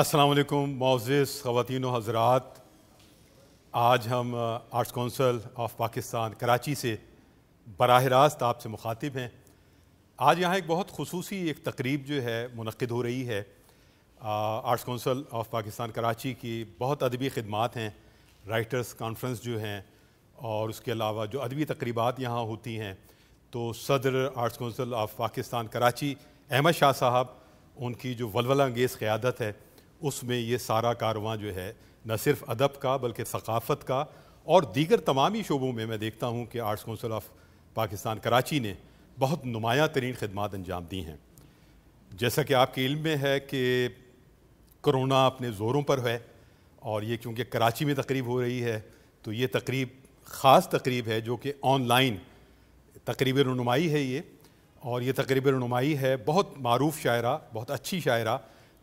असलकुम मोज़ ख़वान हज़रा आज हम Arts Council of Pakistan Karachi से बरह रास्त आपसे मुखातिब हैं आज यहाँ एक बहुत खसूसी एक तकरीब जो है मनद हो रही है Arts Council of Pakistan Karachi की बहुत अदबी ख़दमात हैं राइटर्स कॉन्फ्रेंस जो हैं और उसके अलावा जो अदबी तकरीबा यहाँ होती हैं तो सदर Arts Council of Pakistan Karachi Ahmad Shah साहब उनकी जो वलवला अंगेज़ क़्यादत है उसमें ये सारा कारवां जो है न सिर्फ अदब का बल्कि सकाफ़त का और दीगर तमामी शोबों में मैं देखता हूँ कि Arts Council of Pakistan Karachi ने बहुत नुमाया तरीन खदमात अंजाम दी हैं जैसा कि आपके इल्म में है कि करोना अपने ज़ोरों पर है और ये क्योंकि कराची में तकरीब हो रही है तो ये तकरीब ख़ास तकरीब है जो कि ऑनलाइन तकरीब रनुमाई है ये और ये तकरीब रनुमाई है बहुत मरूफ शायरा बहुत अच्छी शायरा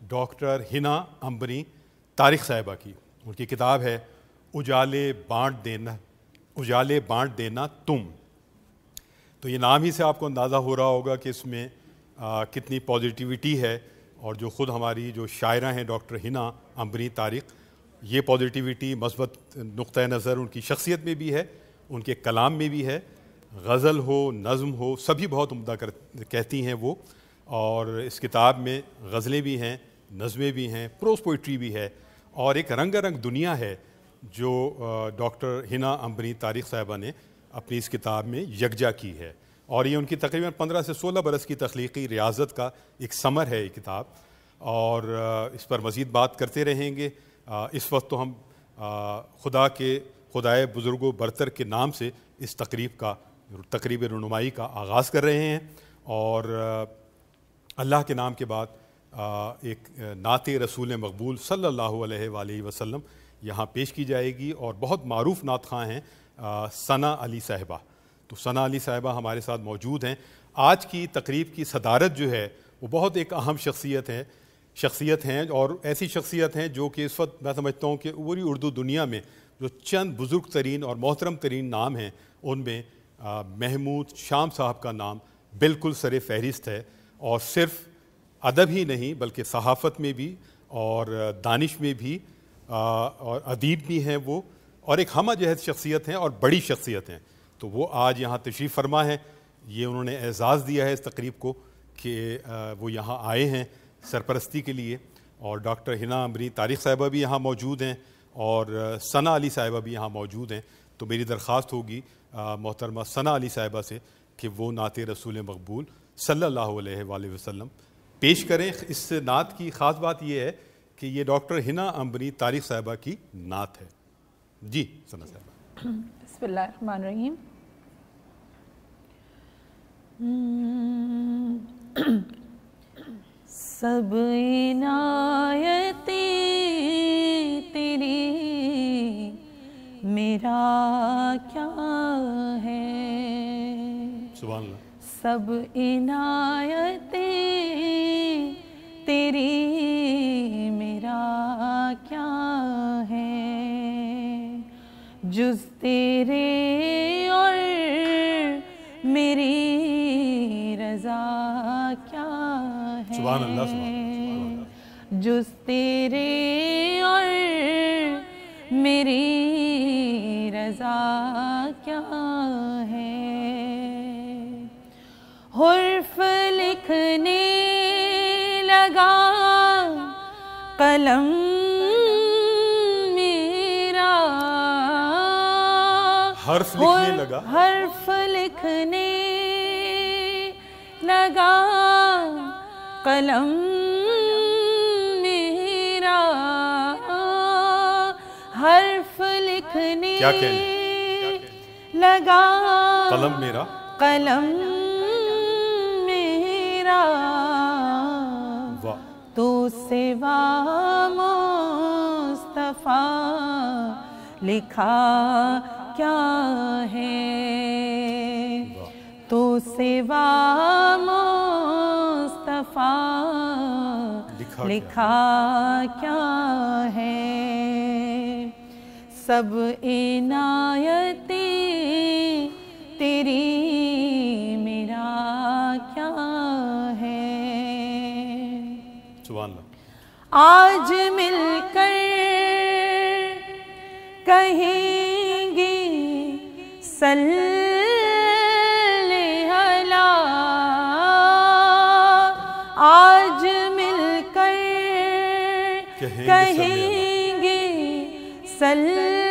डॉक्टर हिना अम्बरी तारिक साहिबा की उनकी किताब है उजाले बांट देना उजाले बांट देना तुम तो ये नाम ही से आपको अंदाज़ा हो रहा होगा कि इसमें आ, कितनी पॉजिटिविटी है और जो ख़ुद हमारी जो शायरा हैं डॉक्टर हिना अम्बरी तारिक ये पॉजिटिविटी मस्बत नुक़ नज़र उनकी शख्सियत में भी है उनके कलाम में भी है गज़ल हो नज़म हो सभी बहुत उमदा कर कहती हैं वो और इस किताब में गज़लें भी हैं नज़में भी हैं प्रोज पोइट्री भी है और एक रंग रंग दुनिया है जो डॉक्टर हिना अम्बनी तारिक साहबा ने अपनी इस किताब में यकजा की है और ये उनकी तकरीबन पंद्रह से सोलह बरस की तख्लीकी रियाजत का एक समर है ये किताब और इस पर मज़ीद बात करते रहेंगे इस वक्त तो हम खुदा के खुदाए बुज़ुर्गो बरतर के नाम से इस तकरीब का तकरीब रनुमाई का आगाज़ कर रहे हैं और अल्लाह के नाम के बाद एक नात रसूल मकबूल सल्ला वसम यहाँ पेश की जाएगी और बहुत मरूफ नात खां हैं सना अली साहिबा तो सना अली साहबा हमारे साथ मौजूद हैं आज की तकरीब की सदारत जो है वो बहुत एक अहम शख्सियत है शख्सियत हैं और ऐसी शख्सियत हैं जो कि इस वक्त मैं समझता हूँ कि पूरी उर्दू दुनिया में जो चंद बुज़ुर्ग तरीन और मोहतरम तरीन नाम हैं उनमें महमूद शाम साहब का नाम बिल्कुल सर फहरिस्त है और सिर्फ़ अदब ही नहीं बल्कि सहाफ़त में भी और दानिश में भी और अदीब भी हैं वो और एक हम जहद शख्सियत हैं और बड़ी शख्सियत हैं तो वो आज यहाँ तशरीफ़ फरमा है ये उन्होंने एज़ाज़ दिया है इस तकरीब को कि वो यहाँ आए हैं सरपरस्ती के लिए और डॉक्टर हिना अमरी तारिक साहिबा भी यहाँ मौजूद हैं और सना अली साहिबा भी यहाँ मौजूद हैं तो मेरी दरख्वास्त होगी मोहतरमा सना अली साहिबा से कि वो नात रसूल मकबूल सल्ला वसम पेश करें इस नात की ख़ास बात यह है कि ये डॉक्टर हिना अम्बनी तारिक साहबा की नात है जी सना साहबा बसमान सब इनायते तेरी मेरा क्या है सुबह सब इनायतें तेरी मेरा क्या है जुज तेरे और मेरी रजा क्या है सुभान अल्लाह जुज तेरे और मेरी रजा क्या है हर्फ लिखने लगा कलम मेरा हर्फ लिखने लगा हर्फ लिखने लगा कलम मेरा हर्फ लिखने क्या लगा कलम मेरा कलम मेरा तो सेवा मुस्तफ़ा लिखा क्या है तो सेवा मुस्तफ़ा लिखा, लिखा क्या है सब इनायती तेरी आज मिलकर कहेंगे सल्ला आज मिलकर कहेंगे सल्ला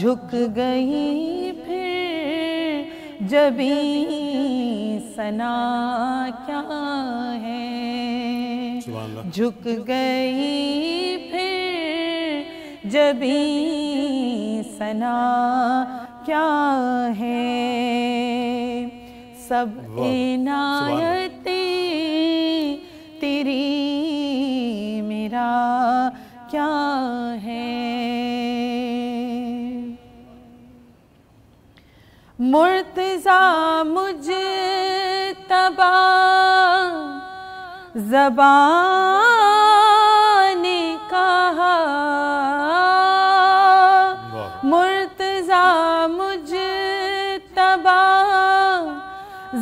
झुक गई फिर जबी सना क्या है झुक गई फिर जबी सना क्या है सब इनायती तेरी मेरा क्या है मुर्तजा मुझे मरतबा जबान कहा मुर्तजा मुझ तबा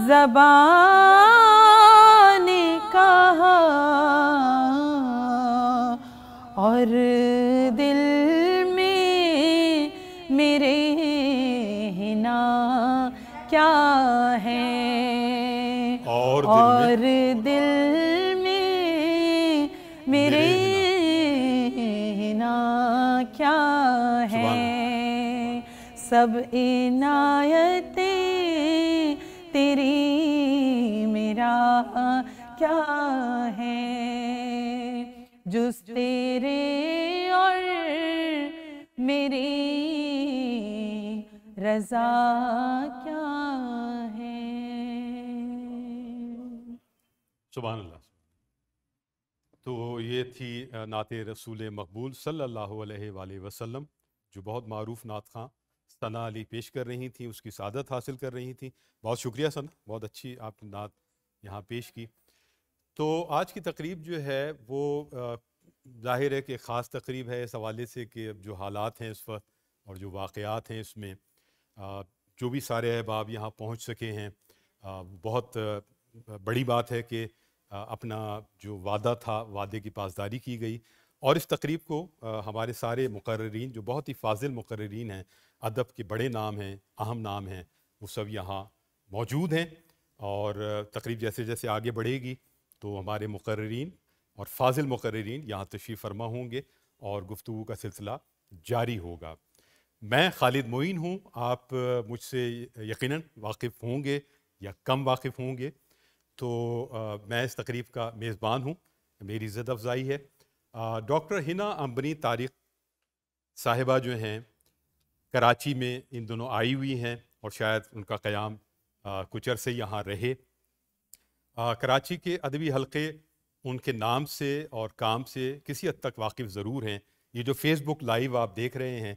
जबान कहा और दिल में मेरे ना क्या है और दिल में मेरे ना क्या है सब इनायत तेरी मेरा क्या है जुस तेरे और मेरी रजा क्या है सुबहानल्ला अल्लाह तो ये थी नात रसूल मकबूल सल्लल्लाहु अलैहि वसल्लम जो बहुत मरूफ नात खां सना अली पेश कर रही थी उसकी सादत हासिल कर रही थी बहुत शुक्रिया सना बहुत अच्छी आपने नात यहाँ पेश की तो आज की तकरीब जो है वो जाहिर है कि ख़ास तकरीब है इस हवाले से कि जो हालात हैं इस वक्त और जो वाक़ात हैं इसमें जो भी सारे अहबाब यहाँ पहुँच सके हैं बहुत बड़ी बात है कि अपना जो वादा था वादे की पासदारी की गई और इस तकरीब को हमारे सारे मुकर्रीन जो बहुत ही फाजिल मुकर्रीन हैं अदब के बड़े नाम हैं अहम नाम हैं वो सब यहाँ मौजूद हैं और तकरीब जैसे जैसे आगे बढ़ेगी तो हमारे मुकर्रीन और फाजिल मुकर्रीन यहाँ तशरीफ़ फरमा होंगे और गुफ्तु का सिलसिला जारी होगा मैं खालिद मोइन हूँ आप मुझसे यकीनन वाकिफ़ होंगे या कम वाकिफ़ होंगे तो आ, मैं इस तकरीब का मेज़बान हूँ मेरी इज़्ज़त अफजाई है डॉक्टर हिना अम्बनी तारिक साहिबा जो हैं कराची में इन दोनों आई हुई हैं और शायद उनका क़याम कुछ अरसे यहाँ रहे आ, कराची के अदबी हलक़े उनके नाम से और काम से किसी हद तक वाकिफ़ ज़रूर हैं ये जो फेसबुक लाइव आप देख रहे हैं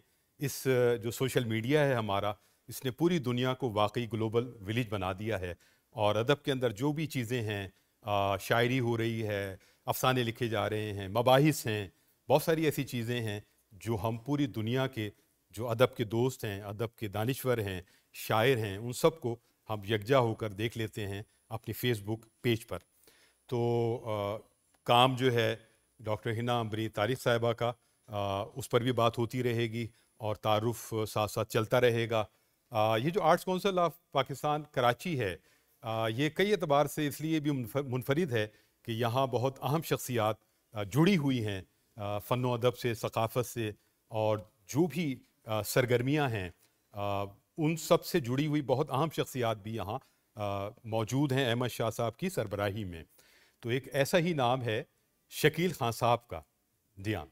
इस जो सोशल मीडिया है हमारा इसने पूरी दुनिया को वाकई ग्लोबल विलेज बना दिया है और अदब के अंदर जो भी चीज़ें हैं शायरी हो रही है अफसाने लिखे जा रहे हैं मबाहिस हैं बहुत सारी ऐसी चीज़ें हैं जो हम पूरी दुनिया के जो अदब के दोस्त हैं अदब के दानश्वर हैं शायर हैं उन सब को हम यकजा होकर देख लेते हैं अपने फेसबुक पेज पर तो आ, काम जो है डॉक्टर हिना अम्बरी तारिक साहिबा का आ, उस पर भी बात होती रहेगी और तारुफ साथ साथ चलता रहेगा आ, ये जो Arts Council of Pakistan Karachi है ये कई अतबार से इसलिए भी मुनफरद है कि यहाँ बहुत अहम शख्सियात जुड़ी हुई हैं फ़न अदब से सकाफ़त से और जो भी सरगर्मियाँ हैं उन सब से जुड़ी हुई बहुत अहम शख्सियात भी यहाँ मौजूद हैं अहमद शाह साहब की सरबराही में तो एक ऐसा ही नाम है शकील खान साहब का जी हाँ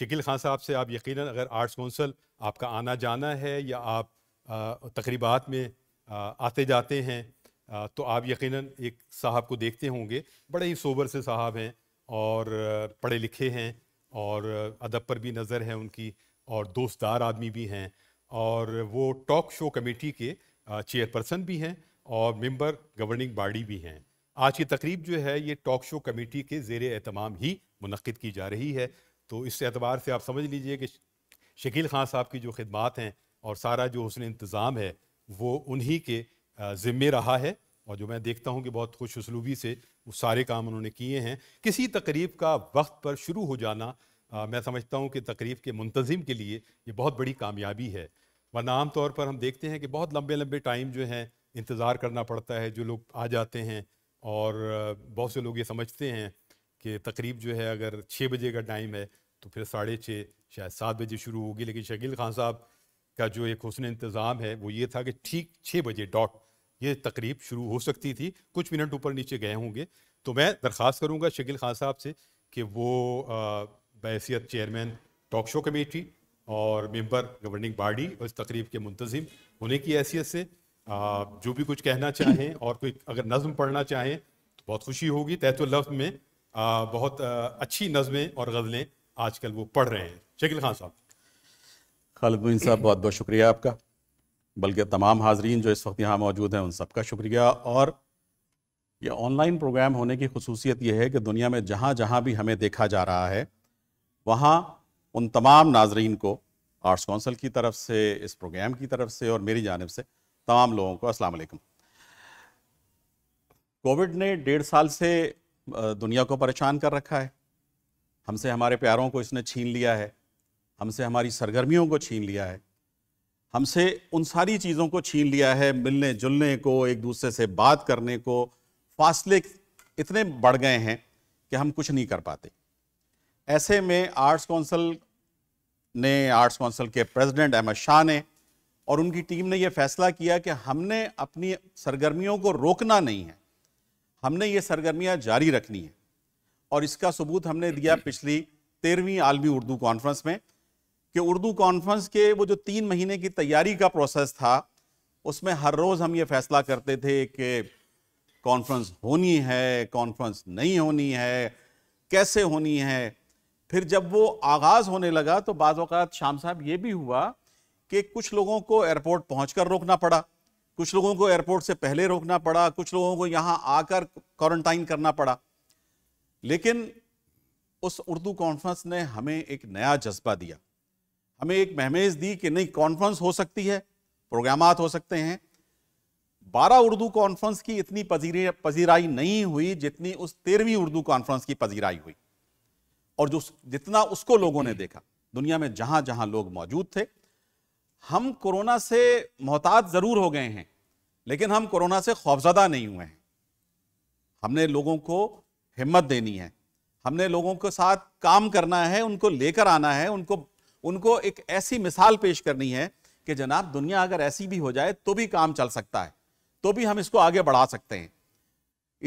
शकील खान साहब से आप यकीन अगर आर्ट्स कौंसल आपका आना जाना है या आप तकरीबात में आते जाते हैं तो आप यकीनन एक साहब को देखते होंगे बड़े ही सोबर से साहब हैं और पढ़े लिखे हैं और अदब पर भी नज़र है उनकी और दोस्तदार आदमी भी हैं और वो टॉक शो कमेटी के चेयरपर्सन भी हैं और मेंबर गवर्निंग बॉडी भी हैं आज की तकरीब जो है ये टॉक शो कमेटी के जेर एहतमाम ही मनक़द की जा रही है तो इस एतबार से आप समझ लीजिए कि शकील खान साहब की जो खदमात हैं और सारा जो उसने इंतज़ाम है वो उन्हीं के ज़िम्मे रहा है और जो मैं देखता हूँ कि बहुत खुश उसलूबी से वो सारे काम उन्होंने किए हैं किसी तकरीब का वक्त पर शुरू हो जाना आ, मैं समझता हूँ कि तकरीब के मुंतज़म के लिए ये बहुत बड़ी कामयाबी है वरना आम तौर पर हम देखते हैं कि बहुत लंबे लंबे टाइम जो है इंतज़ार करना पड़ता है जो लोग आ जाते हैं और बहुत से लोग ये समझते हैं कि तकरीब जो है अगर छः बजे का टाइम है तो फिर साढ़े छः शायद सात बजे शुरू होगी लेकिन शकील खान साहब का जो एक हसन इंतज़ाम है वो ये था कि ठीक छः बजे डॉट ये तकरीब शुरू हो सकती थी कुछ मिनट ऊपर नीचे गए होंगे तो मैं दरख्वास्त करूँगा शकील खान साहब से कि वो बहसीत चेयरमैन टॉक शो कमेटी और मेंबर गवर्निंग बॉडी इस तकरीब के मुंतजिम होने की हैसियत से आ, जो भी कुछ कहना चाहें और कोई अगर नज़म पढ़ना चाहें तो बहुत खुशी होगी तहत लफ्ज़ में आ, बहुत आ, अच्छी नज़में और गज़लें आजकल वो पढ़ रहे हैं शकील खान साहब खालिद साहब बहुत बहुत शुक्रिया आपका बल्कि तमाम हाजरीन जो इस वक्त यहाँ मौजूद हैं उन सबका शुक्रिया और ये ऑनलाइन प्रोग्राम होने की खसूसियत यह है कि दुनिया में जहाँ जहाँ भी हमें देखा जा रहा है वहाँ उन तमाम नाजरीन को आर्ट्स कौंसिल की तरफ से इस प्रोग्राम की तरफ से और मेरी जानब से तमाम लोगों को असलम कोविड ने डेढ़ साल से दुनिया को परेशान कर रखा है हमसे हमारे प्यारों को इसने छीन लिया है हमसे हमारी सरगर्मियों को छीन लिया है हमसे उन सारी चीज़ों को छीन लिया है मिलने जुलने को एक दूसरे से बात करने को फासले इतने बढ़ गए हैं कि हम कुछ नहीं कर पाते ऐसे में आर्ट्स काउंसिल ने आर्ट्स काउंसिल के प्रेसिडेंट अहमद शाह ने और उनकी टीम ने यह फैसला किया कि हमने अपनी सरगर्मियों को रोकना नहीं है हमने ये सरगर्मियां जारी रखनी है और इसका सबूत हमने दिया पिछली तेरहवीं आलमी उर्दू कॉन्फ्रेंस में कि उर्दू कॉन्फ्रेंस के वो जो तीन महीने की तैयारी का प्रोसेस था उसमें हर रोज़ हम ये फैसला करते थे कि कॉन्फ्रेंस होनी है कॉन्फ्रेंस नहीं होनी है कैसे होनी है फिर जब वो आगाज़ होने लगा तो बाज़ात शाम साहब ये भी हुआ कि कुछ लोगों को एयरपोर्ट पहुँच रोकना पड़ा कुछ लोगों को एयरपोर्ट से पहले रोकना पड़ा कुछ लोगों को यहाँ आकर क्वारंटाइन करना पड़ा लेकिन उस उर्दू कॉन्फ्रेंस ने हमें एक नया जज्बा दिया हमें एक महमेज दी कि नहीं कॉन्फ्रेंस हो सकती है प्रोग्राम हो सकते हैं बारह उर्दू कॉन्फ्रेंस की इतनी पजीराई नहीं हुई जितनी उस तेरहवीं उर्दू कॉन्फ्रेंस की पजीराई हुई और जो जितना उसको लोगों ने देखा दुनिया में जहां जहां लोग मौजूद थे हम कोरोना से मोहताज जरूर हो गए हैं लेकिन हम कोरोना से खौफजदा नहीं हुए हैं हमने लोगों को हिम्मत देनी है हमने लोगों के साथ काम करना है उनको लेकर आना है उनको उनको एक ऐसी मिसाल पेश करनी है कि जनाब दुनिया अगर ऐसी भी हो जाए तो भी काम चल सकता है तो भी हम इसको आगे बढ़ा सकते हैं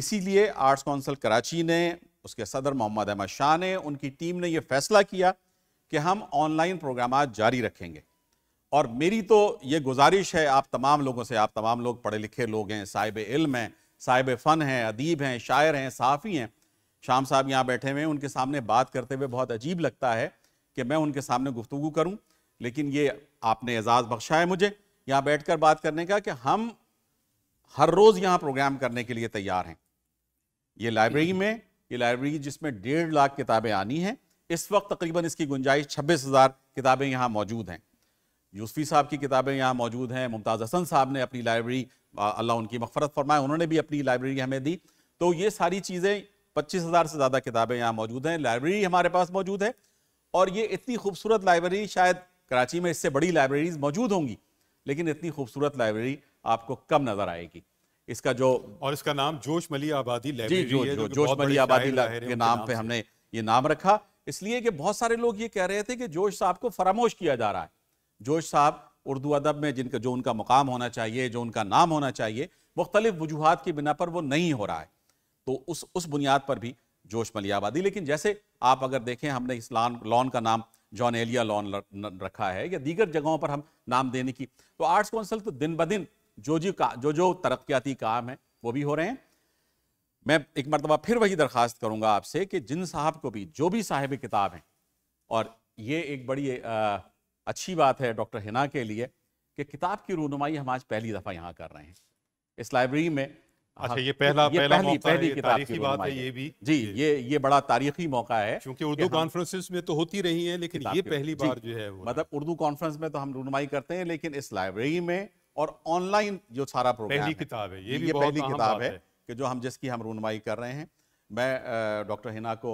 इसीलिए आर्ट्स काउंसिल कराची ने उसके सदर मोहम्मद अहमद शाह ने उनकी टीम ने यह फैसला किया कि हम ऑनलाइन प्रोग्राम जारी रखेंगे और मेरी तो ये गुजारिश है आप तमाम लोगों से आप तमाम लोग पढ़े लिखे लोग हैं साहिब इल्म हैं साहिब फ़न हैं अदीब हैं शायर हैं सहाफ़ी हैं शाम साहब यहाँ बैठे हुए हैं उनके सामने बात करते हुए बहुत अजीब लगता है कि मैं उनके सामने गुफ्तु करूँ लेकिन ये आपने एजाज़ बख्शा है मुझे यहाँ बैठकर बात करने का कि हम हर रोज़ यहाँ प्रोग्राम करने के लिए तैयार हैं ये लाइब्रेरी में ये लाइब्रेरी जिसमें डेढ़ लाख किताबें आनी हैं इस वक्त तकरीबन इसकी गुंजाइश छब्बीस हज़ार किताबें यहाँ मौजूद हैं यूसफी साहब की किताबें यहाँ मौजूद हैं मुमताज़ हसन साहब ने अपनी लाइब्रेरी अल्लाह उनकी मफफरत फरमाए उन्होंने भी अपनी लाइब्रेरी हमें दी तो ये सारी चीज़ें पच्चीस हज़ार से ज़्यादा किताबें यहाँ मौजूद हैं लाइब्रेरी हमारे पास मौजूद है और ये इतनी खूबसूरत लाइब्रेरी शायद कराची में इससे बड़ी लाइब्रेरीज मौजूद होंगी लेकिन इतनी खूबसूरत लाइब्रेरी आपको कम नजर आएगी इसका जो और इसका नाम जोश मली आबादी लाइब्रेरी जो, जो, जो, जोश मली आबादी के नाम पे हमने ये नाम रखा इसलिए कि बहुत सारे लोग ये कह रहे थे कि जोश साहब को फरामोश किया जा रहा है जोश साहब उर्दू अदब में जिनका जो उनका मुकाम होना चाहिए जो उनका नाम होना चाहिए मुख्तलिफ वजूहत की बिना पर वो नहीं हो रहा है तो उस उस बुनियाद पर भी जोश मलिया आबादी लेकिन जैसे आप अगर देखें हमने इस लॉन लॉन का नाम जॉन एलिया लॉन रखा है या दीगर जगहों पर हम नाम देने की तो आर्ट्स काउंसिल तो दिन ब दिन जो जी का जो जो तरक्याती काम है वो भी हो रहे हैं मैं एक मरतबा फिर वही दरख्वास्त करूंगा आपसे कि जिन साहब को भी जो भी साहिब किताब हैं और ये एक बड़ी आ, अच्छी बात है डॉक्टर हिना के लिए कि किताब की रूनुमाई हम आज पहली दफ़ा यहाँ कर रहे हैं इस लाइब्रेरी में अच्छा हाँ, ये तो पहला ये पहला पहली, मौका पहली है, किताब की बात है ये भी जी ये ये बड़ा तारीखी मौका है क्योंकि उर्दू कॉन्फ्रेंसेस में तो होती रही है लेकिन ये पहली बार जो है वो मतलब उर्दू कॉन्फ्रेंस में तो हम रुनुमाई करते हैं लेकिन इस लाइब्रेरी में और ऑनलाइन जो सारा प्रोग्राम पहली किताब है ये, भी पहली किताब है कि जो हम जिसकी हम रुनुमाई कर रहे हैं मैं डॉक्टर हिना को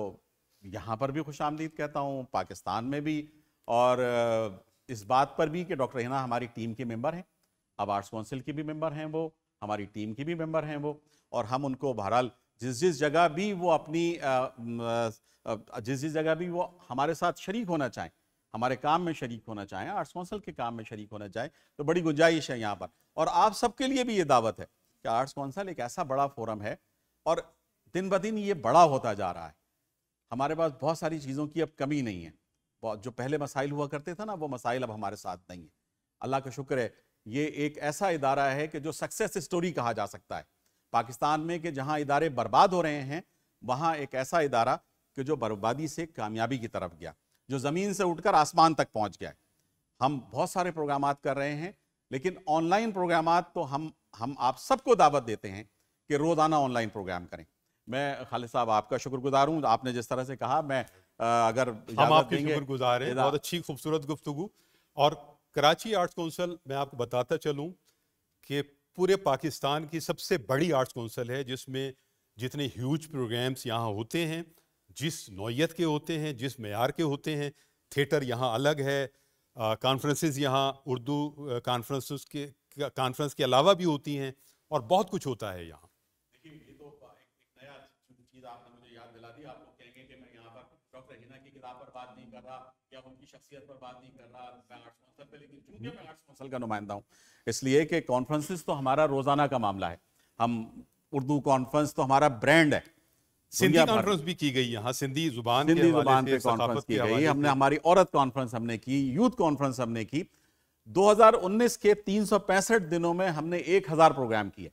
यहाँ पर भी खुश कहता हूँ पाकिस्तान में भी और इस बात पर भी कि डॉक्टर हिना हमारी टीम के मेंबर हैं अब आर्ट्स काउंसिल के भी मेंबर हैं वो हमारी टीम की भी मेंबर हैं वो और हम उनको बहरहाल जिस जिस जगह भी वो अपनी जिस जिस जगह भी वो हमारे साथ शरीक होना चाहें हमारे काम में शरीक होना चाहें आर्ट्स काउंसिल के काम में शरीक होना चाहें तो बड़ी गुंजाइश है यहाँ पर और आप सबके लिए भी ये दावत है कि आर्ट्स काउंसिल एक ऐसा बड़ा फोरम है और दिन ब दिन ये बड़ा होता जा रहा है हमारे पास बहुत सारी चीज़ों की अब कमी नहीं है जो पहले मसाइल हुआ करते थे ना वो मसाइल अब हमारे साथ नहीं है अल्लाह का शुक्र है ये एक ऐसा इदारा है कि जो सक्सेस स्टोरी कहा जा सकता है पाकिस्तान में कि जहां इदारे बर्बाद हो रहे हैं वहां एक ऐसा इदारा कि जो बर्बादी से कामयाबी की तरफ गया जो ज़मीन से उठकर आसमान तक पहुंच गया हम बहुत सारे प्रोग्राम कर रहे हैं लेकिन ऑनलाइन प्रोग्राम तो हम हम आप सबको दावत देते हैं कि रोज़ाना ऑनलाइन प्रोग्राम करें मैं खालिद साहब आपका शुक्रगुजार हूँ आपने जिस तरह से कहा मैं अगर हम आपके शुक्रगुजार हैं बहुत अच्छी खूबसूरत गुफ्तु और कराची आर्ट्स काउंसिल मैं आपको बताता चलूँ कि पूरे पाकिस्तान की सबसे बड़ी आर्ट्स काउंसिल है जिसमें जितने ह्यूज प्रोग्राम्स यहाँ होते हैं जिस नौीयत के होते हैं जिस मैार के होते हैं थिएटर यहाँ अलग है कॉन्फ्रेंसेस यहाँ उर्दू कॉन्फ्रेंस के कॉन्फ्रेंस के अलावा भी होती हैं और बहुत कुछ होता है यहाँ देखिए उनकी शख्सियत बात नहीं कर रहा हम्म। का नुमाइंदा हूँ इसलिए कि कॉन्फ्रेंसेस तो हमारा रोजाना का मामला है हम उर्दू कॉन्फ्रेंस तो हमारा ब्रांड है सिंधी कॉन्फ्रेंस भी की गई यहाँ सिंधी जुबान सिंधी जुबान पे कॉन्फ्रेंस की गई हमने हमारी औरत कॉन्फ्रेंस हमने की यूथ कॉन्फ्रेंस हमने की 2019 के 365 दिनों में हमने 1000 प्रोग्राम किए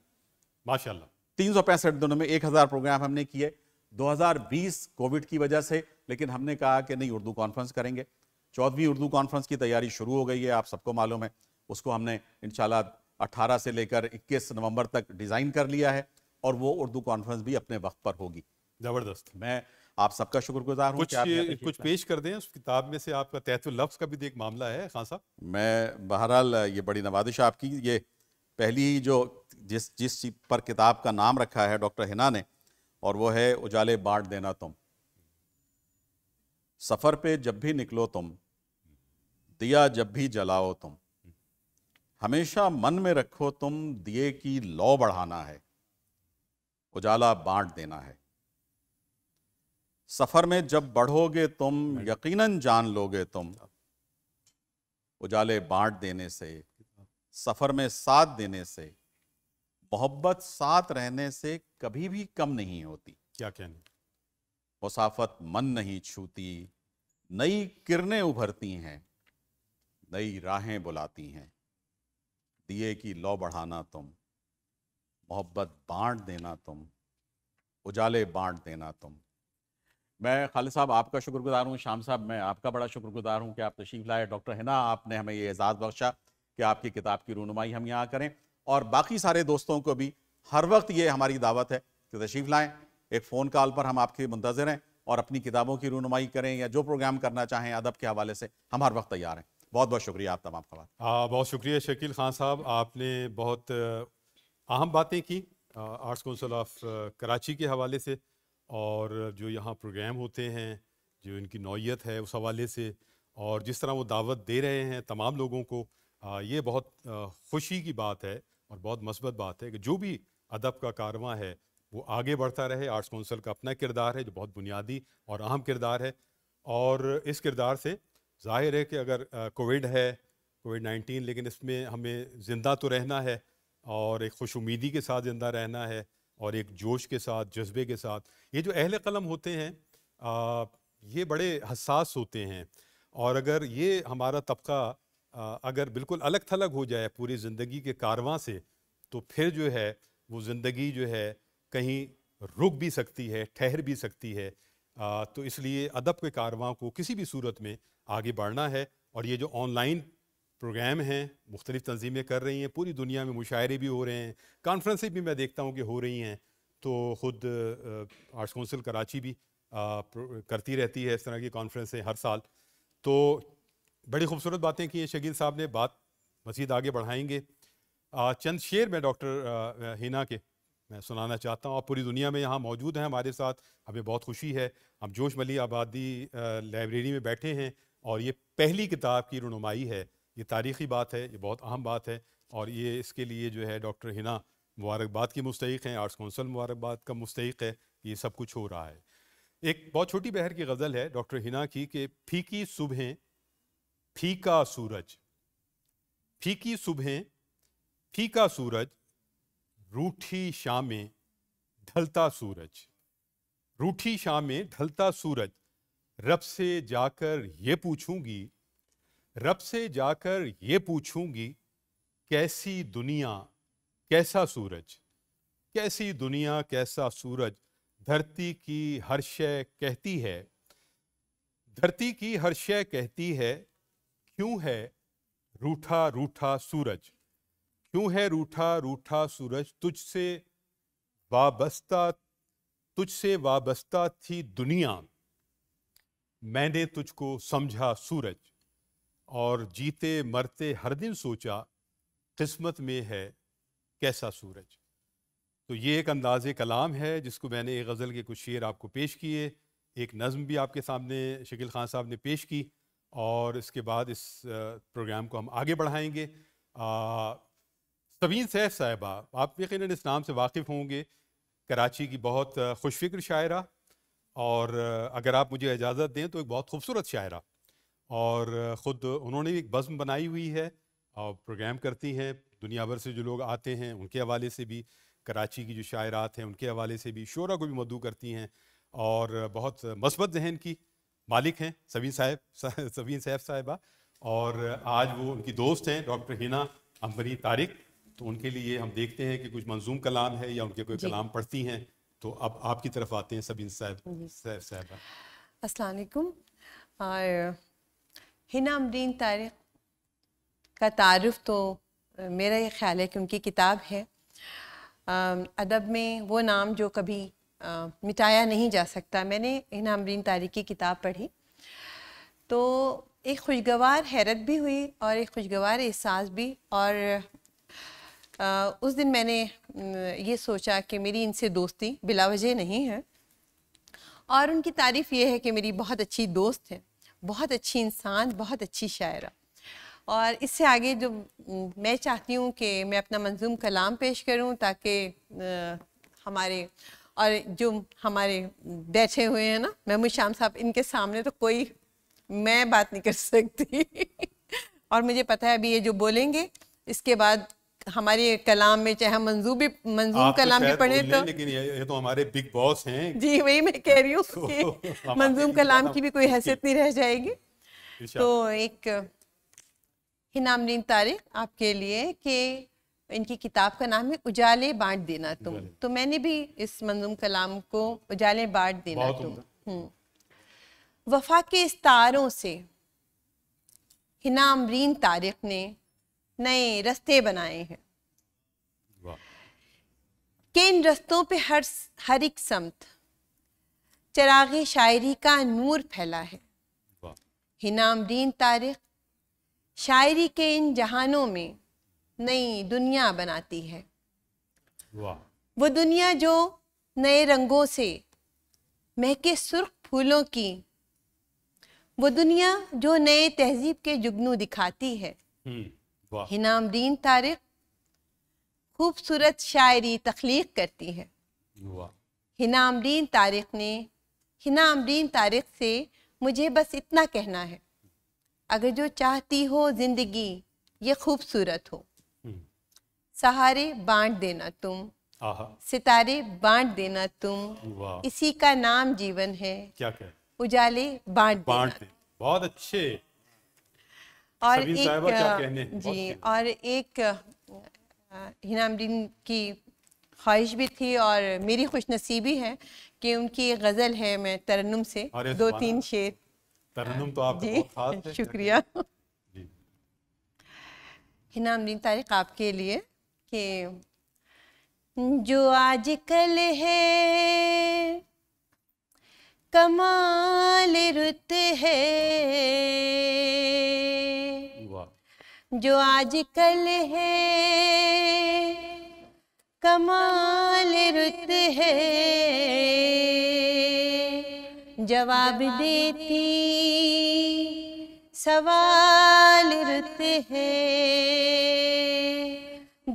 माशाल्लाह 365 दिनों में 1000 प्रोग्राम हमने किए 2020 कोविड की वजह से लेकिन हमने कहा कि नहीं उर्दू कॉन्फ्रेंस करेंगे चौदहवीं उर्दू कॉन्फ्रेंस की तैयारी शुरू हो गई है आप सबको मालूम है उसको हमने इन 18 से लेकर 21 नवंबर तक डिज़ाइन कर लिया है और वो उर्दू कॉन्फ्रेंस भी अपने वक्त पर होगी ज़बरदस्त मैं आप सबका शुक्रगुजार हूँ कुछ कुछ पेश कर दें उस किताब में से आपका तहतुल लफ्ज़ का भी तो एक मामला है खान साहब मैं बहरहाल ये बड़ी नवादिश आपकी ये पहली ही जो जिस जिस पर किताब का नाम रखा है डॉक्टर हिना ने और वो है उजाले बांट देना तुम सफ़र पे जब भी निकलो तुम दिया जब भी जलाओ तुम हमेशा मन में रखो तुम दिए की लौ बढ़ाना है उजाला बांट देना है सफ़र में जब बढ़ोगे तुम यकीनन जान लोगे तुम उजाले बांट देने से सफ़र में साथ देने से मोहब्बत साथ रहने से कभी भी कम नहीं होती क्या कहने मुसाफत मन नहीं छूती नई किरणें उभरती हैं नई राहें बुलाती हैं दिए की लौ बढ़ाना तुम मोहब्बत बांट देना तुम उजाले बांट देना तुम मैं खालिद साहब आपका शुक्रगुजार हूँ शाम साहब मैं आपका बड़ा शुक्रगुजार हूँ कि आप तशीफ लाए डॉक्टर हिना आपने हमें ये एजाज़ बख्शा कि आपकी किताब की रूनुमाई हम यहाँ करें और बाकी सारे दोस्तों को भी हर वक्त ये हमारी दावत है कि तशीफ लाएँ एक फ़ोन कॉल पर हम आपके मंतज़र हैं और अपनी किताबों की रूनमाई करें या जो प्रोग्राम करना चाहें अदब के हवाले से हम हर वक्त तैयार हैं बहुत बहुत शुक्रिया आप तमाम खबर बहुत शुक्रिया शकील खान साहब आपने बहुत अहम बातें की आर्ट्स काउंसिल ऑफ कराची के हवाले से और जो यहाँ प्रोग्राम होते हैं जो इनकी नौीयत है उस हवाले से और जिस तरह वो दावत दे रहे हैं तमाम लोगों को आ, ये बहुत आ, खुशी की बात है और बहुत मस्बत बात है कि जो भी अदब का कारवा है वो आगे बढ़ता रहे आर्ट्स काउंसिल का अपना किरदार है जो बहुत बुनियादी और अहम किरदार है और इस किरदार से जाहिर है कि अगर कोविड है कोविड नाइन्टीन लेकिन इसमें हमें ज़िंदा तो रहना है और एक खुश उम्मीदी के साथ ज़िंदा रहना है और एक जोश के साथ जज्बे के साथ ये जो अहल कलम होते हैं आ, ये बड़े हसास होते हैं और अगर ये हमारा तबका अगर बिल्कुल अलग थलग हो जाए पूरी ज़िंदगी के कारवां से तो फिर जो है वो ज़िंदगी जो है कहीं रुक भी सकती है ठहर भी सकती है आ, तो इसलिए अदब के कारवां को किसी भी सूरत में आगे बढ़ना है और ये जो ऑनलाइन प्रोग्राम हैं मुख्तलिफ तंजीमें कर रही हैं पूरी दुनिया में मुशायरे भी हो रहे हैं कॉन्फ्रेंसें भी मैं देखता हूँ कि हो रही हैं तो ख़ुद आर्ट्स कौंसिल कराची भी आ, करती रहती है इस तरह की कॉन्फ्रेंसें हर साल तो बड़ी खूबसूरत बातें की हैं शकील साहब ने बात मजीद आगे बढ़ाएंगे आ, चंद शेर में डॉक्टर हिना के मैं सुनाना चाहता हूँ और पूरी दुनिया में यहाँ मौजूद हैं हमारे साथ हमें बहुत खुशी है हम जोश मली आबादी लाइब्रेरी में बैठे हैं और ये पहली किताब की रनुमाई है ये तारीख़ी बात है ये बहुत अहम बात है और ये इसके लिए जो है डॉक्टर हिना मुबारकबाद की मुस्तक हैं आर्ट्स कौंसल मुबारकबाद का मुस्तक है ये सब कुछ हो रहा है एक बहुत छोटी बहर की गज़ल है डॉक्टर हिना की कि फीकी सुबहें फीका सूरज फीकी सुबहें फीका सूरज रूठी शामें ढलता सूरज रूठी शामें ढलता सूरज रब से जाकर ये पूछूंगी रब से जाकर ये पूछूंगी कैसी दुनिया कैसा सूरज कैसी दुनिया कैसा सूरज धरती की हर शय कहती है धरती की हर शय कहती है क्यों है रूठा रूठा सूरज क्यों है रूठा रूठा सूरज तुझसे वाबस्ता तुझसे वाबस्ता थी दुनिया मैंने तुझको समझा सूरज और जीते मरते हर दिन सोचा किस्मत में है कैसा सूरज तो ये एक अंदाज़ कलाम है जिसको मैंने एक गज़ल के कुछ शेर आपको पेश किए एक नज़म भी आपके सामने शकील ख़ान साहब ने पेश की और इसके बाद इस प्रोग्राम को हम आगे बढ़ाएंगे आ, तवीन सैफ साहिबा आप यकीन इस नाम से वाकिफ़ होंगे कराची की बहुत खुशफ़िक्र शायरा और अगर आप मुझे इजाज़त दें तो एक बहुत खूबसूरत शायरा और ख़ुद उन्होंने भी एक बज़म बनाई हुई है और प्रोग्राम करती हैं दुनिया भर से जो लोग आते हैं उनके हवाले से भी कराची की जो शायरात हैं उनके हवाले से भी शोरा को भी मदू करती हैं और बहुत मस्बत जहन की मालिक हैं सबीन साहब सबीन सैफ साहिबा और आज वो उनकी दोस्त हैं डॉक्टर हिना अंबरी तारिक तो उनके लिए हम देखते हैं कि कुछ मंजूम कलाम है या उनके कोई कलाम पढ़ती हैं तो अब आपकी तरफ आते हैं सबीन साहब साहब साहब असलकुम और हिना अमरीन तारिक का तारफ़ तो मेरा ये ख्याल है कि उनकी किताब है अदब में वो नाम जो कभी आ, मिटाया नहीं जा सकता मैंने हिना अमरीन तारिक की किताब पढ़ी तो एक खुशगवार हैरत भी हुई और एक खुशगवार एहसास भी और आ, उस दिन मैंने ये सोचा कि मेरी इनसे दोस्ती बिलावजह नहीं है और उनकी तारीफ़ ये है कि मेरी बहुत अच्छी दोस्त है बहुत अच्छी इंसान बहुत अच्छी शायरा और इससे आगे जो मैं चाहती हूँ कि मैं अपना मंजूम कलाम पेश करूँ ताकि हमारे और जो हमारे बैठे हुए हैं ना महमूद शाम साहब इनके सामने तो कोई मैं बात नहीं कर सकती और मुझे पता है अभी ये जो बोलेंगे इसके बाद हमारे कलाम में चाहे भी मंजूब तो कलाम भी पढ़े तो लेकिन ये, ये तो हमारे बिग बॉस हैं जी वही मैं कह रही हूँ तो कि मंजूम कलाम की भी कोई हैसियत नहीं रह जाएगी तो एक हिनामरीन तारिक आपके लिए कि इनकी किताब का नाम है उजाले बांट देना तुम तो मैंने भी इस मंजूम कलाम को उजाले बांट देना तुम हम्म। वफा के इस तारों से हिनामरीन तारिक ने नए रस्ते बनाए हैं कि इन रस्तों पे हर हर एक समत चराग शायरी का नूर फैला है दीन तारिक शायरी के इन जहानों में नई दुनिया बनाती है वो दुनिया जो नए रंगों से महके सुर्ख फूलों की वो दुनिया जो नए तहजीब के जुगनू दिखाती है हम्म। हिनामदीन तारिक खूबसूरत शायरी तख्लीक करती है हिनामदीन तारिक ने हिनामदीन तारिक से मुझे बस इतना कहना है अगर जो चाहती हो जिंदगी ये खूबसूरत हो हम्म। सहारे बांट देना तुम सितारे बांट देना तुम इसी का नाम जीवन है क्या कह उजाले बांट बांट बहुत अच्छे और एक जी और एक हिनामदीन की ख्वाहिश भी थी और मेरी खुश नसीबी है कि उनकी गज़ल है मैं तरन्नुम से दो तीन शेर तरन्नुम तो आप जी शुक्रिया हिनामदीन तारीख़ आपके लिए कि जो आजकल है कमाल रुत है जो आजकल है कमाल रुत है जवाब देती सवाल रुत है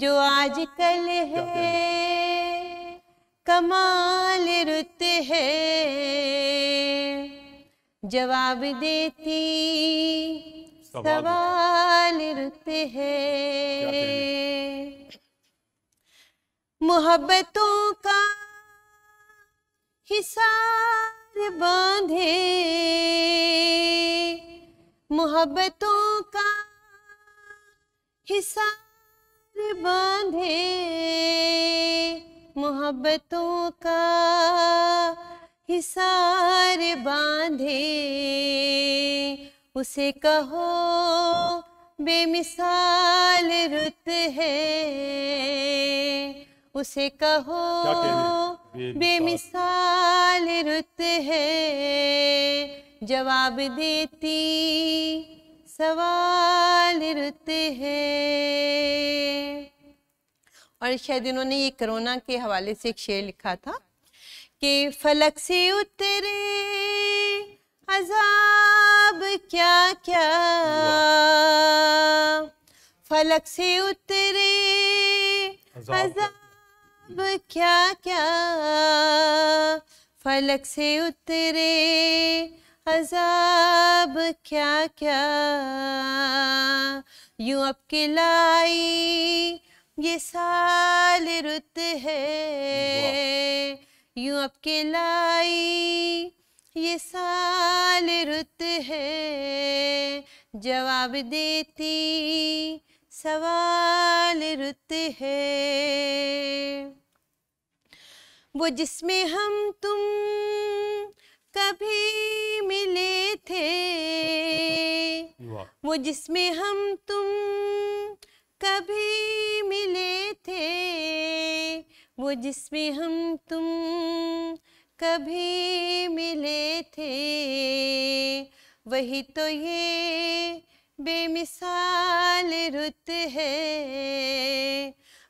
जो आजकल है कमाल रुत है जवाब देती सवाल रते हैं मोहब्बतों का हिसार बांधे मोहब्बतों का हिसार बांधे मोहब्बतों का हिसार बांधे उसे कहो बेमिसाल रुत है उसे कहो बेमिसाल रुत है जवाब देती सवाल रुत है और शायद इन्होंने ये कोरोना के हवाले से एक शेर लिखा था कि फलक से उतरे अजाब क्या क्या फलक से उतरे अजाब क्या क्या फलक से उतरे अजाब क्या क्या यूं अब किलाई ये साल रुत है यूं अब किलाई ये साल रुत है जवाब देती सवाल रुत है वो जिसमें हम तुम कभी मिले थे वो जिसमें हम तुम कभी मिले थे वो जिसमें हम तुम कभी मिले थे वही तो ये बेमिसाल रुत है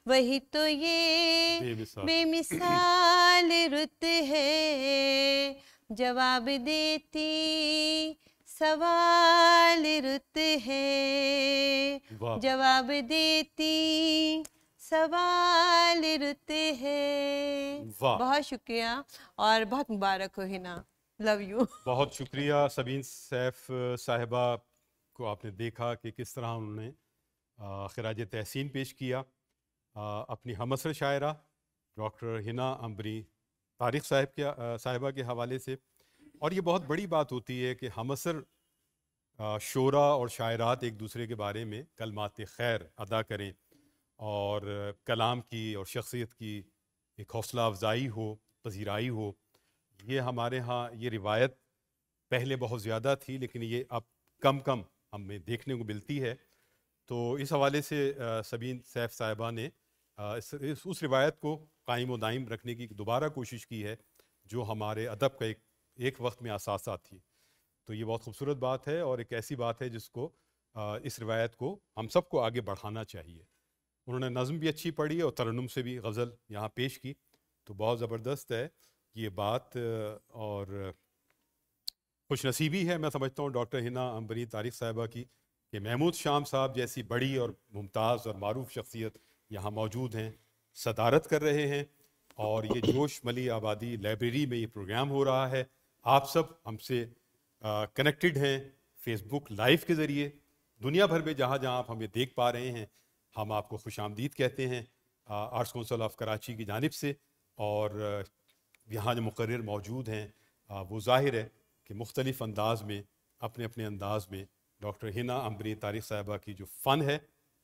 वही तो ये बेमिसाल रुत है जवाब देती सवाल रुत है जवाब देती सवाल रुते हैं बहुत शुक्रिया और बहुत मुबारक हो हिना लव यू बहुत शुक्रिया सबीन सैफ साहबा को आपने देखा कि किस तरह उन्होंने खराज तहसीन पेश किया आ, अपनी हमसर शायरा डॉक्टर हिना अम्बरी तारिक साहब के साहिबा के हवाले से और ये बहुत बड़ी बात होती है कि हमसर शोरा और शायरात एक दूसरे के बारे में कलमात खैर अदा करें और कलाम की और शख्सियत की एक हौसला अफजाई हो पजीराई हो ये हमारे यहाँ ये रिवायत पहले बहुत ज़्यादा थी लेकिन ये अब कम कम हमें देखने को मिलती है तो इस हवाले से सबीन सैफ साहिबा ने इस, उस रिवायत को कायम व दायम रखने की दोबारा कोशिश की है जो हमारे अदब का एक एक वक्त में असासा थी तो ये बहुत खूबसूरत बात है और एक ऐसी बात है जिसको इस रिवायत को हम सबको आगे बढ़ाना चाहिए उन्होंने नज़म भी अच्छी पढ़ी और तरन्नुम से भी गज़ल यहाँ पेश की तो बहुत ज़बरदस्त है ये बात और खुश नसीबी है मैं समझता हूँ डॉक्टर हिना अम्बरी तारिक साहबा की कि महमूद शाम साहब जैसी बड़ी और मुमताज़ और मरूफ शख्सियत यहाँ मौजूद हैं सदारत कर रहे हैं और ये जोश मली आबादी लाइब्रेरी में ये प्रोग्राम हो रहा है आप सब हमसे कनेक्टेड हैं फेसबुक लाइव के ज़रिए दुनिया भर में जहाँ जहाँ आप हमें देख पा रहे हैं हम आपको खुश आमदीद कहते हैं आर्ट्स कौंसल ऑफ कराची की जानब से और यहाँ जो मुकर मौजूद हैं वो ज़ाहिर है कि मुख्तलिफ़ अंदाज में अपने अपने अंदाज में डॉक्टर हिना अम्बरी तारिक साहबा की जो फ़न है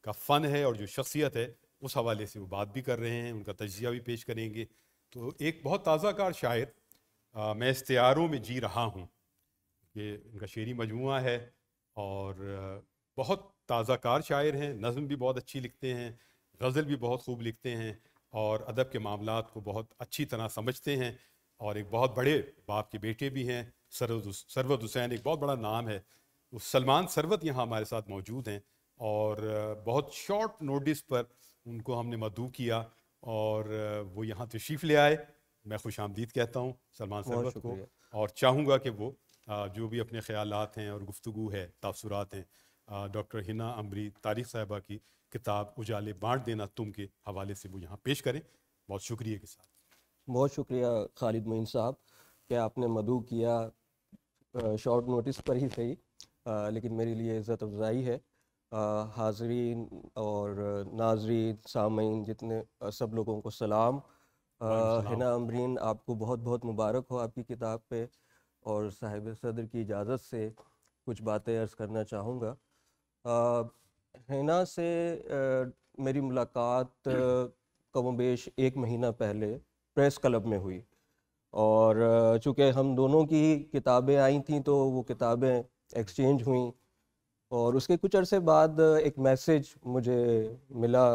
का फ़न है और जो शख्सियत है उस हवाले से वो बात भी कर रहे हैं उनका तजिया भी पेश करेंगे तो एक बहुत ताज़ा कार शायर आ, मैं इस्तारों में जी रहा हूँ ये उनका शेरी मजमू है और बहुत ताज़ा कार शायर हैं नज़म भी बहुत अच्छी लिखते हैं गज़ल भी बहुत खूब लिखते हैं और अदब के मामला को बहुत अच्छी तरह समझते हैं और एक बहुत बड़े बाप के बेटे भी हैं सरवत हुसैन एक बहुत बड़ा नाम है उस सलमान सरवत यहाँ हमारे साथ मौजूद हैं और बहुत शॉर्ट नोटिस पर उनको हमने मदू किया और वो यहाँ तशरीफ़ ले आए मैं खुश आमदीद कहता हूँ सलमान सरवत को और चाहूँगा कि वो जो भी अपने ख्याल हैं और गुफ्तु है तासरात हैं डॉक्टर हिना अमरी तारिक साहबा की किताब उजाले बांट देना तुम के हवाले से वो यहाँ पेश करें बहुत शुक्रिया के साथ बहुत शुक्रिया खालिद मोइन साहब कि आपने मधु किया शॉर्ट नोटिस पर ही सही लेकिन मेरे लिए इज़्ज़त अफजाई है हाजरीन और नाजरीन सामीन जितने सब लोगों को सलाम हिना अमरीन आपको बहुत बहुत मुबारक हो आपकी किताब पे और साहिब सदर की इजाज़त से कुछ बातें अर्ज़ करना चाहूँगा हिना से आ, मेरी मुलाकात कमोबेश एक महीना पहले प्रेस क्लब में हुई और चूँकि हम दोनों की किताबें आई थी तो वो किताबें एक्सचेंज हुई और उसके कुछ अरसे बाद एक मैसेज मुझे मिला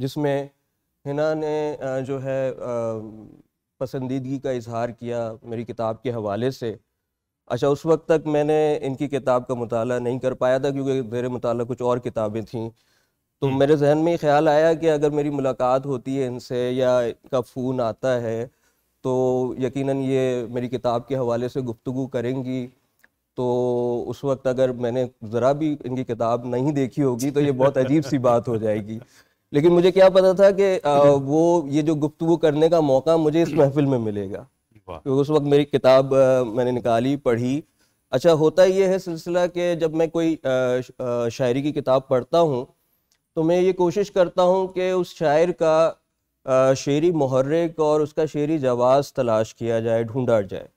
जिसमें हिना ने जो है पसंदीदगी का इजहार किया मेरी किताब के हवाले से अच्छा उस वक्त तक मैंने इनकी किताब का मताल नहीं कर पाया था क्योंकि मेरे मुताल कुछ और किताबें थीं तो हम्म। मेरे जहन में ख्याल आया कि अगर मेरी मुलाकात होती है इनसे या इनका फ़ोन आता है तो यकीनन ये मेरी किताब के हवाले से गुफ्तु करेंगी तो उस वक्त अगर मैंने ज़रा भी इनकी किताब नहीं देखी होगी तो ये बहुत अजीब सी बात हो जाएगी लेकिन मुझे क्या पता था कि वो ये जो गुफ्तु करने का मौका मुझे इस महफिल में मिलेगा क्योंकि उस वक्त मेरी किताब मैंने निकाली पढ़ी अच्छा होता ये है सिलसिला कि जब मैं कोई शायरी की किताब पढ़ता हूँ तो मैं ये कोशिश करता हूँ कि उस शायर का शेरी महर्रिक और उसका शेरी जवाज़ तलाश किया जाए ढूंढा जाए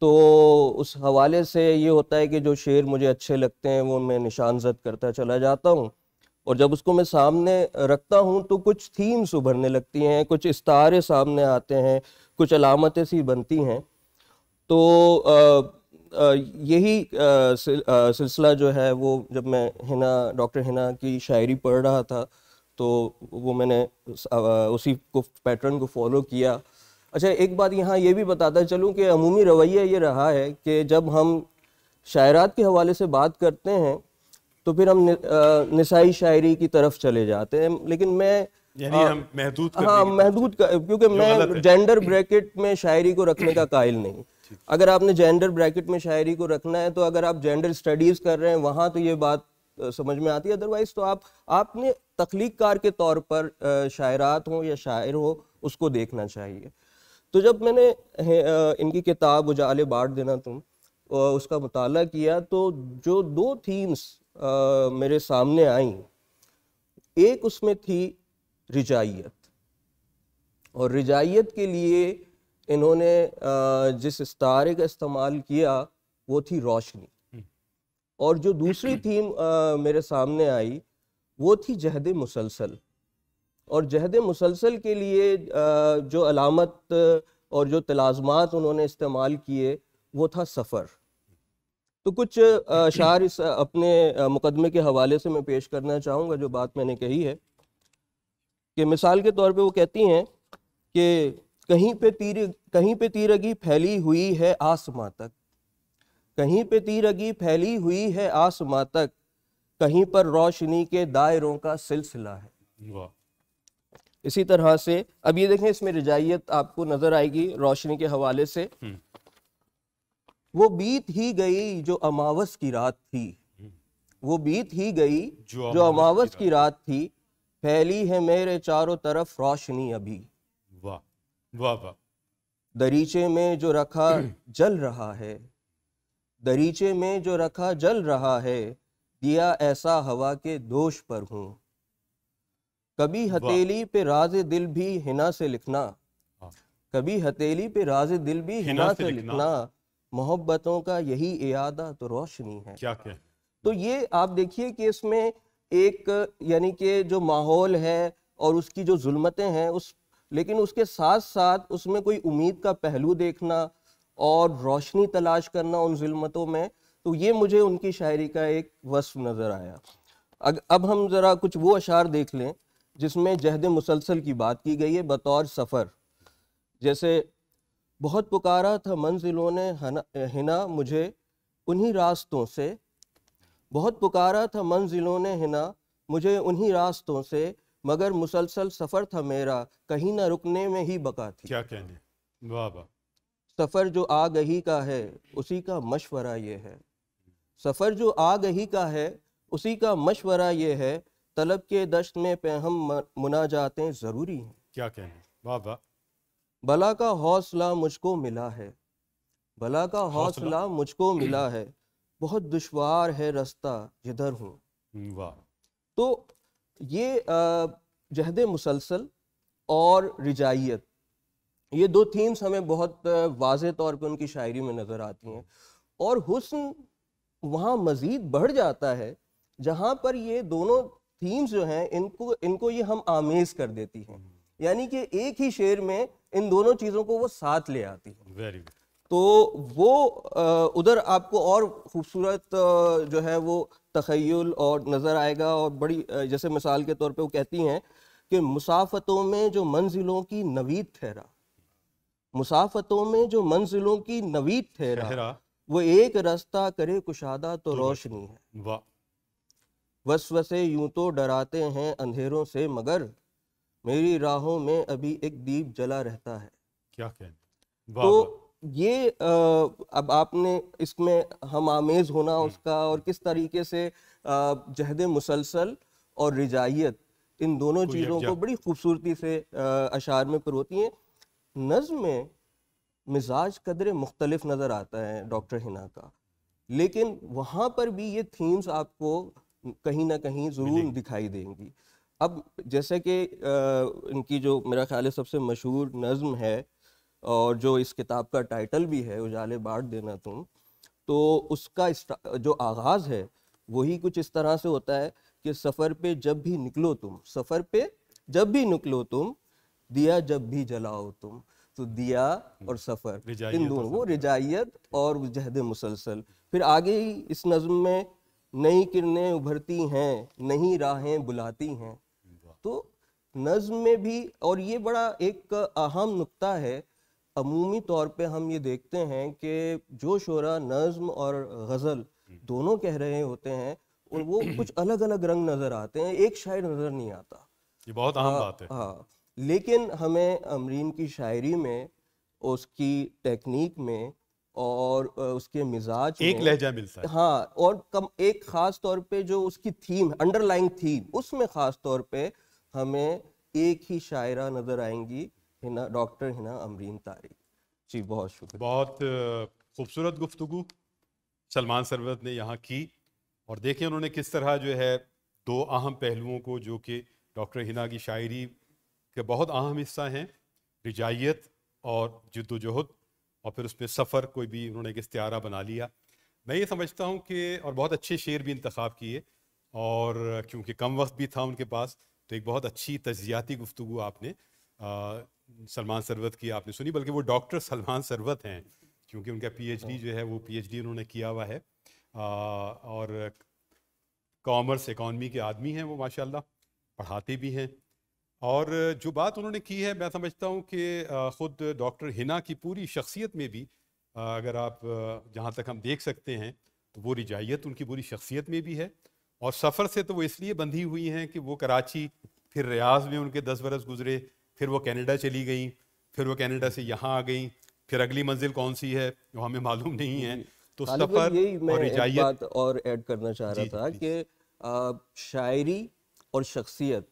तो उस हवाले से ये होता है कि जो शेर मुझे अच्छे लगते हैं वो मैं निशानजद करता चला जाता हूँ और जब उसको मैं सामने रखता हूँ तो कुछ थीम्स उभरने लगती हैं कुछ इस्तारे सामने आते हैं कुछ अलामतें सी बनती हैं तो यही सिलसिला जो है वो जब मैं हिना डॉक्टर हिना की शायरी पढ़ रहा था तो वो मैंने उसी को पैटर्न को फॉलो किया अच्छा एक बात यहाँ ये भी बताता चलूँ कि अमूमी रवैया ये रहा है कि जब हम शायरात के हवाले से बात करते हैं तो फिर हम नि, आ, निसाई शायरी की तरफ चले जाते हैं लेकिन मैं यानी हम महदूद हाँ महदूद क्योंकि मैं जेंडर ब्रैकेट में शायरी को रखने का कायल नहीं अगर आपने जेंडर ब्रैकेट में शायरी को रखना है तो अगर आप जेंडर स्टडीज कर रहे हैं वहां तो ये बात समझ में आती है अदरवाइज तो आप आपने तख्लीकार के तौर पर शायरात हो या शायर हो उसको देखना चाहिए तो जब मैंने इनकी किताब उजाले बांट देना तुम उसका मुताल किया तो जो दो थीम्स मेरे सामने आई एक उसमें थी रिजाइत और रिजाइत के लिए इन्होंने जिस इस्तारे का इस्तेमाल किया वो थी रोशनी हम्म। और जो दूसरी थीम मेरे सामने आई वो थी जहद मुसलसल और जहद मुसलसल के लिए जो अलामत और जो तलाजमात उन्होंने इस्तेमाल किए वो था सफ़र तो कुछ शार इस अपने मुकदमे के हवाले से मैं पेश करना चाहूँगा जो बात मैंने कही है कि मिसाल के तौर पे वो कहती हैं कि कहीं पे तीर कहीं पे तीरगी फैली हुई है आसमां तक कहीं पे तीरगी फैली हुई है आसमां तक कहीं पर रोशनी के दायरों का सिलसिला है इसी तरह से अब ये देखें इसमें रिजाइत आपको नजर आएगी रोशनी के हवाले से हम्म। वो बीत ही गई जो अमावस की रात थी हम्म। वो बीत ही गई जो, जो अमावस की रात थी फैली है मेरे चारों तरफ रोशनी अभी वाह वाह वाह दरीचे में जो रखा जल रहा है दरीचे में जो रखा जल रहा है दिया ऐसा हवा के दोष पर हूँ कभी हथेली पे राज दिल भी हिना से लिखना हाँ। कभी हथेली पे राज दिल भी हिना, से, लिखना। मोहब्बतों का यही इरादा तो रोशनी है क्या क्या तो ये आप देखिए कि इसमें एक यानी कि जो माहौल है और उसकी जो जुलमतें हैं उस लेकिन उसके साथ साथ उसमें कोई उम्मीद का पहलू देखना और रोशनी तलाश करना उन जुलमतों में तो ये मुझे उनकी शायरी का एक वस्फ नज़र आया अग, अब हम ज़रा कुछ वो अशार देख लें जिसमें जहद मुसलसल की बात की गई है बतौर सफ़र जैसे बहुत पुकारा था मंजिलों ने हिना मुझे उन्हीं रास्तों से बहुत पुकारा था मंजिलों ने हिना मुझे उन्हीं रास्तों से मगर मुसलसल सफ़र था मेरा कहीं ना रुकने में ही बका थी क्या कहने वाह वाह सफ़र जो आ गही का है उसी का मशवरा ये है सफ़र जो आ गही का है उसी का मशवरा ये है तलब के दश्त में पे हम मुना जाते ज़रूरी हैं क्या कहने वाह वाह भला का हौसला मुझको मिला है भला का हौसला मुझको मिला है बहुत दुश्वार है रास्ता जिधर हूँ हम्म, वाह तो ये जहद मुसलसल और रिजाइत ये दो थीम्स हमें बहुत वाज तौर पर उनकी शायरी में नज़र आती हैं और हुस्न वहाँ मज़ीद बढ़ जाता है जहाँ पर ये दोनों थीम्स जो हैं इनको इनको ये हम आमेज़ कर देती हैं हम्म। यानी कि एक ही शेर में इन दोनों चीज़ों को वो साथ ले आती है वेरी गुड तो वो उधर आपको और खूबसूरत जो है वो तखयल और नज़र आएगा और बड़ी जैसे मिसाल के तौर पे वो कहती हैं कि मुसाफतों में जो मंजिलों की नवीद ठहरा मुसाफतों में जो मंजिलों की नवीद ठहरा वो एक रास्ता करे कुशादा तो, तो रोशनी है वसवसे यूं तो डराते हैं अंधेरों से मगर मेरी राहों में अभी एक दीप जला रहता है क्या कहते तो ये आ, अब आपने इसमें हम आमेज होना हम्म। उसका और किस तरीके से जहद मुसलसल और रिजाइत इन दोनों चीज़ों को बड़ी खूबसूरती से अशार में परोती हैं नज्म में मिजाज कदर मुख्तलफ नज़र आता है डॉक्टर हिना का लेकिन वहाँ पर भी ये थीम्स आपको कहीं ना कहीं ज़रूर दिखाई देंगी अब जैसे कि इनकी जो मेरा ख्याल है सबसे मशहूर नज़म है और जो इस किताब का टाइटल भी है उजाले बांट देना तुम तो उसका जो आगाज़ है वही कुछ इस तरह से होता है कि सफ़र पे जब भी निकलो तुम सफ़र पे जब भी निकलो तुम दिया जब भी जलाओ तुम तो दिया और सफ़र हम्म, इन दोनों वो रिजाइत और जहद मुसलसल फिर आगे ही इस नज़म में नई किरणें उभरती हैं नई राहें बुलाती हैं तो नज़म में भी और ये बड़ा एक अहम नुक्ता है अमूमी तौर पे हम ये देखते हैं कि जो शोरा नज़म और गज़ल दोनों कह रहे होते हैं और वो कुछ अलग अलग रंग नज़र आते हैं एक शायर नज़र नहीं आता ये बहुत अहम हाँ, बात है हाँ लेकिन हमें अमरीन की शायरी में उसकी टेक्निक में और उसके मिजाज एक लहजा मिलता है हाँ और कम एक ख़ास तौर पे जो उसकी थीम अंडरलाइन थीम उसमें ख़ास तौर पे हमें एक ही शायरा नज़र आएंगी हिना डॉक्टर हिना अमरीन तारिक जी बहुत शुक्रिया बहुत खूबसूरत गुफ्तु सलमान सरवत ने यहाँ की और देखें उन्होंने किस तरह जो है दो अहम पहलुओं को जो कि डॉक्टर हिना की शायरी के बहुत अहम हिस्सा हैं रिजाइत और जद्दोजहद और फिर उसमें सफ़र कोई भी उन्होंने एक इस्तारा बना लिया मैं ये समझता हूँ कि और बहुत अच्छे शेर भी इंतखब किए और क्योंकि कम वक्त भी था उनके पास तो एक बहुत अच्छी तजियाती गुफ्तु आपने आ, सलमान सरवत की आपने सुनी बल्कि वो डॉक्टर सलमान सरवत हैं क्योंकि उनका पीएचडी हाँ। जो है वो पीएचडी उन्होंने किया हुआ है आ, और कॉमर्स इकॉनमी के आदमी हैं वो माशाल्लाह पढ़ाते भी हैं और जो बात उन्होंने की है मैं समझता हूँ कि ख़ुद डॉक्टर हिना की पूरी शख्सियत में भी अगर आप जहाँ तक हम देख सकते हैं तो वो रिजाइत उनकी पूरी शख्सियत में भी है और सफ़र से तो वो इसलिए बंधी हुई हैं कि वो कराची फिर रियाज में उनके दस बरस गुजरे फिर वो कनाडा चली गई फिर वो कनाडा से यहाँ आ गई फिर अगली मंजिल कौन सी है जो हमें मालूम नहीं है तो सफ़र और रिजायत और ऐड करना चाह रहा था कि शायरी और शख्सियत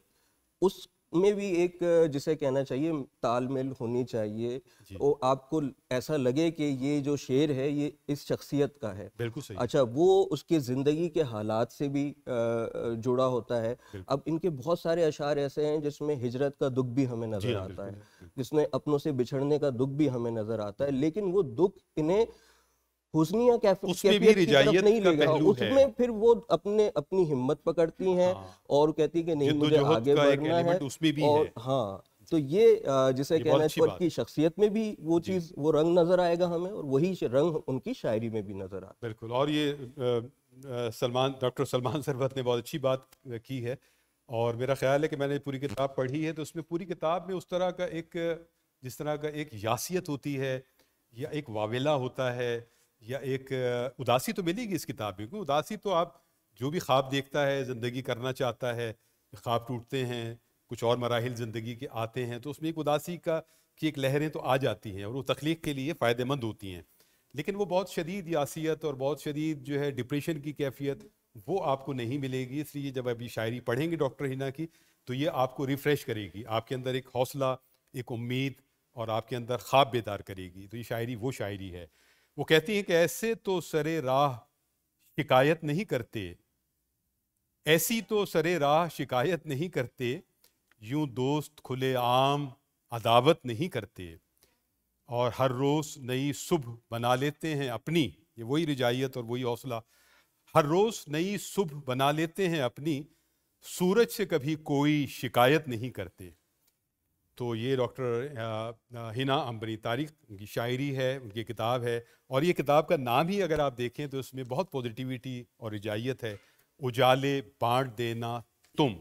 उस में भी एक जिसे कहना चाहिए तालमेल होनी चाहिए और आपको ऐसा लगे कि ये जो शेर है ये इस शख्सियत का है बिल्कुल सही अच्छा वो उसके ज़िंदगी के हालात से भी जुड़ा होता है अब इनके बहुत सारे अशार ऐसे हैं जिसमें हिजरत का दुख भी हमें नज़र हाँ, आता है जिसमें अपनों से बिछड़ने का दुख भी हमें नज़र आता है लेकिन वो दुख इन्हें हुस्नी या कैफियत उसमें फिर वो अपने अपनी हिम्मत पकड़ती हैं हाँ। और कहती है कि नहीं मुझे आगे बढ़ना है और हाँ तो ये जिसे कहना है की शख्सियत में भी वो चीज वो रंग नजर आएगा हमें और वही रंग उनकी शायरी में भी नजर आ बिल्कुल और ये सलमान डॉक्टर सलमान सरबत ने बहुत अच्छी बात की है और मेरा ख्याल है कि मैंने पूरी किताब पढ़ी है तो उसमें पूरी किताब में उस तरह का एक जिस तरह का एक यासियत होती है या एक वावेला होता है या एक उदासी तो मिलेगी इस किताब में क्योंकि उदासी तो आप जो भी ख्वाब देखता है ज़िंदगी करना चाहता है ख्वाब टूटते हैं कुछ और मराहल ज़िंदगी के आते हैं तो उसमें एक उदासी का की एक लहरें तो आ जाती हैं और वो तख्लीक के लिए फ़ायदेमंद होती हैं लेकिन वो बहुत शदीद यासीत और बहुत शदीद जो है डिप्रेशन की कैफियत वो आपको नहीं मिलेगी इसलिए जब अभी शायरी पढ़ेंगे डॉक्टर हिना की तो ये आपको रिफ़्रेश करेगी आपके अंदर एक हौसला एक उम्मीद और आपके अंदर ख्वाब बेदार करेगी तो ये शायरी वो शायरी है वो कहती हैं कि ऐसे तो सरे राह शिकायत नहीं करते ऐसी तो सरे राह शिकायत नहीं करते यूं दोस्त खुले आम अदावत नहीं करते और हर रोज़ नई सुबह बना लेते हैं अपनी ये वही रिजाइत और वही हौसला हर रोज़ नई सुबह बना लेते हैं अपनी सूरज से कभी कोई शिकायत नहीं करते तो ये डॉक्टर हिना अम्बनी तारिक उनकी शायरी है उनकी किताब है और ये किताब का नाम ही अगर आप देखें तो इसमें बहुत पॉजिटिविटी और इजाइत है उजाले बांट देना तुम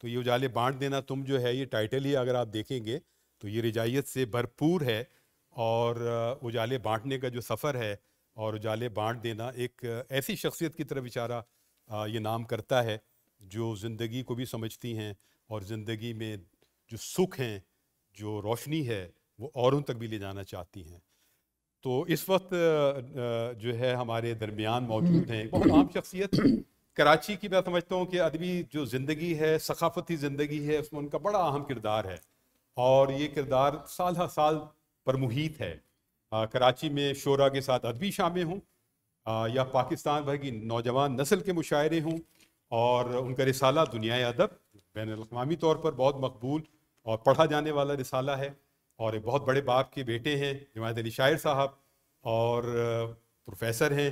तो ये उजाले बांट देना तुम जो है ये टाइटल ही अगर आप देखेंगे तो ये रिजाइत से भरपूर है और उजाले बांटने का जो सफ़र है और उजाले बांट देना एक ऐसी शख्सियत की तरफ इशारा ये नाम करता है जो ज़िंदगी को भी समझती हैं और ज़िंदगी में जो सुख हैं जो रोशनी है वो औरों तक भी ले जाना चाहती हैं तो इस वक्त जो है हमारे दरमियान मौजूद हैं बहुत आम शख्सियत कराची की मैं समझता हूँ कि अदबी जो ज़िंदगी है सकाफती ज़िंदगी है उसमें उनका बड़ा अहम किरदार है और ये किरदार साल हर साल पर मुहित है आ, कराची में शोरा के साथ अदबी शामें हों या पाकिस्तान भर की नौजवान नस्ल के मुशायरे हों और उनका रिसाला दुनिया अदब बैन अवी तौर पर बहुत मकबूल और पढ़ा जाने वाला रिसाला है और एक बहुत बड़े बाप के बेटे हैं जमायत अली शायर साहब और प्रोफेसर हैं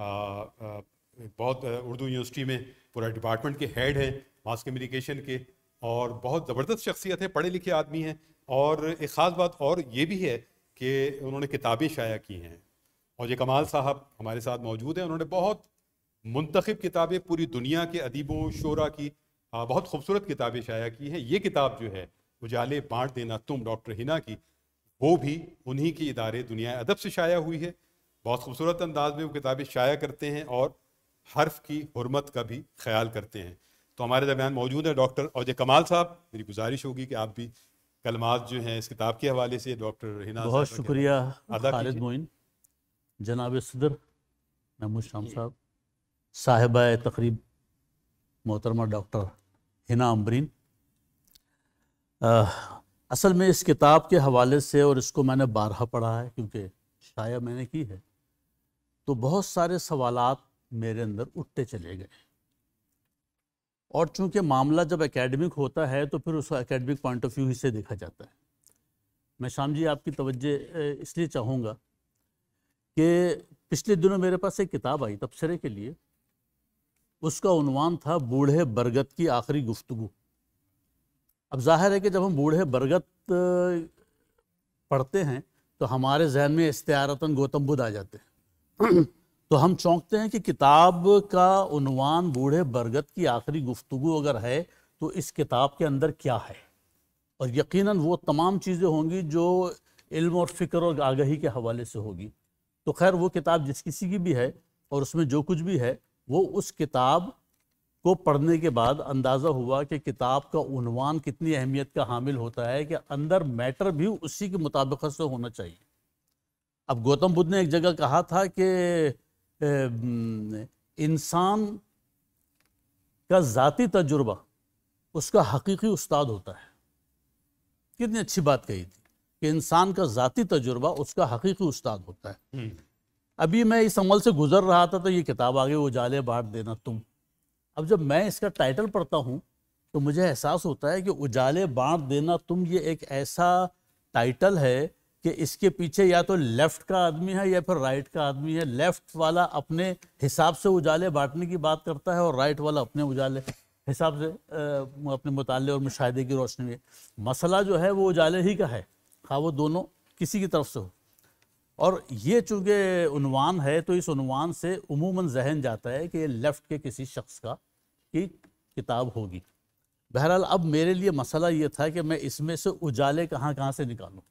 बहुत उर्दू यूनिवर्सिटी में पूरा डिपार्टमेंट के हेड हैं मास कम्युनिकेशन के और बहुत ज़बरदस्त शख्सियत है पढ़े लिखे आदमी हैं और एक ख़ास बात और ये भी है कि उन्होंने किताबें शाया की हैं और ये कमाल साहब हमारे साथ मौजूद हैं उन्होंने बहुत मुंतखब किताबें पूरी दुनिया के अदीबों शोरा की बहुत खूबसूरत किताबें शाया की हैं ये किताब जो है उजाले बांट देना तुम डॉक्टर हिना की वो भी उन्हीं के इदारे दुनिया अदब से शाया हुई है बहुत खूबसूरत अंदाज में वो किताबें शाया करते हैं और हर्फ की हरमत का भी ख्याल करते हैं तो हमारे दरमियान मौजूद है डॉक्टर अजय कमाल साहब मेरी गुजारिश होगी कि आप भी कलमात जो हैं इस किताब के हवाले से डॉक्टर हिना बहुत शुक्रिया खालिद मोइन जनाब सदर महमूद शाम साहब साहिबा तकरीब मोहतरमा डॉक्टर हिना अम्बरीन असल में इस किताब के हवाले से और इसको मैंने बारह पढ़ा है क्योंकि शाया मैंने की है तो बहुत सारे सवालात मेरे अंदर उठते चले गए और चूंकि मामला जब एकेडमिक होता है तो फिर उसको एकेडमिक पॉइंट ऑफ व्यू ही से देखा जाता है मैं शाम जी आपकी तवज्जे इसलिए चाहूँगा कि पिछले दिनों मेरे पास एक किताब आई तबसरे के लिए उसका उनवान था बूढ़े बरगद की आखिरी गुफ्तगू अब जाहिर है कि जब हम बूढ़े बरगद पढ़ते हैं तो हमारे जहन में इस्तारता गौतम बुद्ध आ जाते हैं तो हम चौंकते हैं कि किताब का बूढ़े बरगद की आखिरी गुफ्तु अगर है तो इस किताब के अंदर क्या है और यकीनन वो तमाम चीज़ें होंगी जो इल्म और फ़िक्र और आगही के हवाले से होगी तो खैर वो किताब जिस किसी की भी है और उसमें जो कुछ भी है वो उस किताब को पढ़ने के बाद अंदाज़ा हुआ कि किताब का उनवान कितनी अहमियत का हामिल होता है कि अंदर मैटर भी उसी के मुताबिक से होना चाहिए अब गौतम बुद्ध ने एक जगह कहा था कि इंसान का ज़ाती तजुर्बा उसका हकीकी उस्ताद होता है कितनी अच्छी बात कही थी कि इंसान का ज़ाती तजुर्बा उसका हकीकी उस्ताद होता है हम्म। अभी मैं इस अमल से गुजर रहा था तो ये किताब आ गई उजाले बांट देना तुम अब जब मैं इसका टाइटल पढ़ता हूँ तो मुझे एहसास होता है कि उजाले बांट देना तुम ये एक ऐसा टाइटल है कि इसके पीछे या तो लेफ्ट का आदमी है या फिर राइट का आदमी है लेफ्ट वाला अपने हिसाब से उजाले बांटने की बात करता है और राइट वाला अपने उजाले हिसाब से अपने मुताले और मुशाहे की रोशनी में मसला जो है वो उजाले ही का है हाँ वो दोनों किसी की तरफ से हो और ये चूँकि है तो इसवान से उमूमन जहन जाता है कि ये लेफ़्ट के किसी शख्स का की किताब होगी बहरहाल अब मेरे लिए मसला ये था कि मैं इसमें से उजाले कहाँ कहाँ से निकालूँ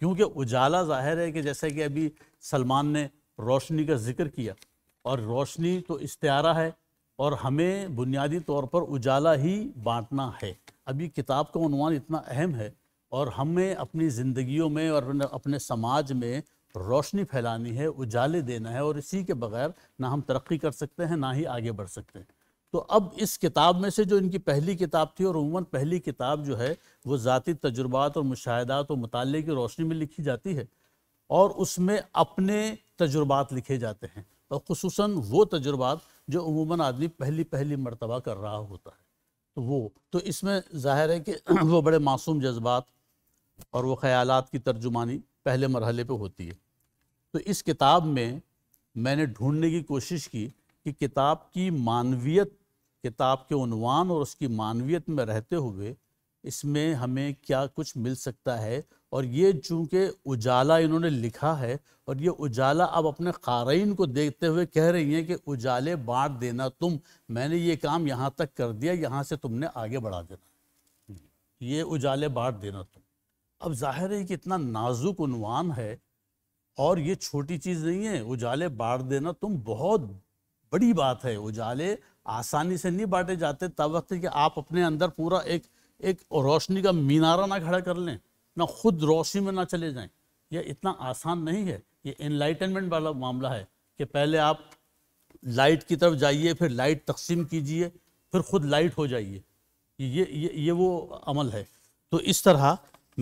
क्योंकि उजाला जाहिर है कि जैसे कि अभी सलमान ने रोशनी का जिक्र किया और रोशनी तो इस्तारा है और हमें बुनियादी तौर पर उजाला ही बांटना है अभी किताब का उनवान इतना अहम है और हमें अपनी ज़िंदगियों में और अपने समाज में रोशनी फैलानी है उजाले देना है और इसी के बगैर ना हम तरक्की कर सकते हैं ना ही आगे बढ़ सकते हैं तो अब इस किताब में से जो इनकी पहली किताब थी और उमूमा पहली किताब जो है वो ज़ाती तजुर्बात और मुशाहदात और मताले की रोशनी में लिखी जाती है और उसमें अपने तजुर्बात लिखे जाते हैं और खसूस वो तजुर्बात जो उमूमा आदमी पहली पहली मरतबा कर रहा होता है तो वो तो इसमें ज़ाहिर है कि वो बड़े मासूम जज्बात और वो ख़्याल की तर्जुमानी पहले मरहले पर होती है तो इस किताब में मैंने ढूंढने की कोशिश की कि किताब की मानवीयत किताब के उनवान और उसकी मानवीयत में रहते हुए इसमें हमें क्या कुछ मिल सकता है और ये चूँकि उजाला इन्होंने लिखा है और ये उजाला अब अपने क़ारीन को देखते हुए कह रही हैं कि उजाले बांट देना तुम मैंने ये काम यहाँ तक कर दिया यहाँ से तुमने आगे बढ़ा देना ये उजाले बांट देना तुम अब जाहिर है कि इतना नाजुक उनवान है और ये छोटी चीज़ नहीं है उजाले बांट देना तुम बहुत बड़ी बात है उजाले आसानी से नहीं बांटे जाते तब वक्त कि आप अपने अंदर पूरा एक एक रोशनी का मीनारा ना खड़ा कर लें ना खुद रोशनी में ना चले जाएं यह इतना आसान नहीं है ये इनलाइटनमेंट वाला मामला है कि पहले आप लाइट की तरफ जाइए फिर लाइट तकसीम कीजिए फिर खुद लाइट हो जाइए ये ये ये वो अमल है तो इस तरह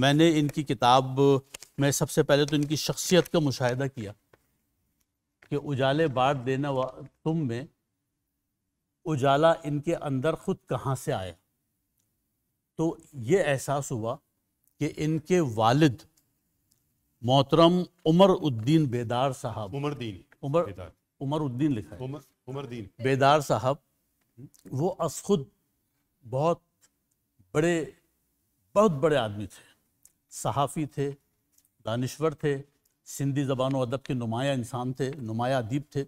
मैंने इनकी किताब में सबसे पहले तो इनकी शख्सियत का मुशाह किया कि उजाले बांट देना तुम में उजाला इनके अंदर खुद कहाँ से आया तो ये एहसास हुआ कि इनके वालिद मोहतरम उमर उद्दीन बेदार साहब उमरदीन उमर उमर उद्दीन लिखा है उमर उमरदीन बेदार साहब वो अस खुद बहुत बड़े बहुत बड़े आदमी थे सहाफ़ी थे दानश्वर थे सिंधी ज़बान अदब के नुमाया इंसान थे नुमाया अदीब थे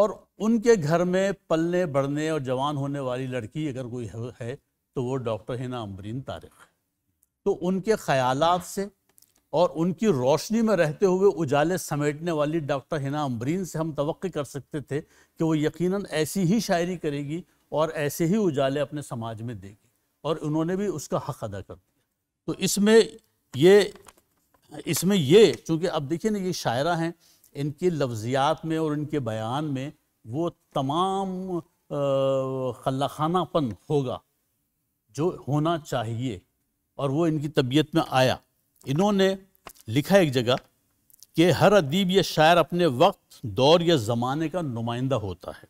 और उनके घर में पलने बढ़ने और जवान होने वाली लड़की अगर कोई है तो वो डॉक्टर हिना अमरीन तारिक तो उनके ख्याल से और उनकी रोशनी में रहते हुए उजाले समेटने वाली डॉक्टर हिना अमरीन से हम तो कर सकते थे कि वो यकीनन ऐसी ही शायरी करेगी और ऐसे ही उजाले अपने समाज में देगी और उन्होंने भी उसका हक अदा कर दिया तो इसमें ये इसमें ये चूँकि अब देखिए ना ये शायरा हैं इनके लफ्जियात में और इनके बयान में वो तमाम खलखानापन होगा जो होना चाहिए और वो इनकी तबीयत में आया इन्होंने लिखा एक जगह कि हर अदीब या शायर अपने वक्त दौर या ज़माने का नुमाइंदा होता है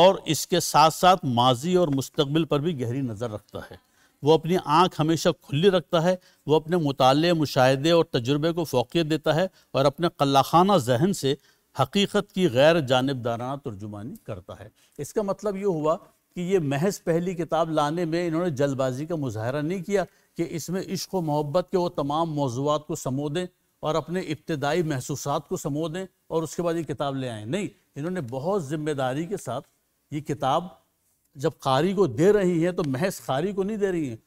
और इसके साथ साथ माजी और मुस्तबिल पर भी गहरी नज़र रखता है वो अपनी आँख हमेशा खुली रखता है वो अपने मुताले मुशाहदे और तजुर्बे को फोकियत देता है और अपने कलाखाना जहन से हकीकत की गैर जानबदाराना तर्जुमानी करता है इसका मतलब ये हुआ कि ये महज पहली किताब लाने में इन्होंने जल्दबाजी का मुजाहरा नहीं किया कि इसमें इश्क व मोहब्बत के वो तमाम मौजूद को समो दें और अपने इब्तदाई महसूस को समो दें और उसके बाद ये किताब ले आएँ नहीं इन्होंने बहुत ज़िम्मेदारी के साथ ये किताब जब खारी को दे रही है तो महज खारी को नहीं दे रही है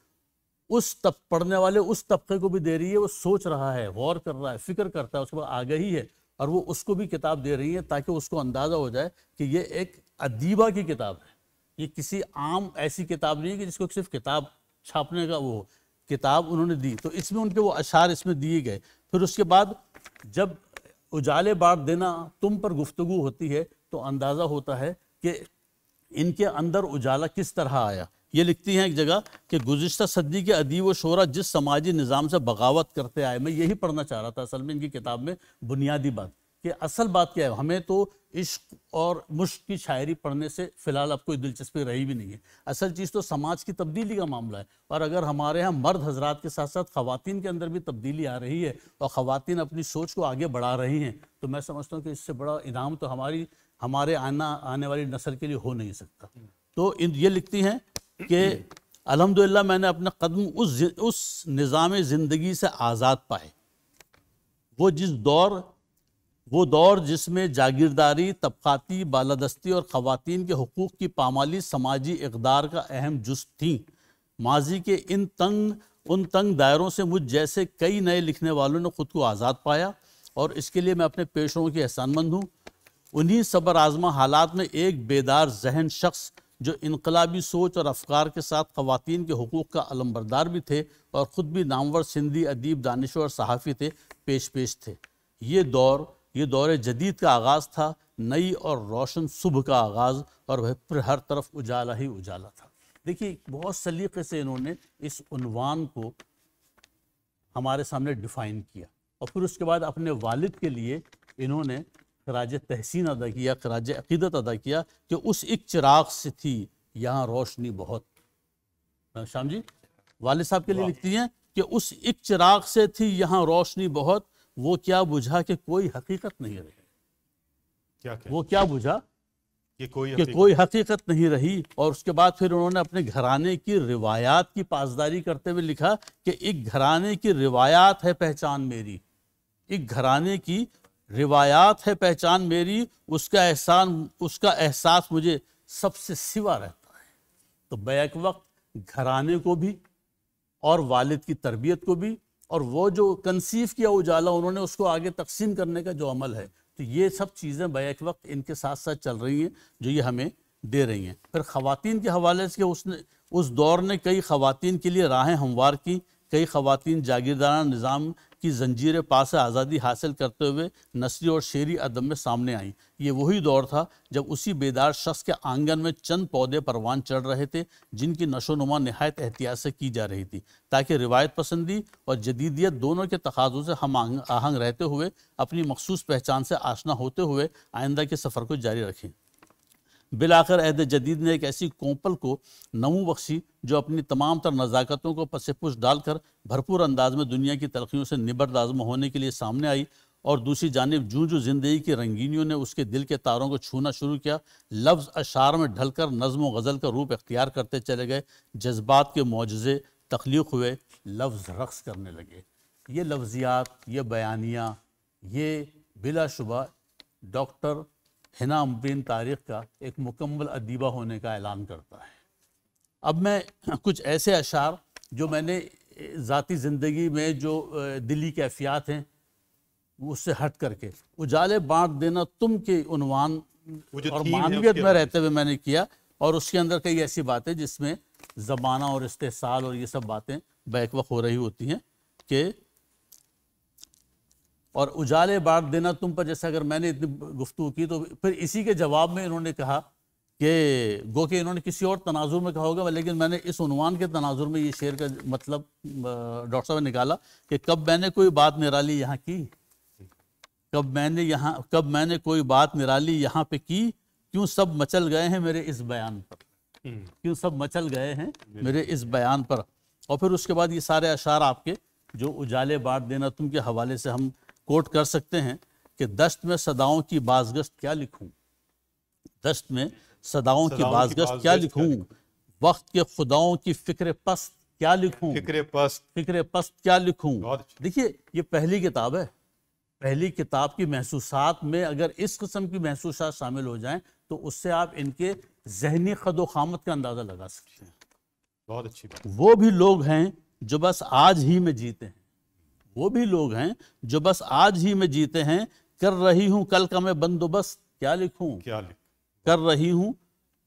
उस तब पढ़ने वाले उस तबके को भी दे रही है वो सोच रहा है गौर कर रहा है फिक्र करता है उसके बाद आगही है और वो उसको भी किताब दे रही है ताकि उसको अंदाज़ा हो जाए कि ये एक अदीबा की किताब है ये किसी आम ऐसी किताब नहीं है कि जिसको सिर्फ किताब छापने का वो किताब उन्होंने दी तो इसमें उनके वो अशार इसमें दिए गए फिर उसके बाद जब उजाले बाट देना तुम पर गुफ्तगु होती है तो अंदाज़ा होता है कि इनके अंदर उजाला किस तरह आया ये लिखती हैं एक जगह कि गुज्त सदी के अदीब व शोरा जिस समाजी निज़ाम से बगावत करते आए मैं यही पढ़ना चाह रहा था असल में इनकी किताब में बुनियादी बात कि असल बात क्या है हमें तो इश्क और मुश्क की शायरी पढ़ने से फ़िलहाल अब कोई दिलचस्पी रही भी नहीं है असल चीज़ तो समाज की तब्दीली का मामला है और अगर हमारे यहाँ मर्द हजरात के साथ साथ ख़वान के अंदर भी तब्दीली आ रही है और ख़वान अपनी सोच को आगे बढ़ा रही हैं तो मैं समझता हूँ कि इससे बड़ा इनाम तो हमारी हमारे आना आने वाली नस्ल के लिए हो नहीं सकता तो इन ये लिखती हैं कि अलहमदिल्ला मैंने अपना कदम उस उस निज़ाम ज़िंदगी से आज़ाद पाए वो जिस दौर वो दौर जिसमें जागीरदारी तबकती बालादस्ती और ख़वान के हकूक़ की पामाली समाजी इकदार का अहम जुस्त थी माजी के इन तंग उन तंग दायरों से मुझ जैसे कई नए लिखने वालों ने ख़ुद को आज़ाद पाया और इसके लिए मैं अपने पेशों की एहसानमंद हूँ उन्हीं सबर आजमा हालात में एक बेदार जहन शख्स जो इनकलाबी सोच और अफकार के साथ खातन के हकूक़ का अलमबरदार भी थे और ख़ुद भी नामवर सिंधी अदीब दानश और सहाफ़ी थे पेश पेश थे ये दौर ये दौर जदीद का आगाज़ था नई और रोशन सुबह का आगाज़ और वह फिर हर तरफ उजाला ही उजाला था देखिए बहुत सलीके से इन्होंने इस उनवान को हमारे सामने डिफ़ाइन किया और फिर उसके बाद अपने वालिद के लिए इन्होंने खराज तहसीन अदा किया खराज अकीदत अदा किया कि उस एक चिराग से थी यहाँ रोशनी बहुत हाँ, श्याम जी वाले साहब के लिए लिखती हैं कि उस एक चिराग से थी यहाँ रोशनी बहुत वो क्या बुझा कि कोई हकीकत नहीं रही क्या क्या? वो क्या बुझा कि कोई कि कोई हकीकत नहीं रही और उसके बाद फिर उन्होंने अपने घराने की रिवायात की पासदारी करते हुए लिखा कि एक घराने की रिवायात है पहचान मेरी एक घराने की रिवायात है पहचान मेरी उसका एहसान उसका एहसास मुझे सबसे सिवा रहता है तो बैक वक्त घराने को भी और वालिद की तरबियत को भी और वो जो कंसीव किया उजाला उन्होंने उसको आगे तकसीम करने का जो अमल है तो ये सब चीज़ें बैक वक्त इनके साथ साथ चल रही हैं जो ये हमें दे रही हैं फिर ख़वान के हवाले से उसने उस दौर ने कई ख़वातीन के लिए राहें हमवार की कई ख़वातीन जागीरदारा निज़ाम की जंजीर पास आज़ादी हासिल करते हुए नस्ली और शेरी अदम में सामने आई ये वही दौर था जब उसी बेदार शख्स के आंगन में चंद पौधे परवान चढ़ रहे थे जिनकी नशोनुमा नहायत एहतियात से की जा रही थी ताकि रिवायत पसंदी और जदीदियत दोनों के तकाजों से हम आहंग रहते हुए अपनी मखसूस पहचान से आशना होते हुए आइंदा के सफ़र को जारी रखें बिलाकर अहद जदीद ने एक ऐसी कोंपल को नमू बख्शी जो अपनी तमाम तर नज़ाकतों को पसे पुश डालकर भरपूर अंदाज में दुनिया की तरक्ियों से निबर लाजम होने के लिए सामने आई और दूसरी जानब जूँ जू ज़िंदगी की रंगीनियों ने उसके दिल के तारों को छूना शुरू किया लफ्ज़ अशार में ढलकर नज़म गज़ल का रूप इख्तियार करते चले गए जज्बात के मुआजे तख्लीक हुए लफ्ज़ रक्स करने लगे ये लफ्ज़ियात ये बयानियाँ ये बिलाशुबा डॉक्टर हिना मुबीन तारीख़ का एक मुकम्मल अदीबा होने का ऐलान करता है अब मैं कुछ ऐसे अशार जो मैंने ज़ाती ज़िंदगी में जो दिली कैफियात हैं उससे हट करके उजाले बांट देना तुम के उनवान और मानवियत में रहते हुए मैंने किया और उसके अंदर कई ऐसी बातें जिसमें ज़माना और इस्तेसाल और ये सब बातें बैक वक्त हो रही होती हैं कि और उजाले बांट देना तुम पर जैसे अगर मैंने इतनी गुफ्तु की तो फिर इसी के जवाब में इन्होंने कहा कि गो कि इन्होंने किसी और तनाजुर में कहा होगा लेकिन मैंने इस उनवान के तनाजुर में ये शेर का मतलब डॉक्टर साहब ने निकाला कि कब मैंने कोई बात निराली यहाँ की कब मैंने यहाँ कब मैंने कोई बात निराली यहाँ पे की क्यों सब मचल गए हैं मेरे इस बयान पर हम्म। क्यों सब मचल गए हैं मेरे इस बयान पर और फिर उसके बाद ये सारे अशार आपके जो उजाले बांट देना तुम के हवाले से हम कोट कर सकते हैं कि दस्त में सदाओं की बाजगश्त क्या लिखूं दस्त में सदाओं की बाजगश्त क्या लिखूं वक्त के खुदाओं की फिक्र पस्त क्या लिखूं फिक्र पस्त फिक्र पस्त क्या लिखूं देखिए ये पहली किताब है पहली किताब की महसूसात में अगर इस किस्म की महसूसात शामिल हो जाएं तो उससे आप इनके जहनी खदोखामत खामत का अंदाज़ा लगा सकते हैं बहुत अच्छी बात वो भी लोग हैं जो बस आज ही में जीते हैं वो भी लोग हैं जो बस आज ही में जीते हैं कर रही हूं कल का मैं बंदोबस्त क्या लिखूं क्या लिख कर रही हूं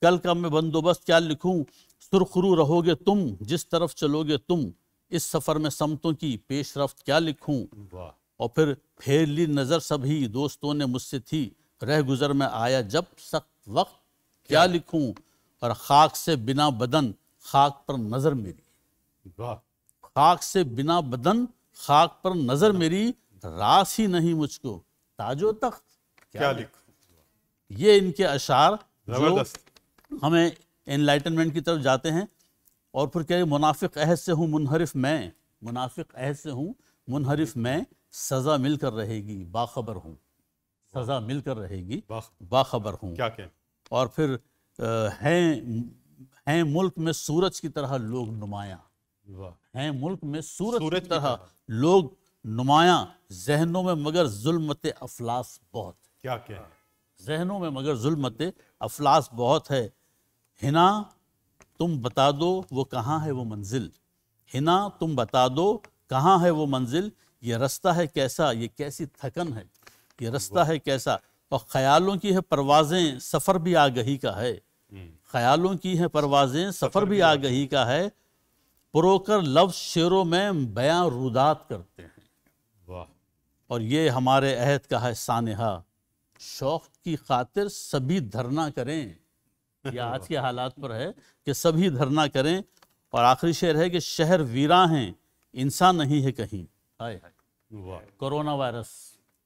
कल का मैं बंदोबस्त क्या लिखूं सुरखरू रहोगे तुम जिस तरफ चलोगे तुम इस सफर में समतों की पेशरफ क्या लिखूं और फिर फेर ली नजर सभी दोस्तों ने मुझसे थी रह गुजर में आया जब सख्त वक्त क्या, क्या लिखूं और खाक से बिना बदन खाक पर नजर मेरी खाक से बिना बदन खाक पर नजर मेरी रास ही नहीं मुझको ताजो तख्त क्या, लिख ये इनके अशार जो हमें इनलाइटनमेंट की तरफ जाते हैं और फिर कह मुनाफिक अहद से हूँ मुनहरफ मैं मुनाफिक अहद से हूँ मुनहरफ मैं सज़ा मिलकर रहेगी बाखबर हूँ सज़ा मिलकर रहेगी बाखबर हूँ क्या क्या और फिर हैं हैं मुल्क में सूरज की तरह लोग नुमाया हैं मुल्क में सूरत सूरत तरह हाँ। लोग नुमाया जहनों में मगर जुल्मत अफलास बहुत क्या क्या हाँ। जहनों में मगर जुल्मत अफलास बहुत है हिना तुम बता दो वो कहाँ है वो मंजिल हिना तुम बता दो कहाँ है वो मंजिल ये रास्ता है कैसा ये कैसी थकन है ये रास्ता है कैसा और ख्यालों की है परवाजें सफ़र भी आगही का है हम्म। ख्यालों की है परवाजें सफ़र भी आगही का है प्रोकर लफ्ज शेरों में बयां रुदात करते हैं वाह और ये हमारे अहद का है सानहा शौक की खातिर सभी धरना करें यह आज के हालात पर है कि सभी धरना करें और आखिरी शेर है कि शहर वीरा हैं इंसान नहीं है कहीं हाय हाय कोरोना वायरस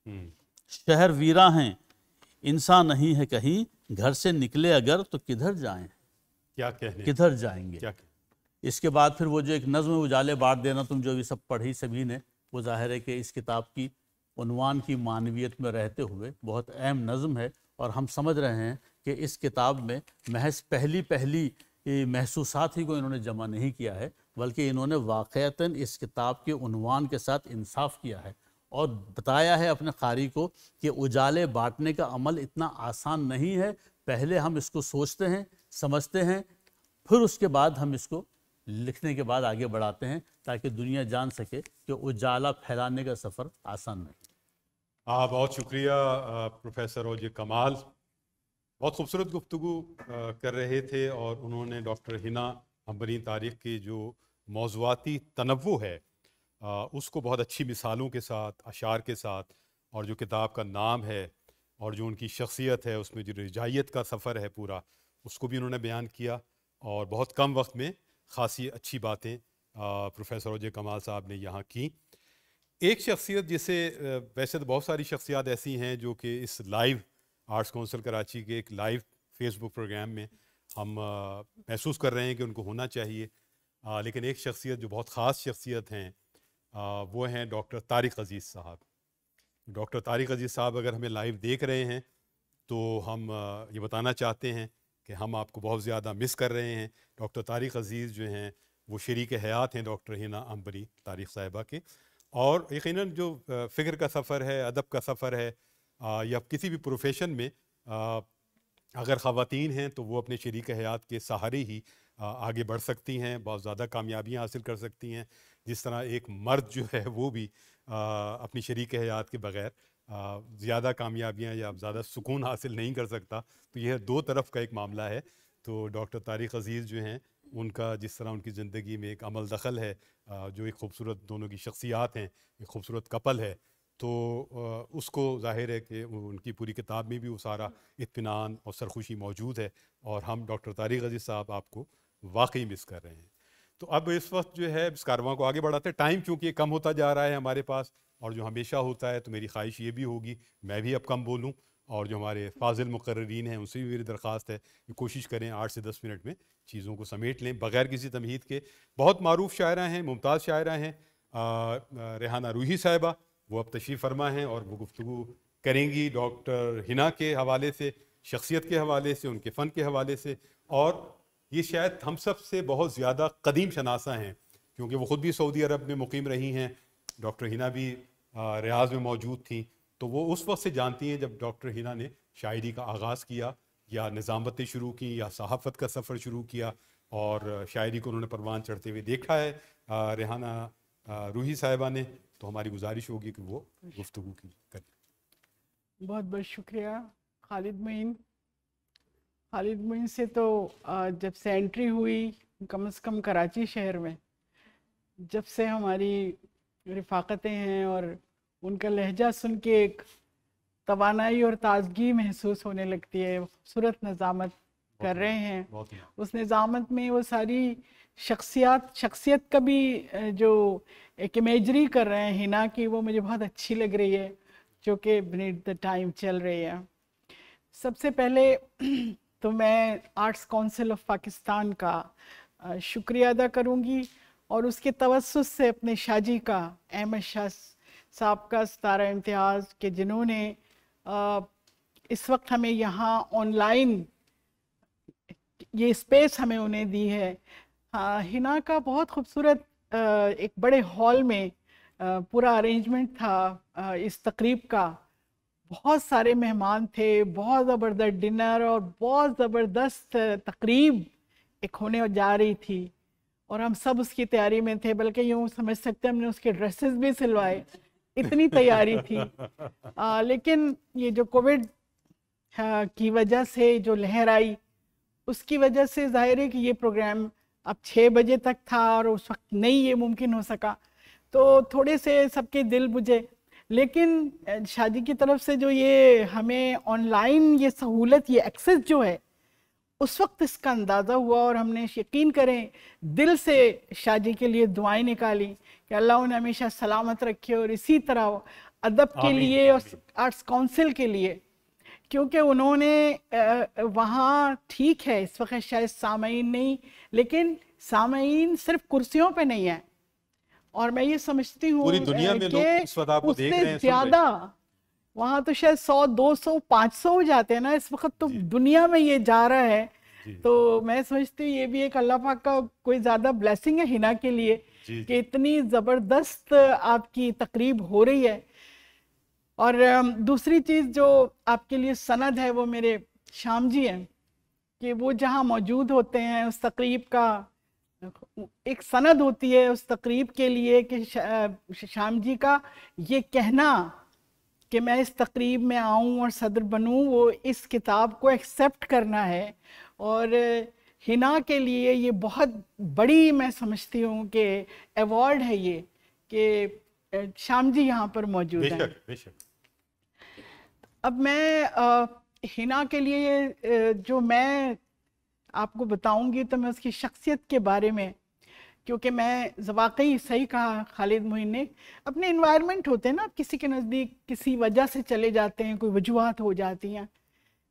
हम्म। शहर वीरा हैं इंसान नहीं है कहीं घर से निकले अगर तो किधर जाएं क्या कहने किधर जाएंगे क्या कहने? इसके बाद फिर वो जो एक नज़म उजाले बांट देना तुम जो भी सब पढ़ी सभी ने वो ज़ाहिर है कि इस किताब की उनवान की मानवीयत में रहते हुए बहुत अहम नज़म है और हम समझ रहे हैं कि इस किताब में महज पहली पहली महसूस ही को इन्होंने जमा नहीं किया है बल्कि इन्होंने वाक़ता इस किताब के उनवान के साथ इंसाफ किया है और बताया है अपने खारी को कि उजाले बांटने का अमल इतना आसान नहीं है पहले हम इसको सोचते हैं समझते हैं फिर उसके बाद हम इसको लिखने के बाद आगे बढ़ाते हैं ताकि दुनिया जान सके कि उजाला फैलाने का सफ़र आसान नहीं हाँ बहुत शुक्रिया प्रोफेसर ओजे कमाल बहुत खूबसूरत गुफ्तु कर रहे थे और उन्होंने डॉक्टर हिना हमबरी तारीख की जो मौजूदी तनवु है उसको बहुत अच्छी मिसालों के साथ अशार के साथ और जो किताब का नाम है और जो उनकी शख्सियत है उसमें जो रिजाइत का सफ़र है पूरा उसको भी उन्होंने बयान किया और बहुत कम वक्त में ख़ासी अच्छी बातें प्रोफेसर अजय कमाल साहब ने यहाँ की एक शख्सियत जिसे वैसे तो बहुत सारी शख्सियात ऐसी हैं जो कि इस लाइव आर्ट्स काउंसिल कराची के एक लाइव फेसबुक प्रोग्राम में हम महसूस कर रहे हैं कि उनको होना चाहिए आ, लेकिन एक शख्सियत जो बहुत ख़ास शख्सियत हैं वो हैं डॉक्टर तारिक अजीज़ साहब डॉक्टर तारिक अजीज़ साहब अगर हमें लाइव देख रहे हैं तो हम ये बताना चाहते हैं कि हम आपको बहुत ज़्यादा मिस कर रहे हैं डॉक्टर तारिक अज़ीज़ जो हैं वो शरीक हयात हैं डॉक्टर हिना अम्बरी तारिक साहिबा के और यकीन जो फ़िक्र का सफ़र है अदब का सफ़र है आ, या किसी भी प्रोफेशन में आ, अगर ख़वातीन हैं तो वो अपने शरीक हयात के सहारे ही आ, आगे बढ़ सकती हैं बहुत ज़्यादा कामयाबियाँ हासिल कर सकती हैं जिस तरह एक मर्द जो है वो भी आ, अपनी शरीक हयात के बग़ैर ज़्यादा कामयाबियाँ या ज़्यादा सुकून हासिल नहीं कर सकता तो यह दो तरफ का एक मामला है तो डॉक्टर तारिक अज़ीज़ जो हैं उनका जिस तरह उनकी ज़िंदगी में एक अमल दखल है जो एक खूबसूरत दोनों की शख्सियात हैं एक खूबसूरत कपल है तो उसको जाहिर है कि उनकी पूरी किताब में भी वो सारा इतमान और सरखुशी मौजूद है और हम डॉक्टर तारिक अजीज़ साहब आपको वाकई मिस कर रहे हैं तो अब इस वक्त जो है इस कारवा को आगे बढ़ाते हैं टाइम चूँकि कम होता जा रहा है हमारे पास और जो हमेशा होता है तो मेरी ख्वाहिश ये भी होगी मैं भी अब कम बोलूँ और जो हमारे फाजिल मुकर्रीन हैं उनसे भी मेरी दरख्वास्त है कि कोशिश करें आठ से दस मिनट में चीज़ों को समेट लें बग़ैर किसी तमहीद के बहुत मरूफ शायरा हैं मुमताज़ शायरा हैं रेहाना रूही साहिबा वो अब तशरीफ़ फरमा हैं और वो गुफ्तु करेंगी डॉक्टर हिना के हवाले से शख्सियत के हवाले से उनके फ़न के हवाले से और ये शायद हम सब से बहुत ज़्यादा कदीम शनासा हैं क्योंकि वो ख़ुद भी सऊदी अरब में मुकीम रही हैं डॉक्टर हिना भी रियाज में मौजूद थी तो वो उस वक्त से जानती हैं जब डॉक्टर हिना ने शायरी का आगाज़ किया या निज़ामतें शुरू की या सहाफ़त का सफ़र शुरू किया और शायरी को उन्होंने परवान चढ़ते हुए देखा है रेहाना रूही साहिबा ने तो हमारी गुजारिश होगी कि वो गुफ्तु की करें बहुत बहुत शुक्रिया खालिद मीन खालिद मीन से तो जब से एंट्री हुई कम से कम कराची शहर में जब से हमारी रफाकतें हैं और उनका लहजा सुन के एक तोानाई और ताजगी महसूस होने लगती है खूबसूरत नज़ामत कर रहे हैं उस निज़ामत में वो सारी शख्सियात शख्सियत का भी जो एक इमेजरी कर रहे हैं हिना की वो मुझे बहुत अच्छी लग रही है जो कि बीट द टाइम चल रही है सबसे पहले तो मैं आर्ट्स काउंसिल ऑफ पाकिस्तान का शुक्रिया अदा करूँगी और उसके तवसुस से अपने शाजी का अहमद शाह साहब का सतारा इम्तियाज़ के जिन्होंने इस वक्त हमें यहाँ ऑनलाइन ये स्पेस हमें उन्हें दी है हाँ हिना का बहुत खूबसूरत एक बड़े हॉल में पूरा अरेंजमेंट था इस तकरीब का बहुत सारे मेहमान थे बहुत ज़बरदस्त डिनर और बहुत ज़बरदस्त तकरीब एक होने जा रही थी और हम सब उसकी तैयारी में थे बल्कि यूँ समझ सकते हमने उसके ड्रेसेस भी सिलवाए इतनी तैयारी थी आ, लेकिन ये जो कोविड की वजह से जो लहर आई उसकी वजह से जाहिर है कि ये प्रोग्राम अब छः बजे तक था और उस वक्त नहीं ये मुमकिन हो सका तो थोड़े से सबके दिल बुझे लेकिन शादी की तरफ से जो ये हमें ऑनलाइन ये सहूलत ये एक्सेस जो है उस वक्त इसका अंदाज़ा हुआ और हमने यकीन करें दिल से शादी के लिए दुआएं निकाली कि अल्लाह उन्हें हमेशा सलामत रखे और इसी तरह अदब के लिए और आर्ट्स काउंसिल के लिए क्योंकि उन्होंने वहाँ ठीक है इस वक्त शायद सामीन नहीं लेकिन सामीन सिर्फ कुर्सियों पे नहीं है और मैं ये समझती हूँ कि उससे ज्यादा वहाँ तो शायद सौ दो सौ पाँच सौ हो जाते हैं ना इस वक्त तो दुनिया में ये जा रहा है तो मैं समझती हूँ ये भी एक अल्लाह पाक का कोई ज़्यादा ब्लेसिंग है हिना के लिए कि इतनी ज़बरदस्त आपकी तकरीब हो रही है और दूसरी चीज़ जो आपके लिए सनद है वो मेरे शाम जी हैं कि वो जहाँ मौजूद होते हैं उस तकरीब का एक सनद होती है उस तकरीब के लिए कि शाम जी का ये कहना कि मैं इस तकरीब में आऊँ और सदर बनूँ वो इस किताब को एक्सेप्ट करना है और हिना के लिए ये बहुत बड़ी मैं समझती हूँ कि अवार्ड है ये कि श्याम जी यहाँ पर मौजूद हैं अब मैं आ, हिना के लिए जो मैं आपको बताऊंगी तो मैं उसकी शख्सियत के बारे में क्योंकि मैं वाकई सही कहा खालिद मोहन ने अपने इन्वायरमेंट होते हैं ना किसी के नज़दीक किसी वजह से चले जाते हैं कोई वजूहत हो जाती हैं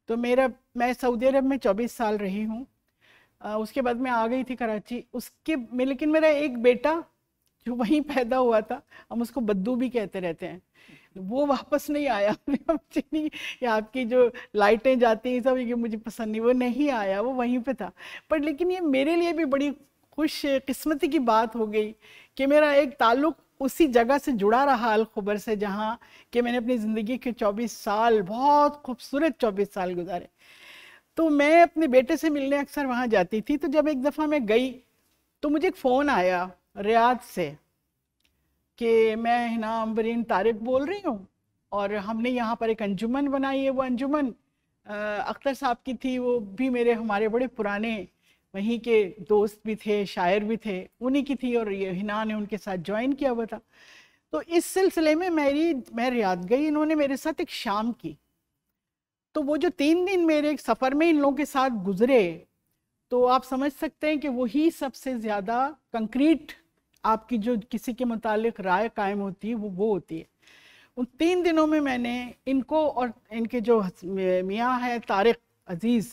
तो मेरा मैं सऊदी अरब में चौबीस साल रही हूँ उसके बाद मैं आ गई थी कराची उसके में लेकिन मेरा एक बेटा जो वहीं पैदा हुआ था हम उसको बद्दू भी कहते रहते हैं वो वापस नहीं आया नहीं या आपकी जो लाइटें जाती हैं सब ये मुझे पसंद नहीं वो नहीं आया वो वहीं पे था पर लेकिन ये मेरे लिए भी बड़ी खुश किस्मती की बात हो गई कि मेरा एक ताल्लुक उसी जगह से जुड़ा रहा अलखबर से जहाँ कि मैंने अपनी ज़िंदगी के 24 साल बहुत खूबसूरत 24 साल गुजारे तो मैं अपने बेटे से मिलने अक्सर वहाँ जाती थी तो जब एक दफ़ा मैं गई तो मुझे एक फ़ोन आया रियाद से कि मैं हिना अम्बरीन तारिक बोल रही हूँ और हमने यहाँ पर एक अंजुमन बनाई है वो अंजुमन अख्तर साहब की थी वो भी मेरे हमारे बड़े पुराने वहीं के दोस्त भी थे शायर भी थे उन्हीं की थी और ये हिना ने उनके साथ ज्वाइन किया हुआ था तो इस सिलसिले में मेरी मैं रियाद गई इन्होंने मेरे साथ एक शाम की तो वो जो तीन दिन मेरे एक सफ़र में इन लोगों के साथ गुजरे तो आप समझ सकते हैं कि वही सबसे ज़्यादा कंक्रीट आपकी जो किसी के मुतल राय कायम होती है वो वो होती है उन तीन दिनों में मैंने इनको और इनके जो मियाँ है तारिक अजीज़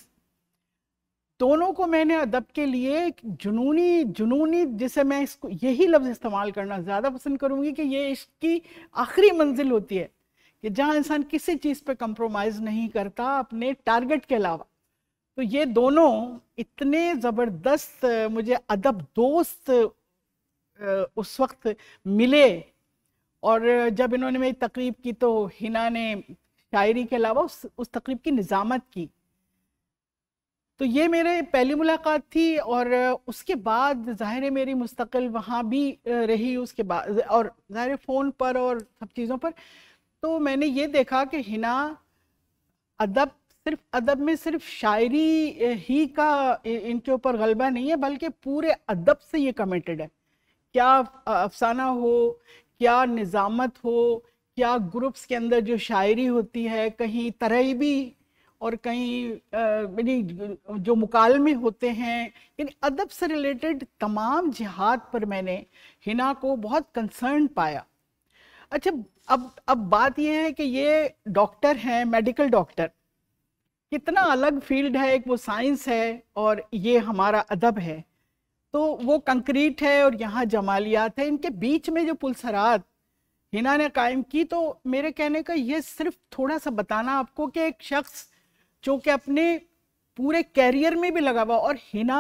दोनों को मैंने अदब के लिए जुनूनी जुनूनी जिसे मैं इसको यही लफ्ज़ इस्तेमाल करना ज़्यादा पसंद करूँगी कि ये इश्क की आखिरी मंजिल होती है कि जहाँ इंसान किसी चीज़ पे कंप्रोमाइज़ नहीं करता अपने टारगेट के अलावा तो ये दोनों इतने ज़बरदस्त मुझे अदब दोस्त उस वक्त मिले और जब इन्होंने मेरी तकरीब की तो हिना ने शायरी के अलावा उस, उस तकरीब की निज़ामत की तो ये मेरे पहली मुलाकात थी और उसके बाद ज़ाहिर है मेरी मुस्तकिल वहाँ भी रही उसके बाद और ज़ाहिर फ़ोन पर और सब चीज़ों पर तो मैंने ये देखा कि हिना अदब सिर्फ अदब में सिर्फ शायरी ही का इनके ऊपर गलबा नहीं है बल्कि पूरे अदब से ये कमिटेड है क्या अफसाना हो क्या निज़ामत हो क्या ग्रुप्स के अंदर जो शायरी होती है कहीं तरह भी और कहीं यानी जो मुकालमे होते हैं यानी अदब से रिलेटेड तमाम जिहाद पर मैंने हिना को बहुत कंसर्न पाया अच्छा अब अब बात यह है कि ये डॉक्टर हैं मेडिकल डॉक्टर कितना अलग फील्ड है एक वो साइंस है और ये हमारा अदब है तो वो कंक्रीट है और यहाँ जमालियात है इनके बीच में जो पुलसरात हिना ने कायम की तो मेरे कहने का ये सिर्फ थोड़ा सा बताना आपको कि एक शख्स जो कि अपने पूरे कैरियर में भी लगा हुआ और हिना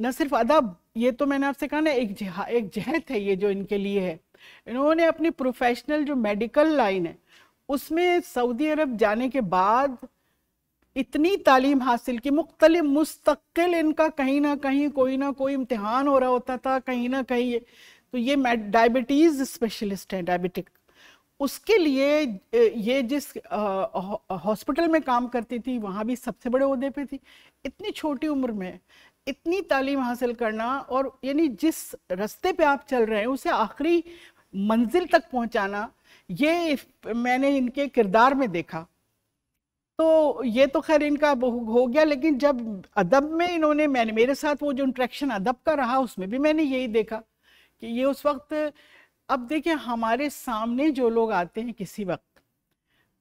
न सिर्फ अदब ये तो मैंने आपसे कहा ना एक जहा एक जहत है ये जो इनके लिए है इन्होंने अपनी प्रोफेशनल जो मेडिकल लाइन है उसमें सऊदी अरब जाने के बाद इतनी तालीम हासिल की मुख्तलि मुस्तकिल इनका कहीं ना कहीं कोई ना कोई इम्तहान हो रहा होता था कहीं ना कहीं ये तो ये डायबिटीज़ स्पेशलिस्ट हैं डायबिटिक उसके लिए ये जिस हॉस्पिटल में काम करती थी वहाँ भी सबसे बड़े उहदे पे थी इतनी छोटी उम्र में इतनी तालीम हासिल करना और यानी जिस रास्ते पे आप चल रहे हैं उसे आखिरी मंजिल तक पहुँचाना ये मैंने इनके किरदार में देखा तो ये तो खैर इनका हो गया लेकिन जब अदब में इन्होंने मैंने मेरे साथ वो जो इंट्रैक्शन अदब का रहा उसमें भी मैंने यही देखा कि ये उस वक्त अब देखिए हमारे सामने जो लोग आते हैं किसी वक्त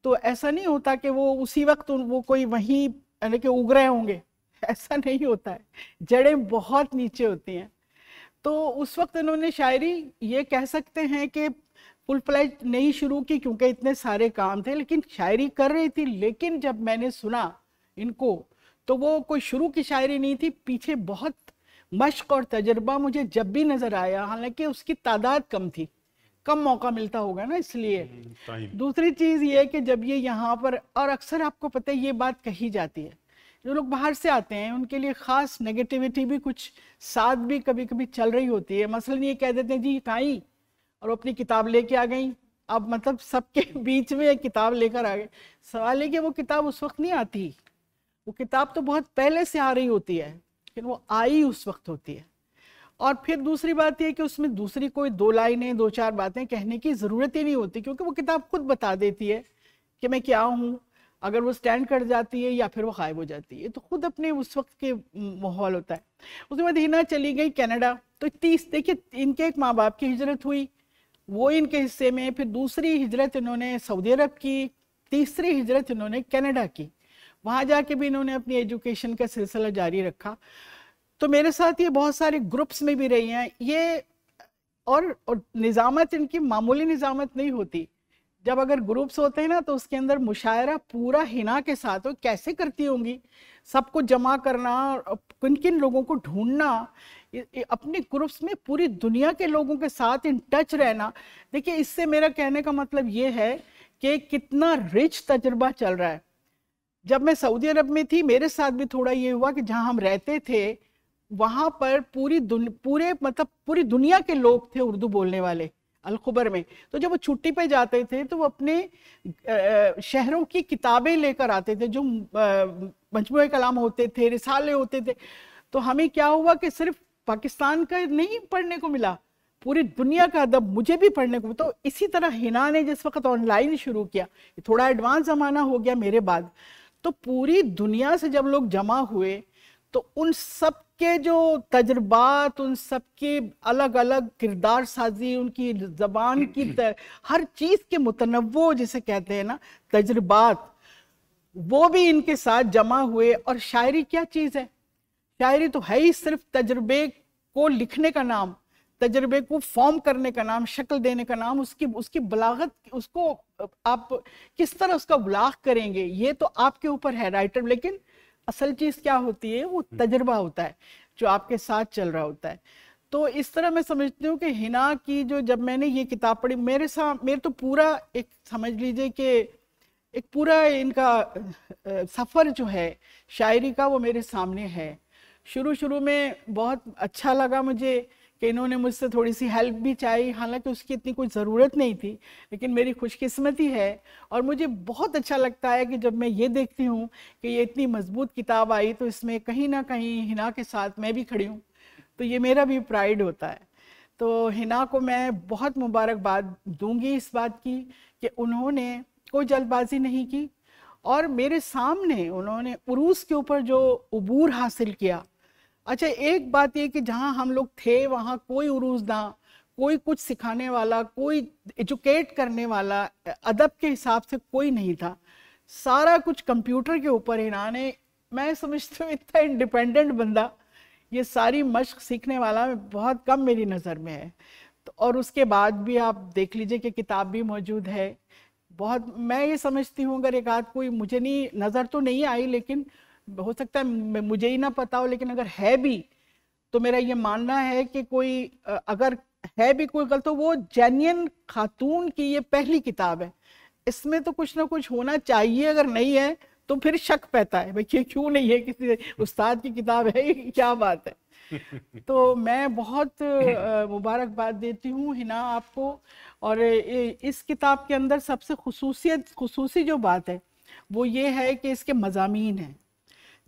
तो ऐसा नहीं होता कि वो उसी वक्त वो कोई वहीं यानी कि उग रहे होंगे ऐसा नहीं होता है जड़ें बहुत नीचे होती हैं तो उस वक्त इन्होंने शायरी ये कह सकते हैं कि फुल फ्लैज नहीं शुरू की क्योंकि इतने सारे काम थे लेकिन शायरी कर रही थी लेकिन जब मैंने सुना इनको तो वो कोई शुरू की शायरी नहीं थी पीछे बहुत मश्क और तजर्बा मुझे जब भी नज़र आया हालांकि उसकी तादाद कम थी कम मौका मिलता होगा ना इसलिए हम्म, दूसरी चीज़ ये कि जब ये यहाँ पर और अक्सर आपको पता है ये बात कही जाती है जो लोग बाहर से आते हैं उनके लिए ख़ास नेगेटिविटी भी कुछ साथ भी कभी कभी चल रही होती है मसलन ये कह देते हैं जी कहीं और अपनी किताब लेके आ गई अब मतलब सबके बीच में एक किताब लेकर आ गए सवाल है कि वो किताब उस वक्त नहीं आती वो किताब तो बहुत पहले से आ रही होती है लेकिन वो आई उस वक्त होती है और फिर दूसरी बात यह कि उसमें दूसरी कोई दो लाइनें दो चार बातें कहने की ज़रूरत ही नहीं होती क्योंकि वो किताब खुद बता देती है कि मैं क्या हूँ अगर वो स्टैंड कर जाती है या फिर वो गायब हो जाती है तो खुद अपने उस वक्त के माहौल होता है उसके बाद हिना चली गई कनाडा तो तीस देखिए इनके एक माँ बाप की हिजरत हुई वो इनके हिस्से में फिर दूसरी हिजरत इन्होंने सऊदी अरब की तीसरी हिजरत इन्होंने कनाडा की वहाँ जाके भी इन्होंने अपनी एजुकेशन का सिलसिला जारी रखा तो मेरे साथ ये बहुत सारे ग्रुप्स में भी रही हैं ये और, और निज़ामत इनकी मामूली निज़ामत नहीं होती जब अगर ग्रुप्स होते हैं ना तो उसके अंदर मुशायरा पूरा हिना के साथ हो कैसे करती होंगी सबको जमा करना किन किन लोगों को ढूंढना अपने ग्रुप्स में पूरी दुनिया के लोगों के साथ इन टच रहना देखिए इससे मेरा कहने का मतलब ये है कि कितना रिच तजर्बा चल रहा है जब मैं सऊदी अरब में थी मेरे साथ भी थोड़ा ये हुआ कि जहाँ हम रहते थे वहाँ पर पूरी पूरे मतलब पूरी दुनिया के लोग थे उर्दू बोलने वाले अलखबर में तो जब वो छुट्टी पे जाते थे तो वो अपने शहरों की किताबें लेकर आते थे जो मजमू कलाम होते थे रिसाले होते थे तो हमें क्या हुआ कि सिर्फ पाकिस्तान का नहीं पढ़ने को मिला पूरी दुनिया का अदब मुझे भी पढ़ने को तो इसी तरह हिना ने जिस वक्त ऑनलाइन शुरू किया थोड़ा एडवांस ज़माना हो गया मेरे बाद तो पूरी दुनिया से जब लोग जमा हुए तो उन सब के जो तजर्बात उन सब के अलग अलग किरदार साजी उनकी जबान की हर चीज़ के मुतनव जिसे कहते हैं ना तजर्बात वो भी इनके साथ जमा हुए और शायरी क्या चीज़ है शायरी तो है ही सिर्फ तजर्बे को लिखने का नाम तजर्बे को फॉर्म करने का नाम शक्ल देने का नाम उसकी उसकी बलागत उसको आप किस तरह उसका बलाग करेंगे ये तो आपके ऊपर है राइटर लेकिन असल चीज़ क्या होती है वो हम्म। तजर्बा होता है जो आपके साथ चल रहा होता है तो इस तरह मैं समझती हूँ कि हिना की जो जब मैंने ये किताब पढ़ी मेरे साथ मेरे तो पूरा एक समझ लीजिए कि एक पूरा इनका सफ़र जो है शायरी का वो मेरे सामने है शुरू शुरू में बहुत अच्छा लगा मुझे कि इन्होंने मुझसे थोड़ी सी हेल्प भी चाहिए हालांकि उसकी इतनी कोई ज़रूरत नहीं थी लेकिन मेरी खुशकिस्मती है और मुझे बहुत अच्छा लगता है कि जब मैं ये देखती हूँ कि ये इतनी मजबूत किताब आई तो इसमें कहीं ना कहीं हिना के साथ मैं भी खड़ी हूँ तो ये मेरा भी प्राइड होता है तो हिना को मैं बहुत मुबारकबाद दूंगी इस बात की कि उन्होंने कोई जल्दबाजी नहीं की और मेरे सामने उन्होंने उरूस के ऊपर जो अबूर हासिल किया अच्छा एक बात ये कि जहाँ हम लोग थे वहाँ कोई उरूज ना कोई कुछ सिखाने वाला कोई एजुकेट करने वाला अदब के हिसाब से कोई नहीं था सारा कुछ कंप्यूटर के ऊपर इन्होंने मैं समझती हूँ इतना इंडिपेंडेंट बंदा ये सारी मश्क सीखने वाला बहुत कम मेरी नज़र में है तो और उसके बाद भी आप देख लीजिए कि किताब भी मौजूद है बहुत मैं ये समझती हूँ अगर एक आध कोई मुझे नहीं नज़र तो नहीं आई लेकिन हो सकता है मुझे ही ना पता हो लेकिन अगर है भी तो मेरा ये मानना है कि कोई अगर है भी कोई गलत तो वो जेन्यन खातून की ये पहली किताब है इसमें तो कुछ ना कुछ होना चाहिए अगर नहीं है तो फिर शक पैता है भाई क्यों नहीं है किसी उस्ताद की किताब है क्या बात है तो मैं बहुत मुबारकबाद देती हूँ हिना आपको और इस किताब के अंदर सबसे खसूसियत खसूसी जो बात है वो ये है कि इसके मजामी हैं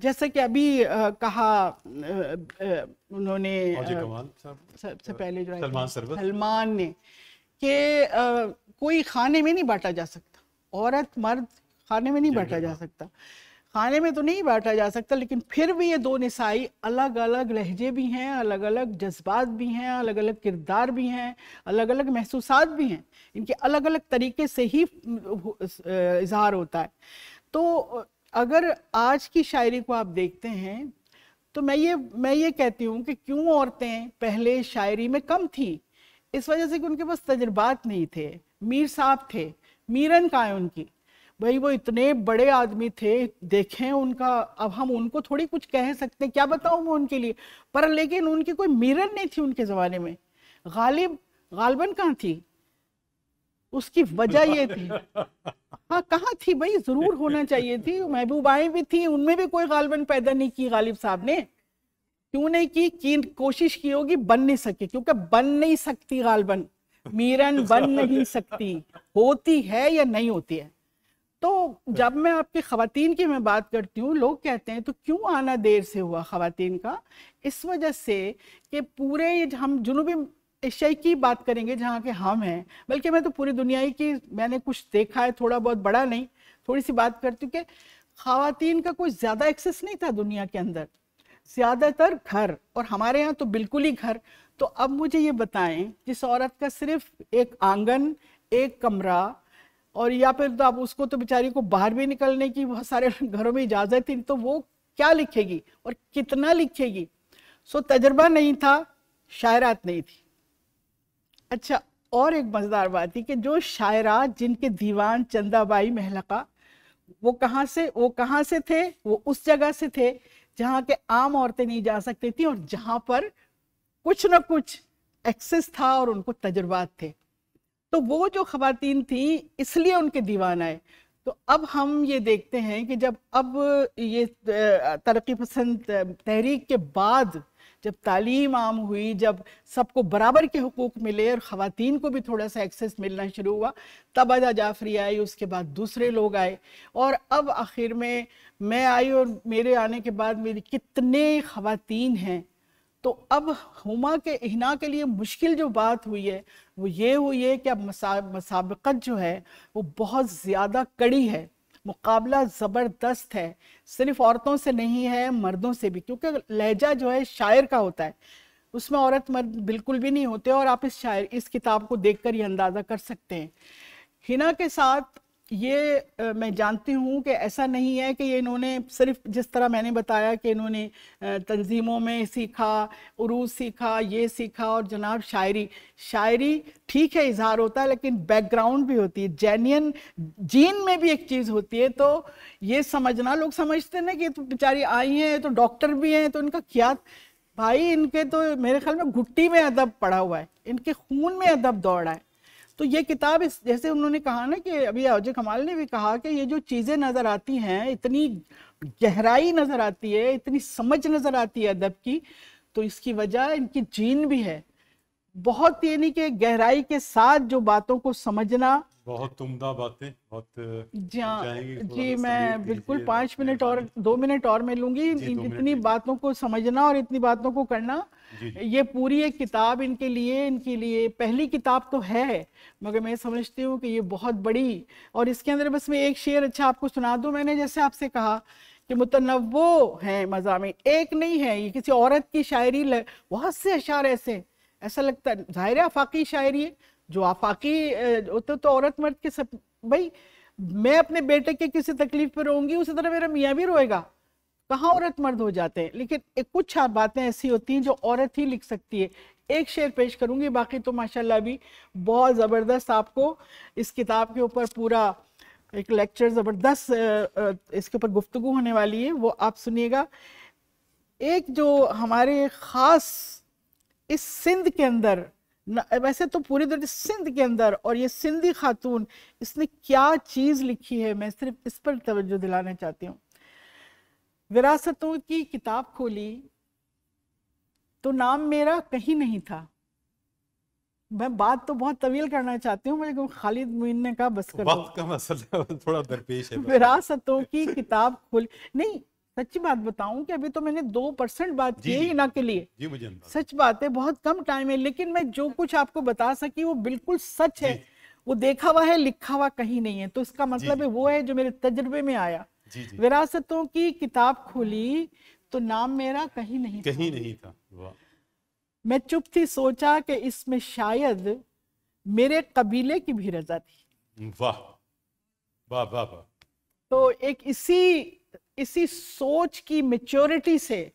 जैसे कि अभी आ, कहा उन्होंने सबसे पहले जो सलमान सलमान ने कि कोई खाने में नहीं बांटा जा सकता औरत मर्द खाने में नहीं बांटा जा सकता खाने में तो नहीं बांटा जा सकता लेकिन फिर भी ये दो नसाई अलग अलग लहजे भी हैं अलग अलग जज्बात भी हैं अलग अलग किरदार भी हैं अलग अलग महसूस भी हैं इनके अलग अलग तरीके से ही इजहार होता है तो अगर आज की शायरी को आप देखते हैं तो मैं ये मैं ये कहती हूँ कि क्यों औरतें पहले शायरी में कम थी इस वजह से कि उनके पास तजर्बात नहीं थे मीर साहब थे मीरन का है उनकी भाई वो इतने बड़े आदमी थे देखें उनका अब हम उनको थोड़ी कुछ कह सकते हैं क्या बताऊँ मैं उनके लिए पर लेकिन उनकी कोई मीरन नहीं थी उनके ज़माने में गालिब गालबन कहाँ थी उसकी वजह ये थी हाँ कहाँ थी भाई जरूर होना चाहिए थी महबूबाएं भी थी उनमें भी कोई गालबन पैदा नहीं की गालिब साहब ने क्यों नहीं की, की कोशिश की होगी बन नहीं सकी क्योंकि बन नहीं सकती गालबन मीरन बन नहीं सकती होती है या नहीं होती है तो जब मैं आपकी खातन की मैं बात करती हूँ लोग कहते हैं तो क्यों आना देर से हुआ खातन का इस वजह से कि पूरे हम जुनूबी एशियाई की बात करेंगे जहाँ के हम हैं बल्कि मैं तो पूरी दुनिया ही की मैंने कुछ देखा है थोड़ा बहुत बड़ा नहीं थोड़ी सी बात करती हूँ कि खातन का कोई ज़्यादा एक्सेस नहीं था दुनिया के अंदर ज़्यादातर घर और हमारे यहाँ तो बिल्कुल ही घर तो अब मुझे ये बताएं जिस औरत का सिर्फ एक आंगन एक कमरा और या फिर तो आप उसको तो बेचारी को बाहर भी निकलने की बहुत सारे घरों में इजाज़त थी तो वो क्या लिखेगी और कितना लिखेगी सो तजर्बा नहीं था शायरात नहीं थी अच्छा और एक मज़ेदार बात थी कि जो शायरा जिनके दीवान चंदाबाई महलका वो कहाँ से वो कहाँ से थे वो उस जगह से थे जहाँ के आम औरतें नहीं जा सकती थी और जहाँ पर कुछ ना कुछ एक्सेस था और उनको तजुर्बात थे तो वो जो खातन थी इसलिए उनके दीवान आए तो अब हम ये देखते हैं कि जब अब ये तरक्की पसंद तहरीक के बाद जब तालीम आम हुई जब सबको बराबर के हकूक़ मिले और ख़वान को भी थोड़ा सा एक्सेस मिलना शुरू हुआ तब अदा जाफरी आई उसके बाद दूसरे लोग आए और अब आखिर में मैं आई और मेरे आने के बाद मेरी कितने ख़वान हैं तो अब हुमा के इना के लिए मुश्किल जो बात हुई है वो ये हुई है कि अब मसा मसाबकत जो है वो बहुत ज़्यादा कड़ी है मुकाबला ज़बरदस्त है सिर्फ औरतों से नहीं है मर्दों से भी क्योंकि लहजा जो है शायर का होता है उसमें औरत मर्द बिल्कुल भी नहीं होते और आप इस शायर इस किताब को देखकर ये अंदाज़ा कर सकते हैं हिना के साथ ये आ, मैं जानती हूँ कि ऐसा नहीं है कि ये इन्होंने सिर्फ जिस तरह मैंने बताया कि इन्होंने तंजीमों में सीखा उरूज सीखा ये सीखा और जनाब शायरी शायरी ठीक है इजहार होता है लेकिन बैकग्राउंड भी होती है जैनियन जीन में भी एक चीज़ होती है तो ये समझना लोग समझते ना कि तो बेचारी आई हैं तो डॉक्टर भी हैं तो इनका क्या भाई इनके तो मेरे ख्याल में घुट्टी में अदब पड़ा हुआ है इनके खून में अदब दौड़ा है तो ये किताब इस जैसे उन्होंने कहा ना कि अभी अजय कमाल ने भी कहा कि ये जो चीज़ें नज़र आती हैं इतनी गहराई नज़र आती है इतनी समझ नज़र आती है अदब की तो इसकी वजह इनकी जीन भी है बहुत यानी कि गहराई के साथ जो बातों को समझना बहुत उम्दा बातें बहुत जी हाँ जी मैं बिल्कुल पांच मिनट और दो मिनट और मैं लूंगी इतनी बातों को समझना और इतनी बातों को करना ये पूरी एक किताब इनके लिए इनके लिए पहली किताब तो है मगर मैं समझती हूँ कि ये बहुत बड़ी और इसके अंदर बस मैं एक शेर अच्छा आपको सुना दूँ मैंने जैसे आपसे कहा कि मुतनवो हैं मजामी एक नहीं है ये किसी औरत की शायरी बहुत से अशार ऐसे ऐसा लगता है ज़ाहिर आफाकी शायरी है जो आफाकी तो, तो औरत मर्द के सब भाई मैं अपने बेटे के किसी तकलीफ पर रोऊंगी उसी तरह मेरा मियाँ भी रोएगा कहाँ औरत मर्द हो जाते हैं लेकिन एक कुछ बातें ऐसी होती हैं जो औरत ही लिख सकती है एक शेर पेश करूंगी बाकी तो माशाल्लाह भी बहुत ज़बरदस्त आपको इस किताब के ऊपर पूरा एक लेक्चर ज़बरदस्त इसके ऊपर गुफ्तु होने वाली है वो आप सुनिएगा एक जो हमारे ख़ास इस सिंध के अंदर वैसे तो पूरी दुनिया सिंध के अंदर और ये सिंधी खातून इसने क्या चीज़ लिखी है मैं सिर्फ इस पर तवज्जो दिलाना चाहती हूँ विरासतों की किताब खोली तो नाम मेरा कहीं नहीं था मैं बात तो बहुत तवील करना चाहती हूँ मुझे खालिद मुइन ने कहा बस कर का मसला थोड़ा दरपेश है विरासतों की किताब खोली नहीं सच्ची बात बताऊं कि अभी तो मैंने दो परसेंट बात की है इना के लिए जी मुझे सच बात है बहुत कम टाइम है लेकिन मैं जो कुछ आपको बता सकी वो बिल्कुल सच है वो देखा हुआ है लिखा हुआ कहीं नहीं है तो इसका मतलब है वो है जो मेरे तजुर्बे में आया विरासतों की किताब खोली तो नाम मेरा कहीं नहीं कहीं था। नहीं था मैं चुप थी सोचा कि इसमें शायद मेरे कबीले की भी रजा थी वाह वाह वाह वाह तो एक इसी इसी सोच की मेच्योरिटी से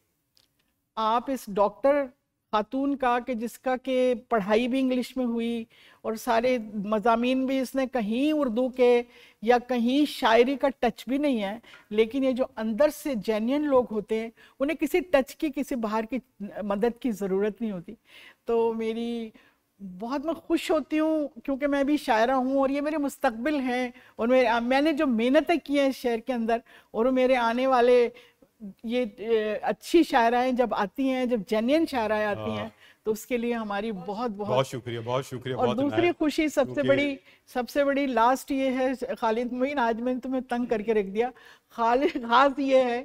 आप इस डॉक्टर खातून का कि जिसका कि पढ़ाई भी इंग्लिश में हुई और सारे मजामी भी इसने कहीं उर्दू के या कहीं शायरी का टच भी नहीं है लेकिन ये जो अंदर से जेन्यन लोग होते हैं उन्हें किसी टच की किसी बाहर की मदद की ज़रूरत नहीं होती तो मेरी बहुत मैं खुश होती हूँ क्योंकि मैं भी शायरा हूँ और ये मेरे मुस्तबिल हैं और मेरे मैंने जो मेहनतें की हैं शहर के अंदर और मेरे आने वाले ये अच्छी शायराएं जब आती हैं जब जेन्यन शायराएं आती हैं हाँ। तो उसके लिए हमारी बहुत बहुत बहुत शुक्रिया बहुत शुक्रिया और बहुत दूसरी खुशी सबसे बड़ी सबसे बड़ी लास्ट ये है खालिद मोइन आज मैंने तुम्हें तंग करके रख दिया खालिद खास ये है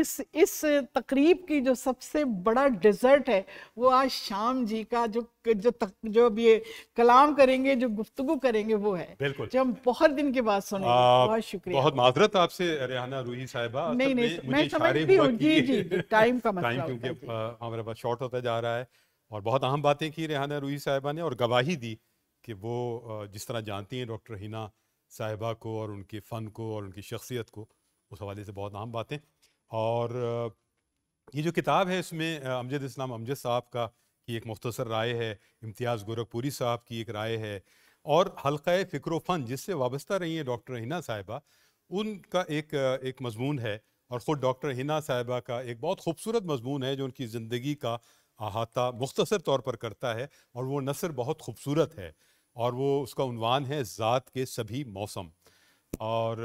इस इस तकरीब की जो सबसे बड़ा डिजर्ट है वो आज शाम जी का जो जो तक, जो अब ये कलाम करेंगे जो गुफ्तगु करेंगे वो है बिल्कुल जो हम बहुत दिन के बाद सुने बहुत शुक्रिया बहुत माजरत आपसे रेहाना रूही साहिबा नहीं नहीं मैं समझती हूँ जी जी टाइम का मतलब टाइम क्योंकि हमारे पास शॉर्ट होता जा रहा है और बहुत अहम बातें की रेहाना रूही साहिबा ने और गवाही दी कि वो जिस तरह जानती हैं डॉक्टर हिना साहिबा को और उनके फ़न को और उनकी शख्सियत को उस हवाले से बहुत अहम बातें और ये जो किताब है इसमें अमजद इस्लाम अमजद साहब का की एक मुख्तसर राय है इम्तियाज़ गोरखपुरी साहब की एक राय है और हल्का फ़िक्र फ़न जिससे वाबस्ता रही हैं डॉक्टर हिना साहिबा उनका एक एक मजमून है और ख़ुद डॉक्टर हिना साहिबा का एक बहुत खूबसूरत मजमून है जो उनकी ज़िंदगी का अहाता मुख्तर तौर पर करता है और वो नसर बहुत खूबसूरत है और वो उसका उनवान है ज़ात के सभी मौसम और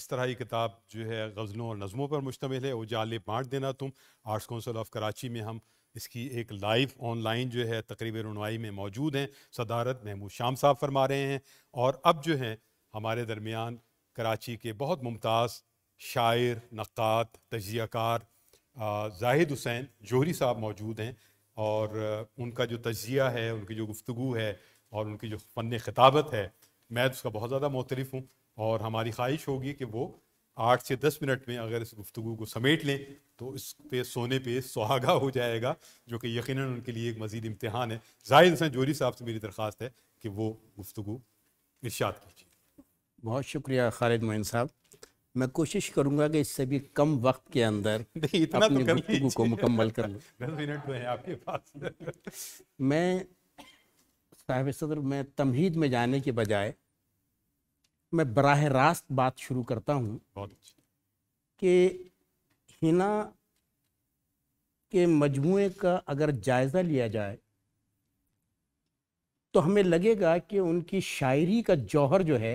इस तरह की किताब जो है गज़लों और नज़मों पर मुश्तमिल है उजाले बाँट देना तुम आर्ट्स कौंसिल ऑफ कराची में हम इसकी एक लाइव ऑनलाइन जो है तकरीब रनवाई में मौजूद हैं सदारत महमूद शाम साहब फरमा रहे हैं और अब जो हैं हमारे दरमियान कराची के बहुत मुमताज़ शायर नक़ात तजिया कार जाहिद हुसैन जोहरी साहब मौजूद हैं और उनका जो तजिया है उनकी जो गुफ्तु है और उनकी जो फन खिताबत है मैं उसका बहुत ज़्यादा मोतरफ हूँ और हमारी ख्वाहिश होगी कि वो आठ से दस मिनट में अगर इस गुफ्तु को समेट लें तो इस पे सोने पे सुहागा हो जाएगा जो कि यकीन उनके लिए एक मजीद इम्तहान है ज़ाहिर इंसान जोरी साहब से मेरी दरख्वास्त है कि वो गुफ्तु इर्शाद कीजिए बहुत शुक्रिया खालिद मोइन साहब मैं कोशिश करूंगा कि इससे भी कम वक्त के अंदर इतना तो अपनी तो को मुकम्मल कर लूँ मिनट में आपके पास मैं साहब सदर मैं तमहीद में जाने के बजाय मैं बराह रास्त बात शुरू करता हूँ कि हिना के मजमू का अगर जायज़ा लिया जाए तो हमें लगेगा कि उनकी शायरी का जौहर जो है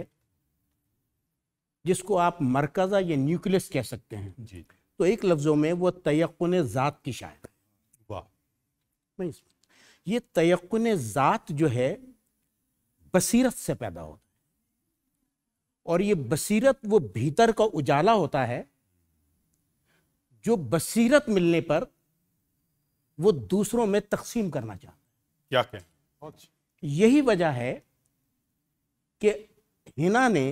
जिसको आप मरकज़ा या न्यूक्लियस कह सकते हैं जी तो एक लफ्ज़ों में वो तयन ज़ात की शायद ये तयन ज़ात जो है बसीरत से पैदा होता है और ये बसीरत वो भीतर का उजाला होता है जो बसीरत मिलने पर वो दूसरों में तकसीम करना चाहता है क्या यही वजह है कि हिना ने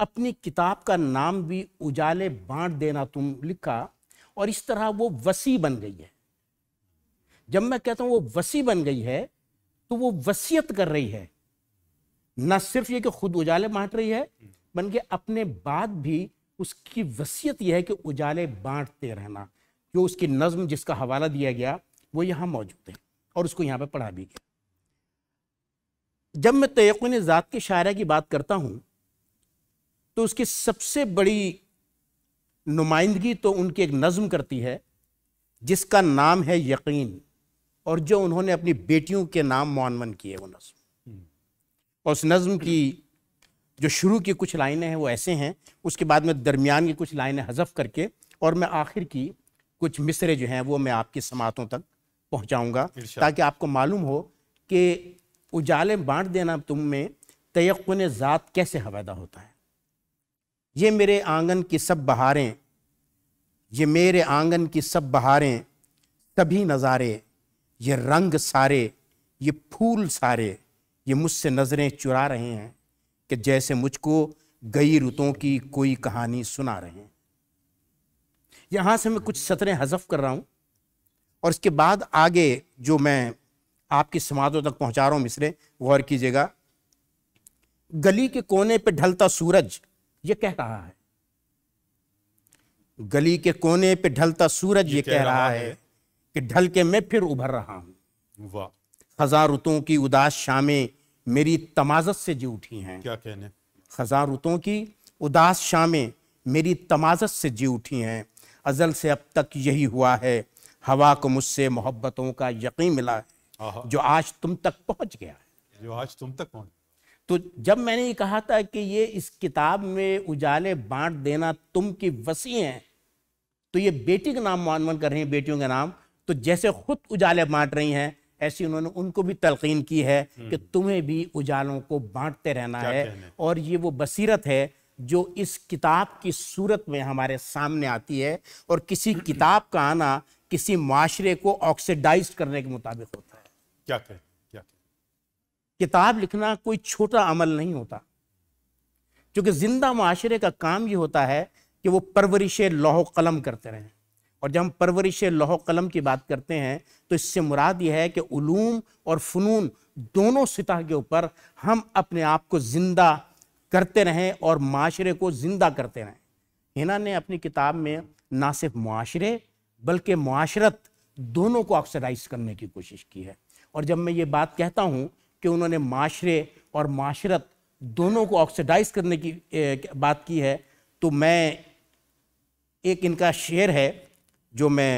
अपनी किताब का नाम भी उजाले बांट देना तुम लिखा और इस तरह वो वसी बन गई है जब मैं कहता हूँ वो वसी बन गई है तो वो वसीयत कर रही है न सिर्फ ये कि खुद उजाले बांट रही है बल्कि अपने बाद भी उसकी वसीयत यह है कि उजाले बांटते रहना जो उसकी नज्म जिसका हवाला दिया गया वो यहाँ मौजूद है और उसको यहाँ पर पढ़ा भी गया जब मैं तयकुन ज़ात के शायरा की बात करता हूँ तो उसकी सबसे बड़ी नुमाइंदगी तो उनकी एक नज़म करती है जिसका नाम है यकीन और जो उन्होंने अपनी बेटियों के नाम मानवन किए वो नज़म और हम्म। उस नज़म की जो शुरू की कुछ लाइनें हैं वो ऐसे हैं उसके बाद में दरमियान की कुछ लाइनें हजफ करके और मैं आखिर की कुछ मिसरे जो हैं वो मैं आपकी समातों तक पहुंचाऊंगा ताकि आपको मालूम हो कि उजाले बांट देना तुम में तयन ज़ात कैसे हवैदा होता है ये मेरे आंगन की सब बहारें ये मेरे आंगन की सब बहारें सभी नज़ारे ये रंग सारे ये फूल सारे ये मुझसे नज़रें चुरा रहे हैं कि जैसे मुझको गई रुतों की कोई कहानी सुना रहे हैं यहाँ से मैं कुछ सतरें हजफ कर रहा हूँ और इसके बाद आगे जो मैं आपकी समाधों तक पहुँचा रहा हूँ मिसरे गौर कीजिएगा गली के कोने पे ढलता सूरज ये कह रहा है गली के कोने पे ढलता सूरज ये, ये कह रहा रहा है कि ढल के मैं फिर उभर रहा हूं वाह हजार रुतों की उदास शामें मेरी तमाजत से जी उठी हैं क्या कहने हजार रुतों की उदास शामें मेरी तमाजत से जी उठी हैं अजल से अब तक यही हुआ है हवा को मुझसे मोहब्बतों का यकीन मिला है जो आज तुम तक पहुंच गया है जो आज तुम तक पहुंच तो जब मैंने ये कहा था कि ये इस किताब में उजाले बांट देना तुम की वसी हैं तो ये बेटी का नाम मान कर रही हैं बेटियों के नाम तो जैसे खुद उजाले बांट रही हैं ऐसी उन्होंने उनको भी तलकीन की है हम्म। कि तुम्हें भी उजालों को बांटते रहना है और ये वो बसीरत है जो इस किताब की सूरत में हमारे सामने आती है और किसी किताब का आना किसी माशरे को ऑक्सीडाइज करने के मुताबिक होता है क्या कहें किताब लिखना कोई छोटा अमल नहीं होता क्योंकि ज़िंदा माशरे का काम ये होता है कि वो परवरिश लौह कलम करते रहें और जब हम परवरिश लौह कलम की बात करते हैं तो इससे मुराद ये है कि उलूम और फ़नून दोनों सतह के ऊपर हम अपने आप को ज़िंदा करते रहें और माशरे को ज़िंदा करते रहें हिना ने अपनी किताब में ना सिर्फ माशरे बल्कि माशरत दोनों को ऑक्सीडाइज करने की कोशिश की है और जब मैं ये बात कहता हूँ कि उन्होंने माशरे और माशरत दोनों को ऑक्सीडाइज करने की बात की है तो मैं एक इनका शेर है जो मैं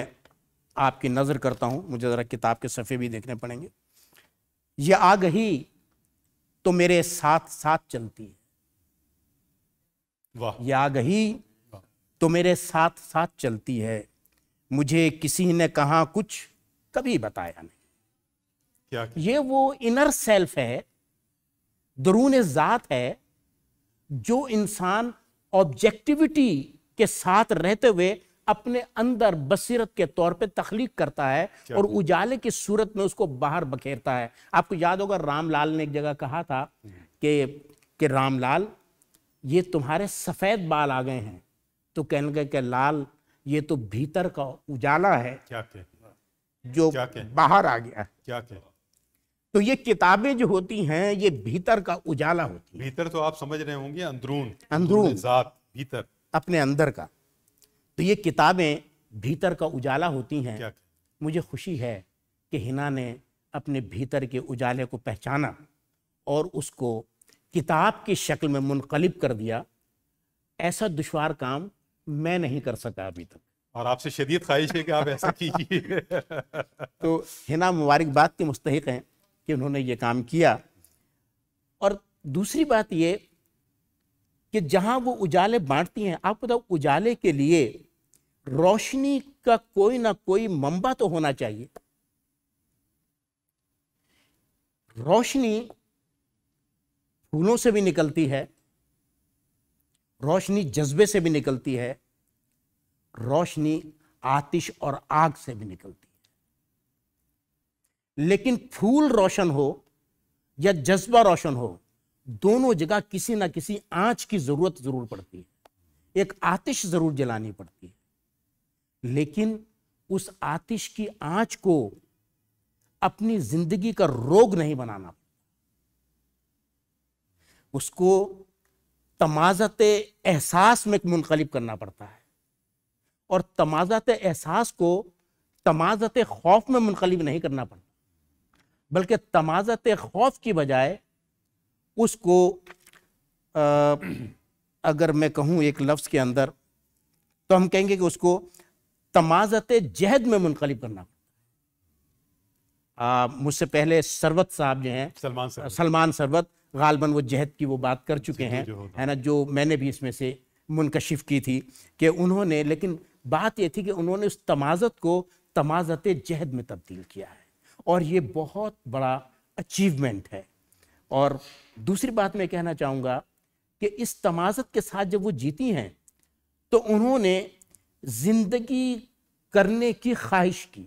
आपकी नज़र करता हूँ मुझे ज़रा किताब के सफ़े भी देखने पड़ेंगे ये आ गई तो मेरे साथ साथ चलती है वाह ये आ गई तो मेरे साथ साथ चलती है मुझे किसी ने कहा कुछ कभी बताया नहीं क्या, ये वो इनर सेल्फ है दरून ज़ात है जो इंसान ऑब्जेक्टिविटी के साथ रहते हुए अपने अंदर बसीरत के तौर पे तख्लीक करता है और उजाले की सूरत में उसको बाहर बखेरता है आपको याद होगा रामलाल ने एक जगह कहा था कि कि रामलाल ये तुम्हारे सफ़ेद बाल आ गए हैं तो कहने गए कि लाल ये तो भीतर का उजाला है क्या जो क्या बाहर आ गया क्या तो ये किताबें जो होती हैं ये भीतर का उजाला होती है भीतर तो आप समझ रहे होंगे अंदरून अंदरून जात भीतर अपने अंदर का तो ये किताबें भीतर का उजाला होती हैं मुझे खुशी है कि हिना ने अपने भीतर के उजाले को पहचाना और उसको किताब की शक्ल में मुनकलिब कर दिया ऐसा दुशवार काम मैं नहीं कर सका अभी तक और आपसे शदीद ख्वाहिश है कि आप ऐसा कीजिए तो हिना मुबारकबाद के मुस्तक हैं कि उन्होंने ये काम किया और दूसरी बात ये कि जहां वो उजाले बांटती हैं आपको बताओ उजाले के लिए रोशनी का कोई ना कोई मंबा तो होना चाहिए रोशनी फूलों से भी निकलती है रोशनी जज्बे से भी निकलती है रोशनी आतिश और आग से भी निकलती है लेकिन फूल रोशन हो या जज्बा रोशन हो दोनों जगह किसी ना किसी आंच की जरूरत जरूर पड़ती है एक आतिश जरूर जलानी पड़ती है लेकिन उस आतिश की आंच को अपनी जिंदगी का रोग नहीं बनाना उसको तमाजत एहसास में मुनकलिब करना पड़ता है और तमाजत एहसास को तमाजत खौफ में मुनकलिब नहीं करना पड़ता बल्कि तमाजत खौफ की बजाय उसको आ, अगर मैं कहूँ एक लफ्ज़ के अंदर तो हम कहेंगे कि उसको तमाजत जहद में मुनकलिब करना पड़ता है मुझसे पहले सरवत साहब जो हैं सलमान सरवत सलमान सरवत गालबन वो जहद की वो बात कर चुके हैं है ना जो मैंने भी इसमें से मुनकशिफ की थी कि उन्होंने लेकिन बात ये थी कि उन्होंने उस तमाजत को तमाजत जहद में तब्दील किया है और ये बहुत बड़ा अचीवमेंट है और दूसरी बात मैं कहना चाहूँगा कि इस तमाजत के साथ जब वो जीती हैं तो उन्होंने ज़िंदगी करने की ख्वाहिश की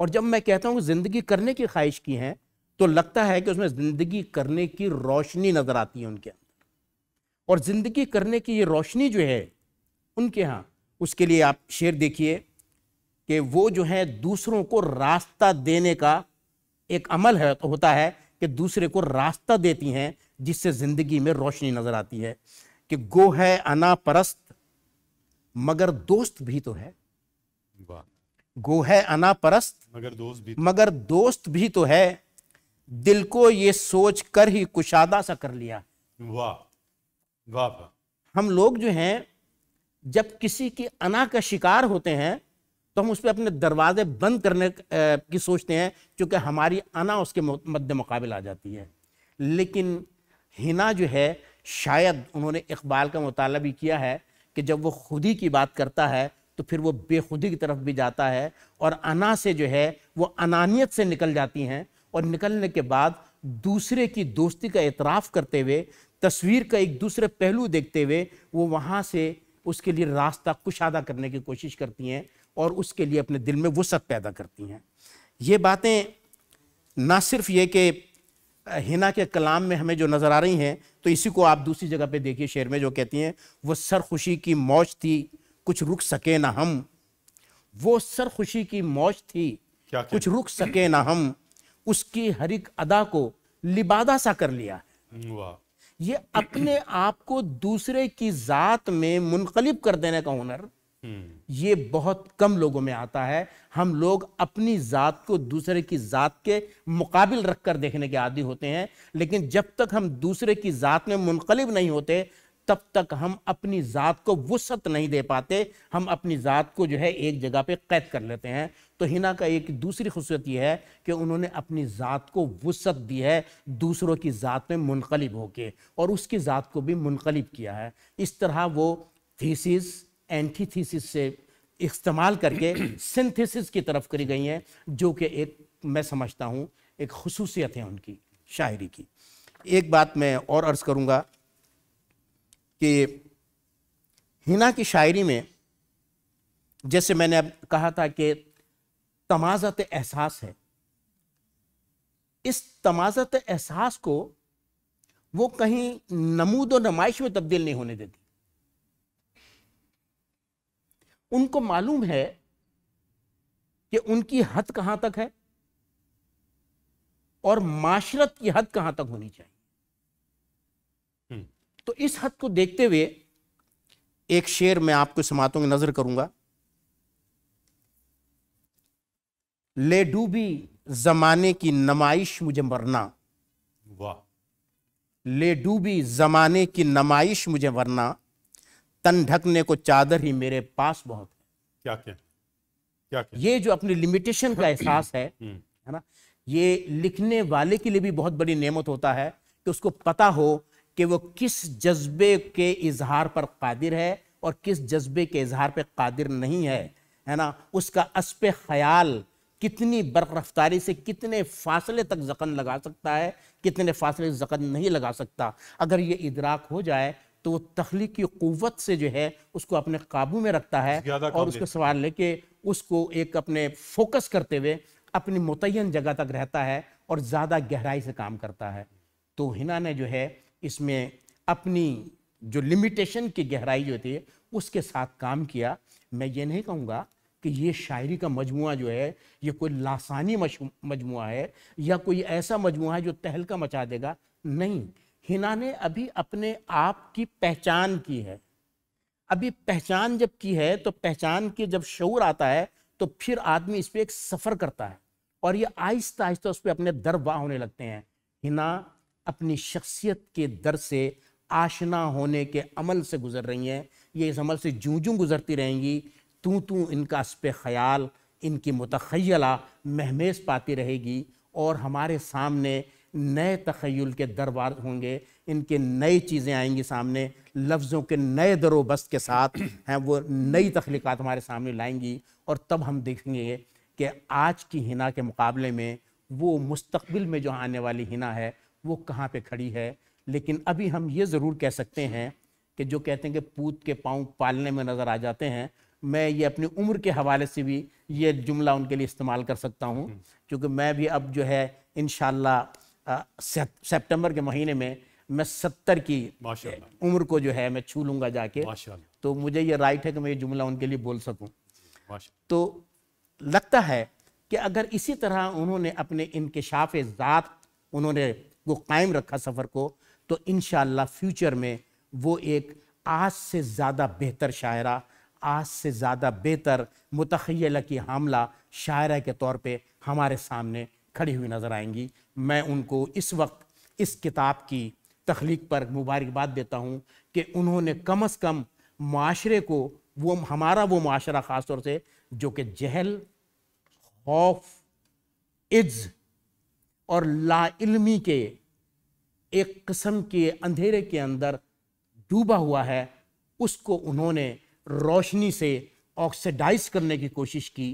और जब मैं कहता हूँ ज़िंदगी करने की ख्वाहिश की है तो लगता है कि उसमें ज़िंदगी करने की रोशनी नज़र आती है उनके अंदर और ज़िंदगी करने की ये रोशनी जो है उनके यहाँ उसके लिए आप शेर देखिए कि वो जो है दूसरों को रास्ता देने का एक अमल है तो होता है कि दूसरे को रास्ता देती हैं जिससे ज़िंदगी में रोशनी नज़र आती है कि गो है अना परस्त मगर दोस्त भी तो है गो है अना परस्त मगर दोस्त भी तो मगर दोस्त भी तो है दिल को ये सोच कर ही कुशादा सा कर लिया वाह वाह हम लोग जो हैं जब किसी की अना का शिकार होते हैं तो हम उस पर अपने दरवाजे बंद करने की सोचते हैं क्योंकि हमारी अना उसके मद्द मुकाबल आ जाती है लेकिन हिना जो है शायद उन्होंने इकबाल का मुताला भी किया है कि जब वो खुदी की बात करता है तो फिर वो बेखुदी की तरफ भी जाता है और अना से जो है वो अनानियत से निकल जाती हैं और निकलने के बाद दूसरे की दोस्ती का एतराफ़ करते हुए तस्वीर का एक दूसरे पहलू देखते हुए वो वहाँ से उसके लिए रास्ता कुशादा करने की कोशिश करती हैं और उसके लिए अपने दिल में वसत पैदा करती हैं ये बातें ना सिर्फ ये कि हिना के कलाम में हमें जो नज़र आ रही हैं तो इसी को आप दूसरी जगह पे देखिए शेर में जो कहती हैं वो खुशी की मौज थी कुछ रुक सके ना हम वो सर खुशी की मौज थी क्या कुछ रुक सके ना हम उसकी हर एक अदा को लिबादा सा कर लिया हम्म, ये अपने आप को दूसरे की ज़ात में मुनकलिब कर देने का हुनर हम्म। ये बहुत कम लोगों में आता है हम लोग अपनी ज़ात को दूसरे की ज़ात के मुकाबिल रख कर देखने के आदि होते हैं लेकिन जब तक हम दूसरे की ज़ात में मुनकलिब नहीं होते तब तक हम अपनी ज़ात को वसत नहीं दे पाते हम अपनी ज़ात को जो है एक जगह पे कैद कर लेते हैं तो हिना का एक दूसरी खसूसियत यह है कि उन्होंने अपनी ज़ात को वसत दी है दूसरों की ज़ात में मुनकलिब होके और उसकी ज़ात को भी मुनकलिब किया है इस तरह वो थीसिस एंटीथीसिस से इस्तेमाल करके सिंथेसिस की तरफ करी गई हैं जो कि एक मैं समझता हूँ एक खसूसियत है उनकी शायरी की एक बात मैं और अर्ज़ करूँगा कि हिना की शायरी में जैसे मैंने अब कहा था कि तमाजत एहसास है इस तमाजत एहसास को वो कहीं नमूद व नुमाइश में तब्दील नहीं होने देती उनको मालूम है कि उनकी हद कहां तक है और माशरत की हद कहां तक होनी चाहिए हम्म। तो इस हद को देखते हुए एक शेर मैं आपको समातों की नजर करूंगा ले डूबी जमाने की नमाइश मुझे मरना वाह ले डूबी जमाने की नमाइश मुझे वरना तन ढकने को चादर ही मेरे पास बहुत है क्या क्या क्या ये जो अपनी लिमिटेशन का हम्म। एहसास है हम्म। है ना ये लिखने वाले के लिए भी बहुत बड़ी नेमत होता है कि उसको पता हो कि वो किस जज्बे के इजहार पर कादिर है और किस जज्बे के इजहार पर कादिर नहीं है है ना उसका असप ख्याल कितनी बर्क रफ्तारी से कितने फासले तक जकन लगा सकता है कितने फासले जकन नहीं लगा सकता अगर ये इदराक हो जाए तो वो तख्लीकी क़वत से जो है उसको अपने काबू में रखता है और उसको सवाल लेके उसको एक अपने फोकस करते हुए अपनी मुतन जगह तक रहता है और ज़्यादा गहराई से काम करता है तो हिना ने जो है इसमें अपनी जो लिमिटेशन की गहराई जो थी उसके साथ काम किया मैं ये नहीं कहूँगा कि ये शायरी का मजमू जो है ये कोई लासानी मजमू है या कोई ऐसा मजमू है जो तहलका मचा देगा नहीं हिना ने अभी अपने आप की पहचान की है अभी पहचान जब की है तो पहचान के जब शौर आता है तो फिर आदमी इस पर एक सफ़र करता है और ये आहिस्ता आहिस्ता उस पर अपने दर वाह होने लगते हैं हिना अपनी शख्सियत के दर से आशना होने के अमल से गुजर रही हैं ये इस अमल से जू जूँ गुजरती रहेंगी तू तू इनका पर ख्याल इनकी मतखला महमेज पाती रहेगी और हमारे सामने नए तखयल के दरबार होंगे इनके नई चीज़ें आएंगी सामने लफ्ज़ों के नए दरोबस्त के साथ हैं वो नई तख्लीक़ात हमारे सामने लाएंगी और तब हम देखेंगे कि आज की हिना के मुकाबले में वो मुस्तबिल में जो आने वाली हिना है वो कहाँ पे खड़ी है लेकिन अभी हम ये ज़रूर कह सकते हैं कि जो कहते हैं कि पूत के पाँव पालने में नज़र आ जाते हैं मैं ये अपनी उम्र के हवाले से भी ये जुमला उनके लिए इस्तेमाल कर सकता हूँ हम्म। क्योंकि मैं भी अब जो है इन सितंबर के महीने में मैं सत्तर की उम्र को जो है मैं छू लूंगा जाके तो मुझे ये राइट है कि मैं ये जुमला उनके लिए बोल सकूं तो लगता है कि अगर इसी तरह उन्होंने अपने इनकशाफ ज़ात उन्होंने वो कायम रखा सफ़र को तो इन फ्यूचर में वो एक आज से ज़्यादा बेहतर शायरा आज से ज़्यादा बेहतर मतखैला की हमला शायरा के तौर पे हमारे सामने खड़ी हुई नज़र आएंगी मैं उनको इस वक्त इस किताब की तख्लीक पर मुबारकबाद देता हूँ कि उन्होंने कम अज़ कम माशरे को वो हमारा वो माशरा ख़ास तौर से जो कि जहल खौफ इज्ज और लाइल्मी के एक कस्म के अंधेरे के अंदर डूबा हुआ है उसको उन्होंने रोशनी से ऑक्सीडाइज करने की कोशिश की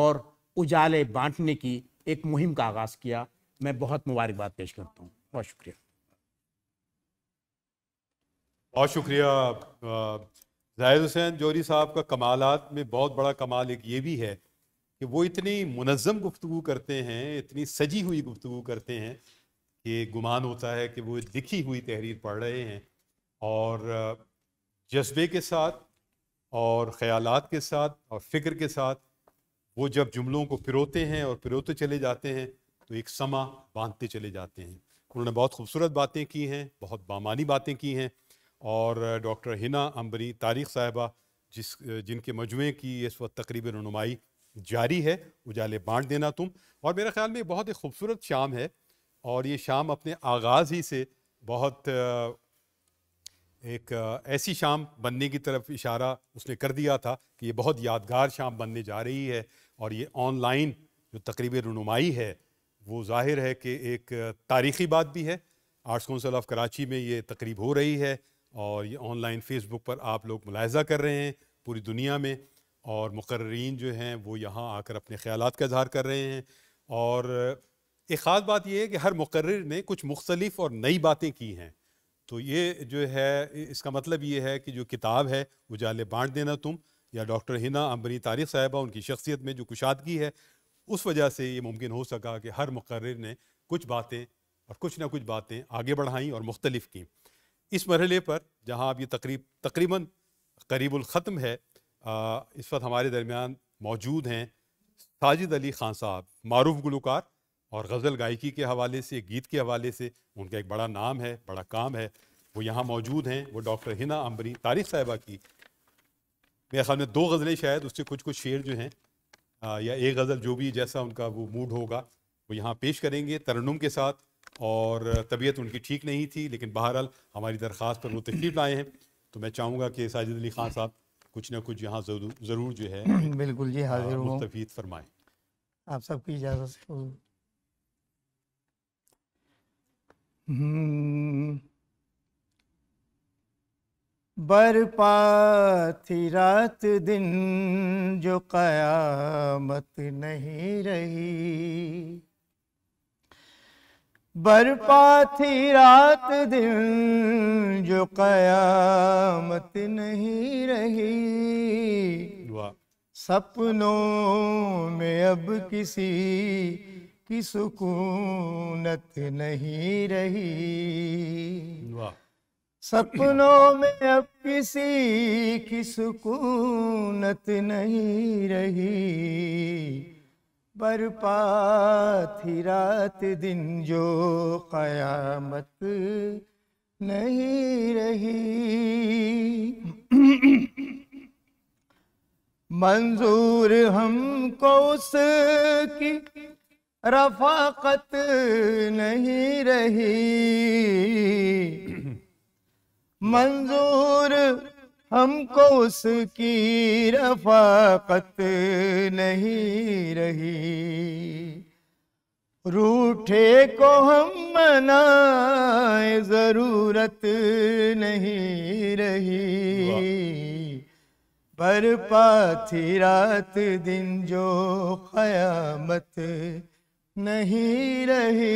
और उजाले बांटने की एक मुहिम का आगाज किया मैं बहुत मुबारकबाद पेश करता हूँ बहुत शुक्रिया बहुत शुक्रिया जाहिर हुसैन जोरी साहब का कमालत में बहुत बड़ा कमाल एक ये भी है कि वो इतनी मुनज़म गुफ्तु करते हैं इतनी सजी हुई गुफ्तु करते हैं कि गुमान होता है कि वो लिखी हुई तहरीर पढ़ रहे हैं और जज्बे के साथ और ख़्यालात के साथ और फ़िक्र के साथ वो जब जुमलों को पिरोते हैं और पिरोते चले जाते हैं तो एक समा बांधते चले जाते हैं उन्होंने बहुत खूबसूरत बातें की हैं बहुत बामानी बातें की हैं और डॉक्टर हिना अम्बरी तारीख साहबा जिस जिनके मजमु की इस वक्त तकरीब रनुमाई जारी है उजाले बांट देना तुम और मेरे ख्याल में बहुत एक खूबसूरत शाम है और ये शाम अपने आगाज़ ही से बहुत एक ऐसी शाम बनने की तरफ इशारा उसने कर दिया था कि ये बहुत यादगार शाम बनने जा रही है और ये ऑनलाइन जो तकरीब रनुमाई है वो ज़ाहिर है कि एक तारीख़ी बात भी है आर्ट्स कौंसल ऑफ कराची में ये तकरीब हो रही है और ये ऑनलाइन फ़ेसबुक पर आप लोग मुलाहजा कर रहे हैं पूरी दुनिया में और मुकर्रीन जो हैं वो यहाँ आकर अपने ख्याल का इजहार कर रहे हैं और एक ख़ास बात यह है कि हर मुकर ने कुछ मुख्तलिफ और नई बातें की हैं तो ये जो है इसका मतलब ये है कि जो किताब है उजाले बाँट देना तुम या डॉक्टर हिना अम्बरी तारिक साहिबा उनकी शख्सियत में जो कुशादगी है उस वजह से ये मुमकिन हो सका कि हर मुकर ने कुछ बातें और कुछ ना कुछ बातें आगे बढ़ाईं और मुख्तलिफ की इस मरहले पर जहाँ अब ये तकरीब तकरीबन ख़त्म है आ, इस वक्त हमारे दरमियान मौजूद हैं साजिद अली ख़ान साहब मरूफ गुलकार और गज़ल गायकी के हवाले से गीत के हवाले से उनका एक बड़ा नाम है बड़ा काम है वो यहाँ मौजूद हैं वो डॉक्टर हिना अम्बरी तारिक साहिबा की मेरे ख्याल में दो गज़लें शायद उससे कुछ कुछ शेर जो हैं या एक गज़ल जो भी जैसा उनका वो मूड होगा वो यहाँ पेश करेंगे तरन्नुम के साथ और तबीयत उनकी ठीक नहीं थी लेकिन बहरहाल हमारी दरख्वास्त पर वो तशरीफ लाए हैं तो मैं चाहूँगा कि साजिद अली खान साहब कुछ ना कुछ यहाँ ज़रूर जो है बिल्कुल जी हाजिर मुस्तफ़ीद फरमाएँ आप सबकी इजाज़त बरपा थी रात दिन जो कयामत नहीं रही बरपा थी रात दिन जो कयामत नहीं रही सपनों में अब किसी की सुकूनत नहीं रही वाह सपनों में अब किसी की सुकूनत नहीं रही बरपा थी रात दिन जो कयामत नहीं रही मंजूर हमको उसकी रफाकत नहीं रही मंजूर हमको उसकी रफाकत नहीं रही रूठे को हम मनाए ज़रूरत नहीं रही पर थी रात दिन जो ख़यामत नहीं रही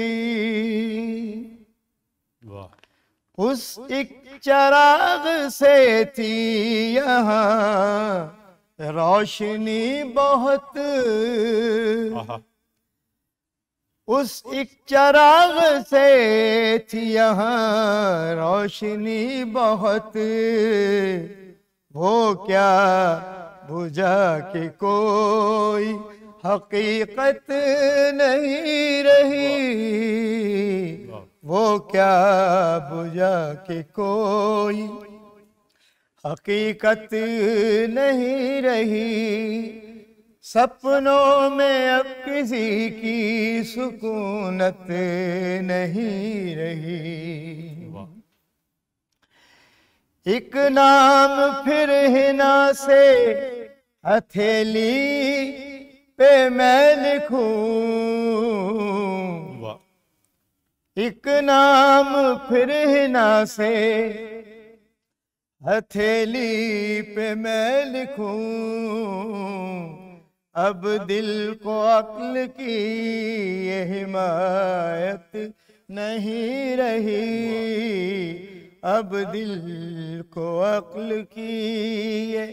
उस एक चराग से थी यहाँ रोशनी बहुत उस एक चराग से थी यहाँ रोशनी बहुत वो क्या बुझा की कोई हकीकत नहीं रही वो क्या बुझा के कोई हकीकत नहीं रही सपनों में अब किसी की सुकूनत नहीं रही एक नाम फिर हिना से हथेली पे मैं लिखूं एक नाम फिर ना से हथेली पे मैं लिखूं अब दिल को अक्ल की ये हिमायत नहीं रही अब दिल को अक्ल की ये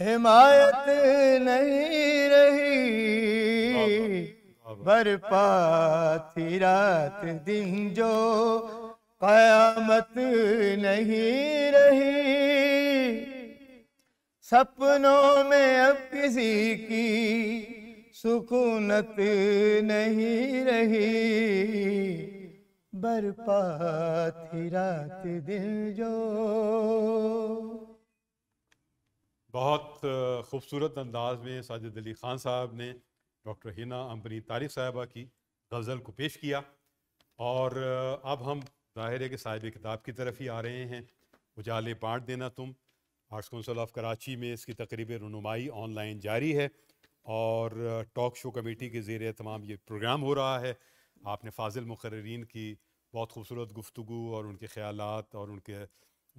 हिमायत नहीं रही बरपा थी रात दिन जो कयामत नहीं रही सपनों में अब किसी की सुकूनत नहीं रही बरपा थी रात दिल जो बहुत खूबसूरत अंदाज में साजिद अली खान साहब ने डॉक्टर हिना अम्बनी तारिक साहबा की गज़ल को पेश किया और अब हम ज़ाहिर है कि साहिब किताब की तरफ ही आ रहे हैं उजाले बाँट देना तुम आर्ट्स कौंसिल ऑफ कराची में इसकी तकरीब रनुमाई ऑनलाइन जारी है और टॉक शो कमेटी के ज़ेर तमाम ये प्रोग्राम हो रहा है आपने फाजिल मुकर्रीन की बहुत खूबसूरत गुफ्तु और उनके ख्याल और उनके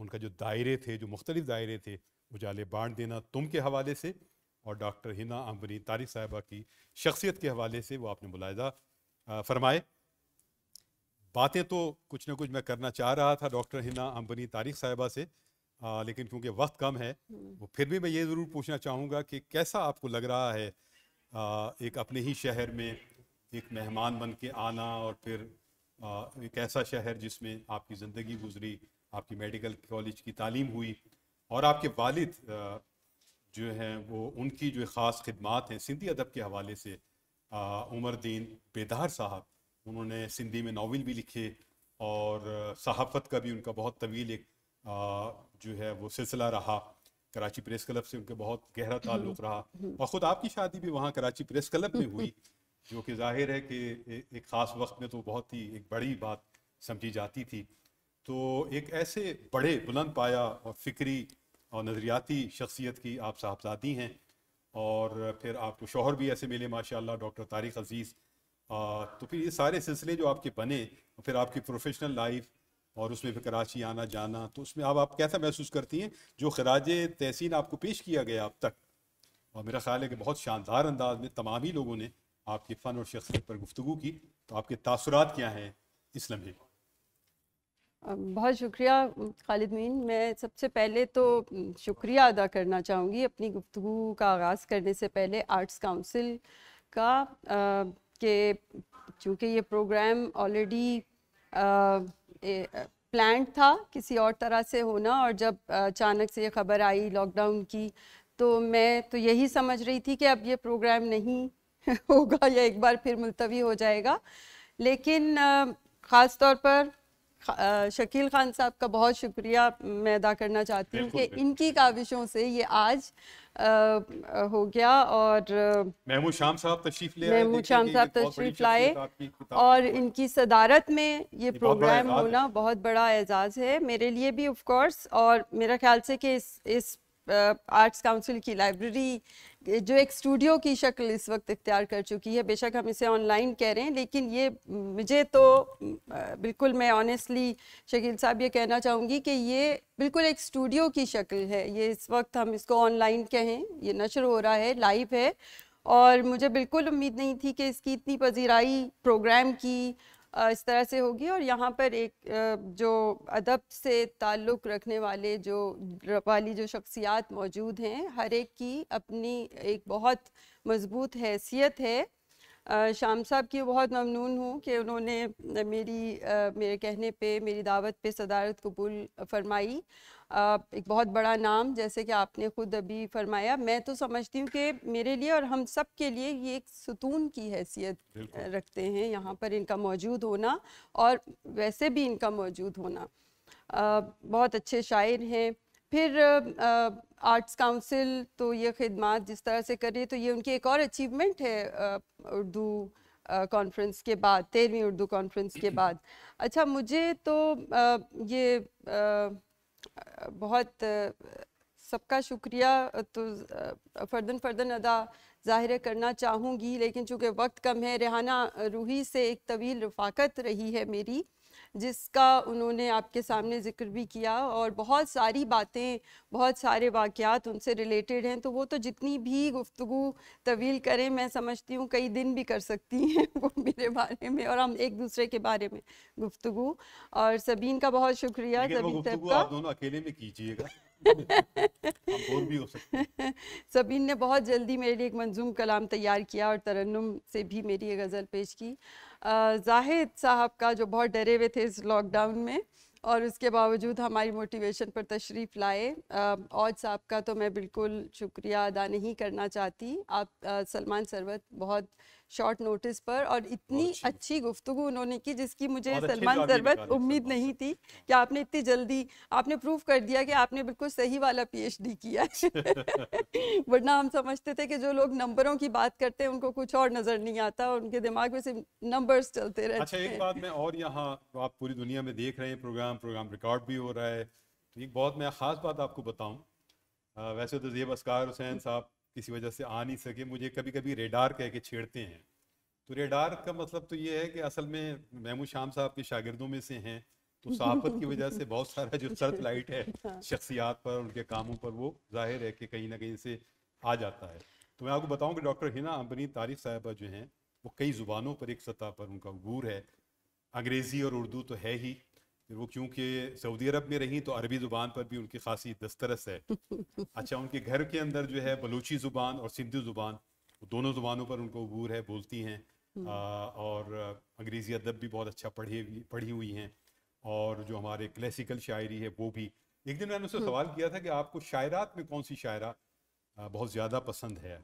उनका जो दायरे थे जो मुख्तलिफ दायरे थे उजाले बाँट देना तुम के हवाले से और डॉक्टर हिना अम्बनी तारिक साहबा की शख्सियत के हवाले से वो आपने मुलायदा फरमाए बातें तो कुछ ना कुछ मैं करना चाह रहा था डॉक्टर हिना अम्बनी तारिक साहिबा से आ, लेकिन क्योंकि वक्त कम है हम्म। वो फिर भी मैं ये ज़रूर पूछना चाहूँगा कि कैसा आपको लग रहा है आ, एक अपने ही शहर में एक मेहमान बन के आना और फिर आ, एक ऐसा शहर जिसमें आपकी ज़िंदगी गुजरी आपकी मेडिकल कॉलेज की तालीम हुई और आपके वालिद जो हैं वो उनकी जो ख़ास खदमात हैं सिंधी अदब के हवाले से उमर दीन बेदार साहब उन्होंने सिंधी में नावल भी लिखे और सहाफ़त का भी उनका बहुत तवील एक आ, जो है वो सिलसिला रहा कराची प्रेस क्लब से उनके बहुत गहरा ताल्लुक रहा और ख़ुद आपकी शादी भी वहाँ कराची प्रेस क्लब में हुई जो कि जाहिर है कि एक ख़ास वक्त में तो बहुत ही एक बड़ी बात समझी जाती थी तो एक ऐसे बड़े बुलंद पाया और फिक्री और नज़रियाती शख्सियत की आप साहबजादी हैं और फिर आपको शोहर भी ऐसे मिले माशाल्लाह डॉक्टर तारिक अजीज़ तो फिर ये सारे सिलसिले जो आपके बने फिर आपकी प्रोफेशनल लाइफ और उसमें फिर कराची आना जाना तो उसमें अब आप, कैसा महसूस करती हैं जो खराज तहसीन आपको पेश किया गया अब तक और मेरा ख्याल है कि बहुत शानदार अंदाज में तमाम ही लोगों ने आपके फ़न और शख्सियत पर गुफ्तु की तो आपके तासरात क्या हैं इस लम्हे बहुत शुक्रिया खालिद मीन मैं सबसे पहले तो शुक्रिया अदा करना चाहूँगी अपनी गुफ्तु का आगाज़ करने से पहले आर्ट्स काउंसिल का के चूँकि ये प्रोग्राम ऑलरेडी प्लान था किसी और तरह से होना और जब अचानक से ये ख़बर आई लॉकडाउन की तो मैं तो यही समझ रही थी कि अब ये प्रोग्राम नहीं होगा या एक बार फिर मुलतवी हो जाएगा लेकिन ख़ास तौर पर शकील खान साहब का बहुत शुक्रिया मैं अदा करना चाहती हूँ कि इनकी काविशों से ये आज आ, हो गया और महमूद शाम साहब तशरीफ ले महमूद शाम साहब तशरीफ लाए और इनकी सदारत में ये प्रोग्राम होना बहुत बड़ा एजाज़ है मेरे लिए भी ऑफ कोर्स और मेरा ख्याल से कि इस इस आर्ट्स काउंसिल की लाइब्रेरी जो एक स्टूडियो की शक्ल इस वक्त इख्तियार कर चुकी है बेशक हम इसे ऑनलाइन कह रहे हैं लेकिन ये मुझे तो बिल्कुल मैं ऑनेस्टली शकील साहब ये कहना चाहूँगी कि ये बिल्कुल एक स्टूडियो की शक्ल है ये इस वक्त हम इसको ऑनलाइन कहें ये नशर हो रहा है लाइव है और मुझे बिल्कुल उम्मीद नहीं थी कि इसकी इतनी पजीराई प्रोग्राम की इस तरह से होगी और यहाँ पर एक जो अदब से ताल्लुक़ रखने वाले जो वाली जो शख्सियात मौजूद हैं हर एक की अपनी एक बहुत मज़बूत हैसियत है शाम साहब की बहुत ममनून हूँ कि उन्होंने मेरी मेरे कहने पे मेरी दावत पे सदारत कबूल फरमाई एक बहुत बड़ा नाम जैसे कि आपने खुद अभी फरमाया मैं तो समझती हूँ कि मेरे लिए और हम सब के लिए ये एक सुतून की हैसियत रखते हैं यहाँ पर इनका मौजूद होना और वैसे भी इनका मौजूद होना आ, बहुत अच्छे शायर हैं फिर आर्ट्स काउंसिल तो ये खिदमत जिस तरह से कर रही है तो ये उनकी एक और अचीवमेंट है उर्दू कॉन्फ्रेंस के बाद तेरहवीं उर्दू कॉन्फ्रेंस के बाद अच्छा मुझे तो आ, ये आ, बहुत सबका शुक्रिया तो फर्दन फर्दन अदा ज़ाहिर करना चाहूँगी लेकिन चूँकि वक्त कम है रेहाना रूही से एक तवील रफाकत रही है मेरी जिसका उन्होंने आपके सामने ज़िक्र भी किया और बहुत सारी बातें बहुत सारे वाक़ात उनसे रिलेटेड हैं तो वो तो जितनी भी गुफ्तु तवील करें मैं समझती हूँ कई दिन भी कर सकती हैं वो मेरे बारे में और हम एक दूसरे के बारे में गुफ्तु और सबीन का बहुत शुक्रिया सबीन का दोनों अकेले में कीजिएगा सबीन ने बहुत जल्दी मेरे लिए एक मंजूम कलाम तैयार किया और तरन्नुम से भी मेरी ये गज़ल पेश की जाहिद साहब का जो बहुत डरे हुए थे इस लॉकडाउन में और उसके बावजूद हमारी मोटिवेशन पर तशरीफ़ लाए और साहब का तो मैं बिल्कुल शुक्रिया अदा नहीं करना चाहती आप सलमान सरवत बहुत शॉर्ट नोटिस पर और इतनी अच्छी अच्छी गुफ्तु उन्होंने की जिसकी मुझे सलमान सरबत उम्मीद नहीं थी कि आपने इतनी जल्दी आपने प्रूव कर दिया कि आपने बिल्कुल सही वाला पीएचडी किया वरना हम समझते थे कि जो लोग नंबरों की बात करते हैं उनको कुछ और नजर नहीं आता उनके दिमाग में सिर्फ नंबर चलते रहते अच्छा एक बात मैं और यहाँ आप पूरी दुनिया में देख रहे हैं प्रोग्राम प्रोग्राम रिकॉर्ड भी हो रहा है तो एक बहुत मैं ख़ास बात आपको बताऊँ वैसे तो जेब असकार हुसैन साहब किसी वजह से आ नहीं सके मुझे कभी कभी रेडार कह के छेड़ते हैं तो रेडार का मतलब तो ये है कि असल में महमूद शाम साहब के शागिर्दों में से हैं तो सहाफत की वजह से बहुत सारा जो सर्च अच्छा। लाइट है हाँ। शख्सियात पर उनके कामों पर वो जाहिर है कि कहीं ना कहीं से आ जाता है तो मैं आपको बताऊं कि डॉक्टर हिना अम्बनी तारिफ साहबा जो हैं वो कई ज़ुबानों पर एक सतह पर उनका अबूर है अंग्रेज़ी और उर्दू तो है ही फिर वो क्योंकि सऊदी अरब में रही तो अरबी ज़ुबान पर भी उनकी खासी दस्तरस है अच्छा उनके घर के अंदर जो है बलूची ज़ुबान और सिंधी ज़ुबान दोनों ज़ुबानों पर उनको अबूर है बोलती हैं हम्म। और अंग्रेज़ी अदब भी बहुत अच्छा पढ़ी पढ़ी हुई हैं और जो हमारे क्लासिकल शायरी है वो भी एक दिन मैंने उससे हम्म। सवाल किया था कि आपको शायरात में कौन सी शायरा बहुत ज़्यादा पसंद है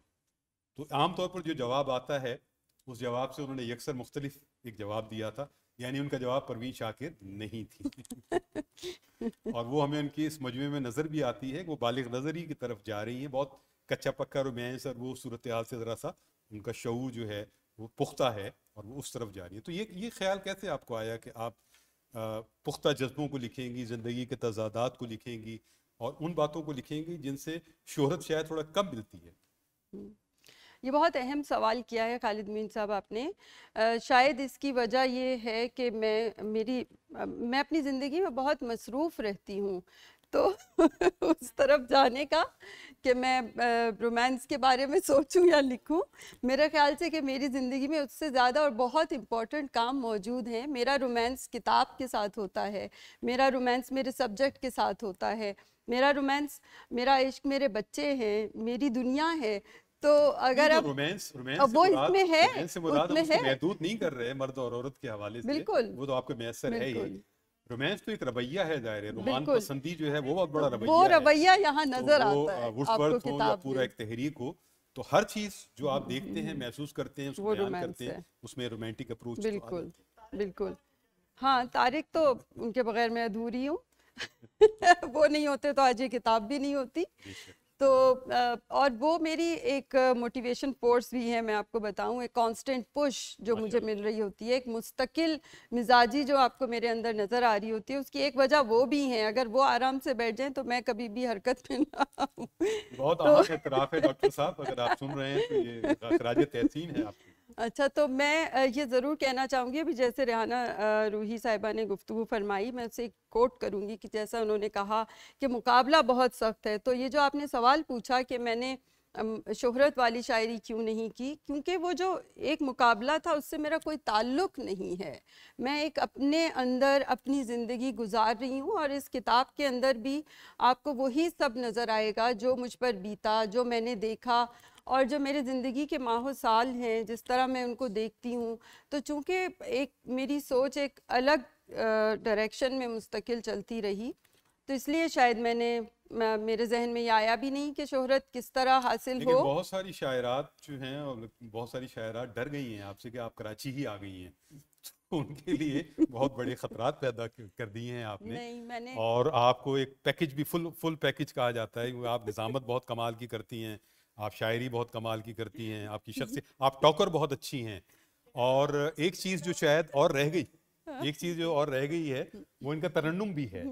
तो आमतौर पर जो जवाब आता है उस जवाब से उन्होंने अक्सर मुख्तलिफ एक जवाब दिया था यानी उनका जवाब परवीन शाकिर नहीं थी और वो हमें उनकी इस मजमे में नज़र भी आती है वो बालिग ही की तरफ जा रही है बहुत कच्चा पक्का रोमैंस और वो सूरत हाल से ज़रा सा उनका शऊर जो है वो पुख्ता है और वो उस तरफ जा रही है तो ये ये ख्याल कैसे आपको आया कि आप पुख्ता जज्बों को लिखेंगी ज़िंदगी के तजादात को लिखेंगी और उन बातों को लिखेंगी जिनसे शोहरत शायद थोड़ा कम मिलती है हम्म। ये बहुत अहम सवाल किया है खालिद मीन साहब आपने आ, शायद इसकी वजह ये है कि मैं मेरी मैं अपनी ज़िंदगी में बहुत मसरूफ़ रहती हूँ तो उस तरफ जाने का कि मैं रोमांस के बारे में सोचूं या लिखूं मेरा ख्याल से कि मेरी ज़िंदगी में उससे ज़्यादा और बहुत इम्पॉर्टेंट काम मौजूद हैं मेरा रोमांस किताब के साथ होता है मेरा रोमांस मेरे सब्जेक्ट के साथ होता है मेरा रोमांस मेरा इश्क मेरे बच्चे हैं मेरी दुनिया है तो अगर आप रोमांस रोमांस वो इसमें है उसमें है महदूद नहीं कर रहे मर्द और औरत के हवाले से बिल्कुल वो तो आपको मैसर है ही रोमांस तो एक रवैया है दायरे रोमान पसंदी जो है वो बहुत बड़ा रवैया है वो रवैया यहाँ तो नजर आता है आपको हो या पूरा एक तहरीक हो तो हर चीज जो आप देखते हैं हम्म। महसूस करते हैं उसको बयान करते हैं उसमें रोमांटिक अप्रोच तो बिल्कुल बिल्कुल हाँ तारिक तो उनके बगैर मैं अधूरी हूँ वो नहीं होते तो आज ये किताब भी नहीं होती तो और वो मेरी एक मोटिवेशन फोर्स भी है मैं आपको बताऊं एक कांस्टेंट पुश जो अच्छा। मुझे मिल रही होती है एक मुस्तकिल मिजाजी जो आपको मेरे अंदर नज़र आ रही होती है उसकी एक वजह वो भी है अगर वो आराम से बैठ जाएं तो मैं कभी भी हरकत में ना बहुत तो... है डॉक्टर साहब अगर आप सुन रहे हैं तो ये तहसीन है आपकी अच्छा तो मैं ये ज़रूर कहना चाहूँगी अभी जैसे रेहाना रूही साहिबा ने गुफ्तु फरमाई मैं उसे कोट करूँगी कि जैसा उन्होंने कहा कि मुकाबला बहुत सख्त है तो ये जो आपने सवाल पूछा कि मैंने शोहरत वाली शायरी क्यों नहीं की क्योंकि वो जो एक मुकाबला था उससे मेरा कोई ताल्लुक नहीं है मैं एक अपने अंदर अपनी ज़िंदगी गुजार रही हूँ और इस किताब के अंदर भी आपको वही सब नज़र आएगा जो मुझ पर बीता जो मैंने देखा और जो मेरे ज़िंदगी के माहो साल हैं जिस तरह मैं उनको देखती हूँ तो चूँकि एक मेरी सोच एक अलग डायरेक्शन में मुस्तकिल चलती रही तो इसलिए शायद मैंने मेरे जहन में ये आया भी नहीं कि शोहरत किस तरह हासिल हो बहुत सारी शायरात जो हैं और बहुत सारी शायरात डर गई हैं आपसे कि आप कराची ही आ गई हैं उनके लिए बहुत बड़े खतरात पैदा कर दिए हैं आपने नहीं, मैंने... और आपको एक पैकेज भी फुल फुल पैकेज कहा जाता है आप निज़ामत बहुत कमाल की करती हैं आप शायरी बहुत कमाल की करती हैं आपकी शख्सियत आप टॉकर बहुत अच्छी हैं और एक चीज़ जो शायद और रह गई एक चीज़ जो और रह गई है वो इनका तरन्नुम भी है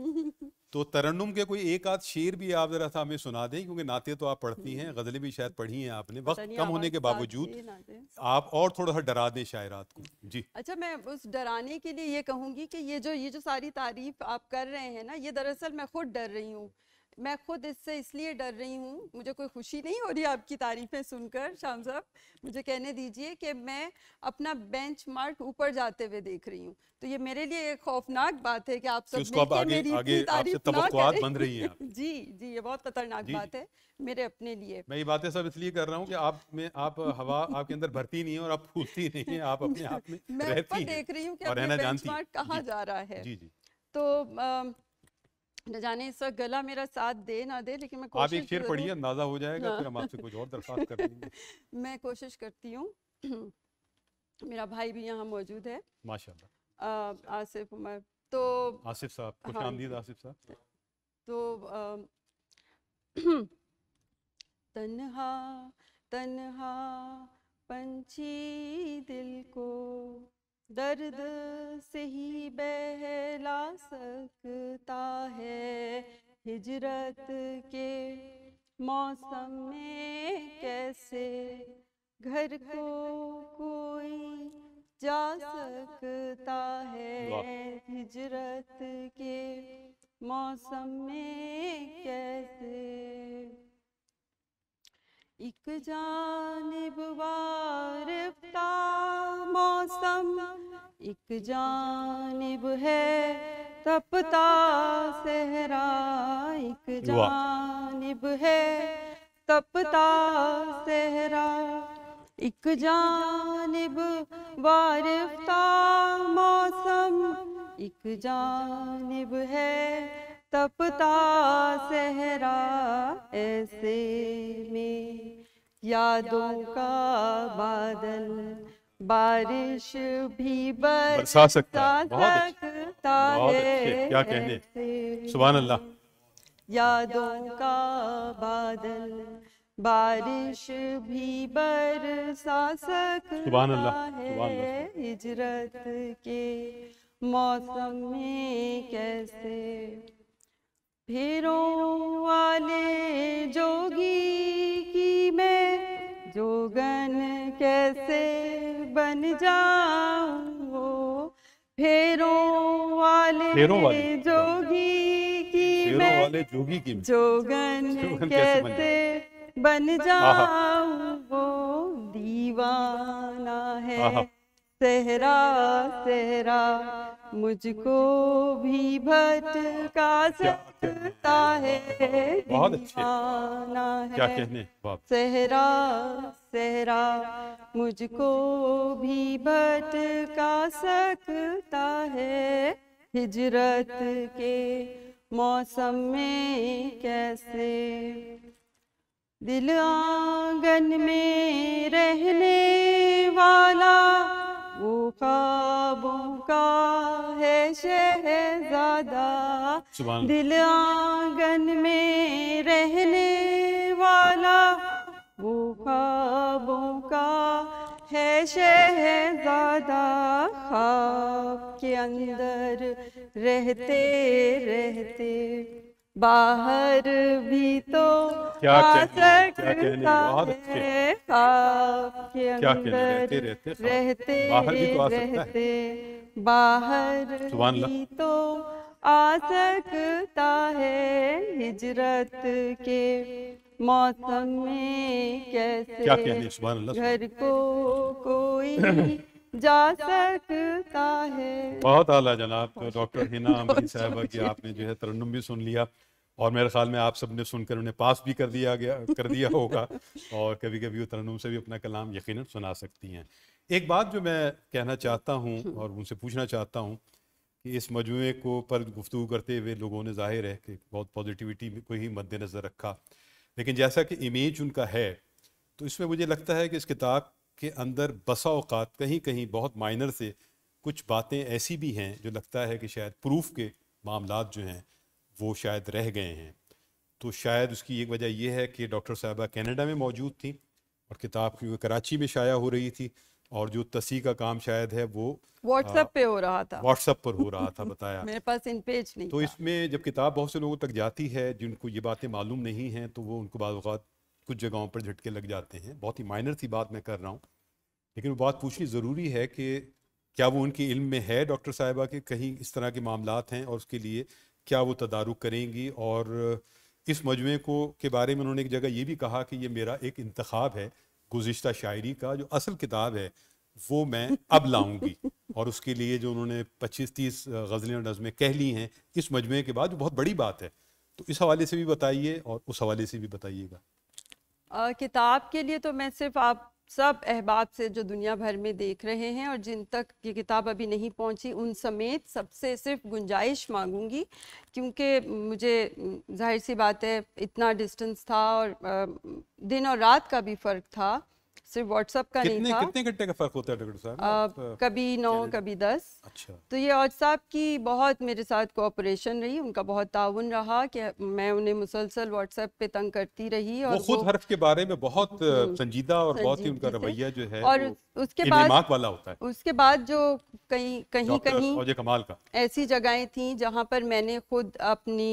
तो तरन्नुम के कोई एक आध शेर भी आप जरा सा हमें सुना दें क्योंकि नाते तो आप पढ़ती हैं गज़लें भी शायद पढ़ी हैं आपने वक्त कम होने के बावजूद आप और थोड़ा सा डरा दें शायरात को जी अच्छा मैं उस डराने के लिए ये कहूँगी कि ये जो ये जो सारी तारीफ आप कर रहे हैं ना ये दरअसल मैं खुद डर रही हूँ मैं खुद इससे इसलिए डर रही हूँ मुझे कोई खुशी नहीं हो रही आपकी तारीफें सुनकर शाम साहब मुझे कहने दीजिए कि मैं अपना बेंच मार्क ऊपर जाते हुए देख रही हूँ तो ये मेरे लिए एक खौफनाक बात है कि आप सब देख आगे, मेरी आगे, तारीफ ना बन रही है जी जी ये बहुत खतरनाक बात है मेरे अपने लिए मैं ये बातें सब इसलिए कर रहा हूँ कि आप में आप हवा आपके अंदर भरती नहीं है और आप फूलती नहीं है आप अपने आप में मैं देख रही हूँ कहाँ जा रहा है तो न जाने इस वक्त गला मेरा साथ दे ना दे लेकिन मैं कोशिश आप एक शेर पढ़िए अंदाजा हो जाएगा हाँ। फिर हम आपसे कुछ और दरखास्त कर लेंगे मैं कोशिश करती हूँ मेरा भाई भी यहाँ मौजूद है माशाल्लाह आसिफ उमर तो आसिफ साहब कुछ हाँ, आमदीद आसिफ साहब तो तन्हा तन्हा पंछी दिल को दर्द से ही बहला सकता है हिजरत के मौसम में कैसे घर को कोई जा सकता है हिजरत के मौसम में कैसे एक जानब वार मौसम एक जानब है तपता सहरा एक जानब है तपता सहरा एक जानब वार मौसम एक जानब है तपता सहरा ऐसे में यादों का बादल बारिश भी बरसा सकता बहुत सकता है क्या कहने सुबह अल्लाह यादों का बादल बारिश भी बरसा सकता है हिजरत के मौसम में कैसे फेरो वाले जोगी की मैं जोगन कैसे बन जाऊं फेरों वाले जोगी की मैं जोगी की जोगन, जोगन कैसे बन जाऊं वो दीवाना है सहरा सहरा मुझको भी भटका सकता है बहुत अच्छे क्या कहने सहरा सहरा मुझको भी भटका सकता है हिजरत के मौसम में कैसे दिल आंगन में रहने वाला ख्वाबों का है शहजादा दिल आंगन में रहने वाला वो ख्वाबों का है शहजादा ख्वाब के अंदर रहते रहते बाहर भी तो क्या आ सकता है रहते रहते बाहर भी तो आ सकता है बाहर भी तो आ सकता है हिजरत के मौसम में कैसे घर को कोई जा सकता है बहुत आला जनाब तो डॉक्टर हिना अमरी साहब की आपने जो है तरन्नम भी सुन लिया और मेरे ख्याल में आप सबने सुनकर उन्हें पास भी कर दिया गया कर दिया होगा और कभी कभी वो तरन्नम से भी अपना कलाम यकीनन सुना सकती हैं एक बात जो मैं कहना चाहता हूँ और उनसे पूछना चाहता हूँ कि इस मजमू को पर गुफ्तु करते हुए लोगों ने जाहिर है कि बहुत पॉजिटिविटी को ही मद्देनज़र रखा लेकिन जैसा कि इमेज उनका है तो इसमें मुझे लगता है कि इस किताब के अंदर बसा अवकात कहीं कहीं बहुत माइनर से कुछ बातें ऐसी भी हैं जो लगता है कि शायद प्रूफ के मामला जो हैं वो शायद रह गए हैं तो शायद उसकी एक वजह यह है कि डॉक्टर साहबा कैनेडा में मौजूद थी और किताब क्योंकि कराची में शाया हो रही थी और जो तसी का काम शायद है वो व्हाट्सएप पे हो रहा था व्हाट्सएप पर हो रहा था बताया मेरे पास इन पेज नहीं तो इसमें जब किताब बहुत से लोगों तक जाती है जिनको ये बातें मालूम नहीं है तो वो उनको बाद कुछ जगहों पर झटके लग जाते हैं बहुत ही माइनर सी बात मैं कर रहा हूँ लेकिन वो बात पूछनी ज़रूरी है कि क्या वो उनके इल्म में है डॉक्टर साहिबा के कहीं इस तरह के मामला हैं और उसके लिए क्या वो तदारुक करेंगी और इस मजमे को के बारे में उन्होंने एक जगह ये भी कहा कि ये मेरा एक इंतखब है गुज्त शायरी का जो असल किताब है वो मैं अब लाऊंगी और उसके लिए जो उन्होंने 25-30 गज़लें और नज़में कह ली हैं इस मजमे के बाद जो बहुत बड़ी बात है तो इस हवाले से भी बताइए और उस हवाले से भी बताइएगा किताब के लिए तो मैं सिर्फ आप सब अहबाब से जो दुनिया भर में देख रहे हैं और जिन तक ये किताब अभी नहीं पहुंची उन समेत सबसे सिर्फ गुंजाइश मांगूंगी क्योंकि मुझे जाहिर सी बात है इतना डिस्टेंस था और दिन और रात का भी फ़र्क था सिर्फ व्हाट्सएप का कितने, नहीं था कितने घंटे का फर्क होता है डॉक्टर साहब कभी नौ कभी दस अच्छा तो ये औज साहब की बहुत मेरे साथ कोऑपरेशन रही उनका बहुत ताउन रहा कि मैं उन्हें मुसलसल व्हाट्सएप पे तंग करती रही और खुद हर्फ के बारे में बहुत हम्म। संजीदा और बहुत ही उनका रवैया जो है और उसके बाद वाला होता है उसके बाद जो कहीं कहीं कहीं कमाल का ऐसी जगहें थी जहाँ पर मैंने खुद अपनी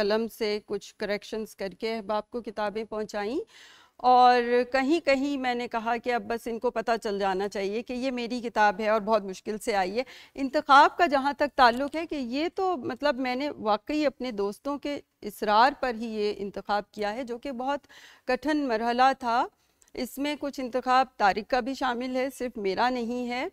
कलम से कुछ करेक्शंस करके अहबाब को किताबें पहुँचाई और कहीं कहीं मैंने कहा कि अब बस इनको पता चल जाना चाहिए कि ये मेरी किताब है और बहुत मुश्किल से आई है इंतखब का जहाँ तक ताल्लुक़ है कि ये तो मतलब मैंने वाकई अपने दोस्तों के इसरार पर ही ये इंतखब किया है जो कि बहुत कठिन मरहला था इसमें कुछ इंतखब तारिक का भी शामिल है सिर्फ मेरा नहीं है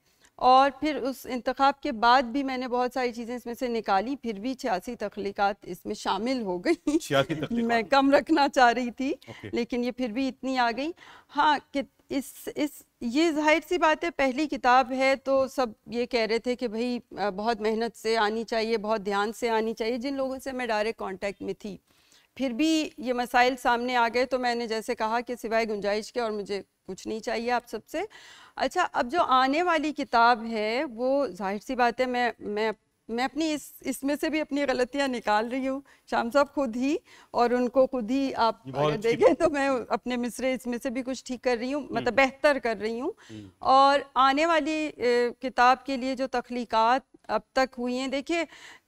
और फिर उस इंतखब के बाद भी मैंने बहुत सारी चीज़ें इसमें से निकाली फिर भी छियासी तख्लीक़ात इसमें शामिल हो गई मैं कम रखना चाह रही थी लेकिन ये फिर भी इतनी आ गई हाँ कि इस इस ये जाहिर सी बात है पहली किताब है तो सब ये कह रहे थे कि भाई बहुत मेहनत से आनी चाहिए बहुत ध्यान से आनी चाहिए जिन लोगों से मैं डायरेक्ट कॉन्टेक्ट में थी फिर भी ये मसाइल सामने आ गए तो मैंने जैसे कहा कि सिवाय गुंजाइश के और मुझे कुछ नहीं चाहिए आप सबसे अच्छा अब जो आने वाली किताब है वो जाहिर सी बात है मैं मैं मैं अपनी इस इसमें से भी अपनी गलतियां निकाल रही हूँ शाम साहब खुद ही और उनको खुद ही आप देखें तो मैं अपने मिसरे इसमें से भी कुछ ठीक कर रही हूँ हम्म। मतलब बेहतर कर रही हूँ हम्म। और आने वाली किताब के लिए जो तख्लीक़ात अब तक हुई हैं देखिए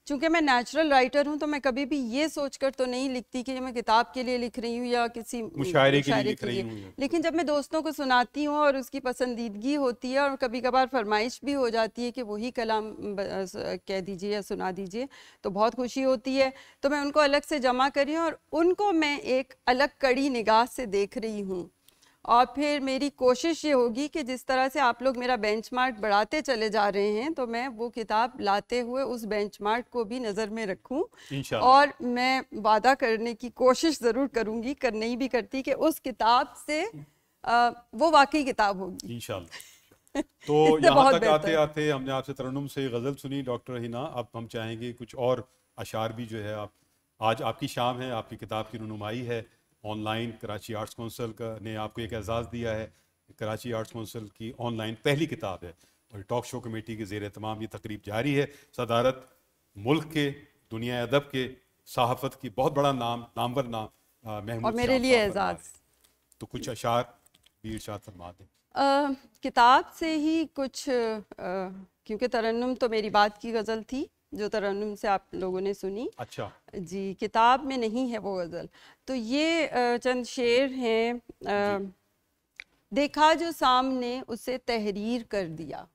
चूँकि मैं नेचुरल राइटर हूँ तो मैं कभी भी ये सोचकर तो नहीं लिखती कि मैं किताब के लिए लिख रही हूँ या किसी मुशायरे के लिए लिख रही हूँ लेकिन जब मैं दोस्तों को सुनाती हूँ और उसकी पसंदीदगी होती है और कभी कभार फरमाइश भी हो जाती है कि वही कलाम कह दीजिए या सुना दीजिए तो बहुत खुशी होती है तो मैं उनको अलग से जमा करी और उनको मैं एक अलग कड़ी निगाह से देख रही हूँ और फिर मेरी कोशिश ये होगी कि जिस तरह से आप लोग मेरा बेंचमार्क बढ़ाते चले जा रहे हैं तो मैं वो किताब लाते हुए उस बेंचमार्क को भी नज़र में रखूं और मैं वादा करने की कोशिश ज़रूर करूंगी कर नहीं भी करती कि उस किताब से आ, वो वाकई किताब होगी तो यहाँ तक आते आते हमने आपसे तरनुम से गज़ल सुनी डॉक्टर हिना अब हम चाहेंगे कुछ और अशार भी जो है आप आज आपकी शाम है आपकी किताब की रुनुमाई है ऑनलाइन कराची आर्ट्स काउंसिल का ने आपको एक एजाज़ दिया है कराची आर्ट्स काउंसिल की ऑनलाइन पहली किताब है और टॉक शो कमेटी के जेर तमाम ये तकरीब जारी है सदारत मुल्क के दुनिया अदब के सहाफ़त की बहुत बड़ा नाम नामवर नाम महमूद मेरे लिए एजाज़ तो कुछ अशार भी इर्शाद फरमा दें किताब से ही कुछ क्योंकि तरन्नम तो मेरी बात की गज़ल थी जो तरन्नुम से आप लोगों ने सुनी अच्छा जी किताब में नहीं है वो गज़ल तो ये चंद शेर हैं देखा जो सामने उसे तहरीर कर दिया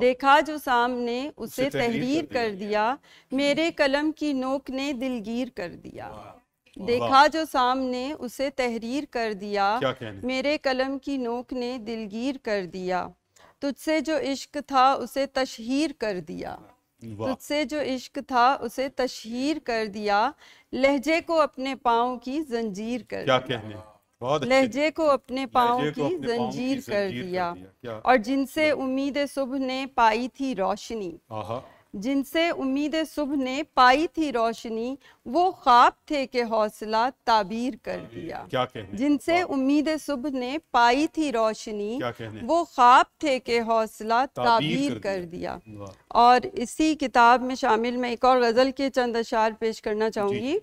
देखा जो सामने उसे, उसे तहरीर, तहरीर कर दिया मेरे कलम की नोक ने दिलगीर कर दिया देखा जो सामने उसे तहरीर कर दिया मेरे कलम की नोक ने दिलगीर कर दिया तुझसे जो इश्क था उसे तशहीर कर दिया तुझसे जो इश्क था उसे तशहीर कर दिया लहजे को अपने पाओ की जंजीर कर क्या कहने लहजे को अपने पाओ की जंजीर कर दिया और जिनसे मतलब उम्मीद सुबह ने पाई थी रोशनी जिनसे उम्मीद सुबह ने पाई थी रोशनी वो ख्वाब थे के हौसला ताबीर कर दिया क्या कहने? जिनसे उम्मीद सुबह ने पाई थी रोशनी वो ख्वाब थे के हौसला ताबीर कर दिया और इसी किताब में शामिल मैं एक और गज़ल के चंद अशार पेश करना चाहूंगी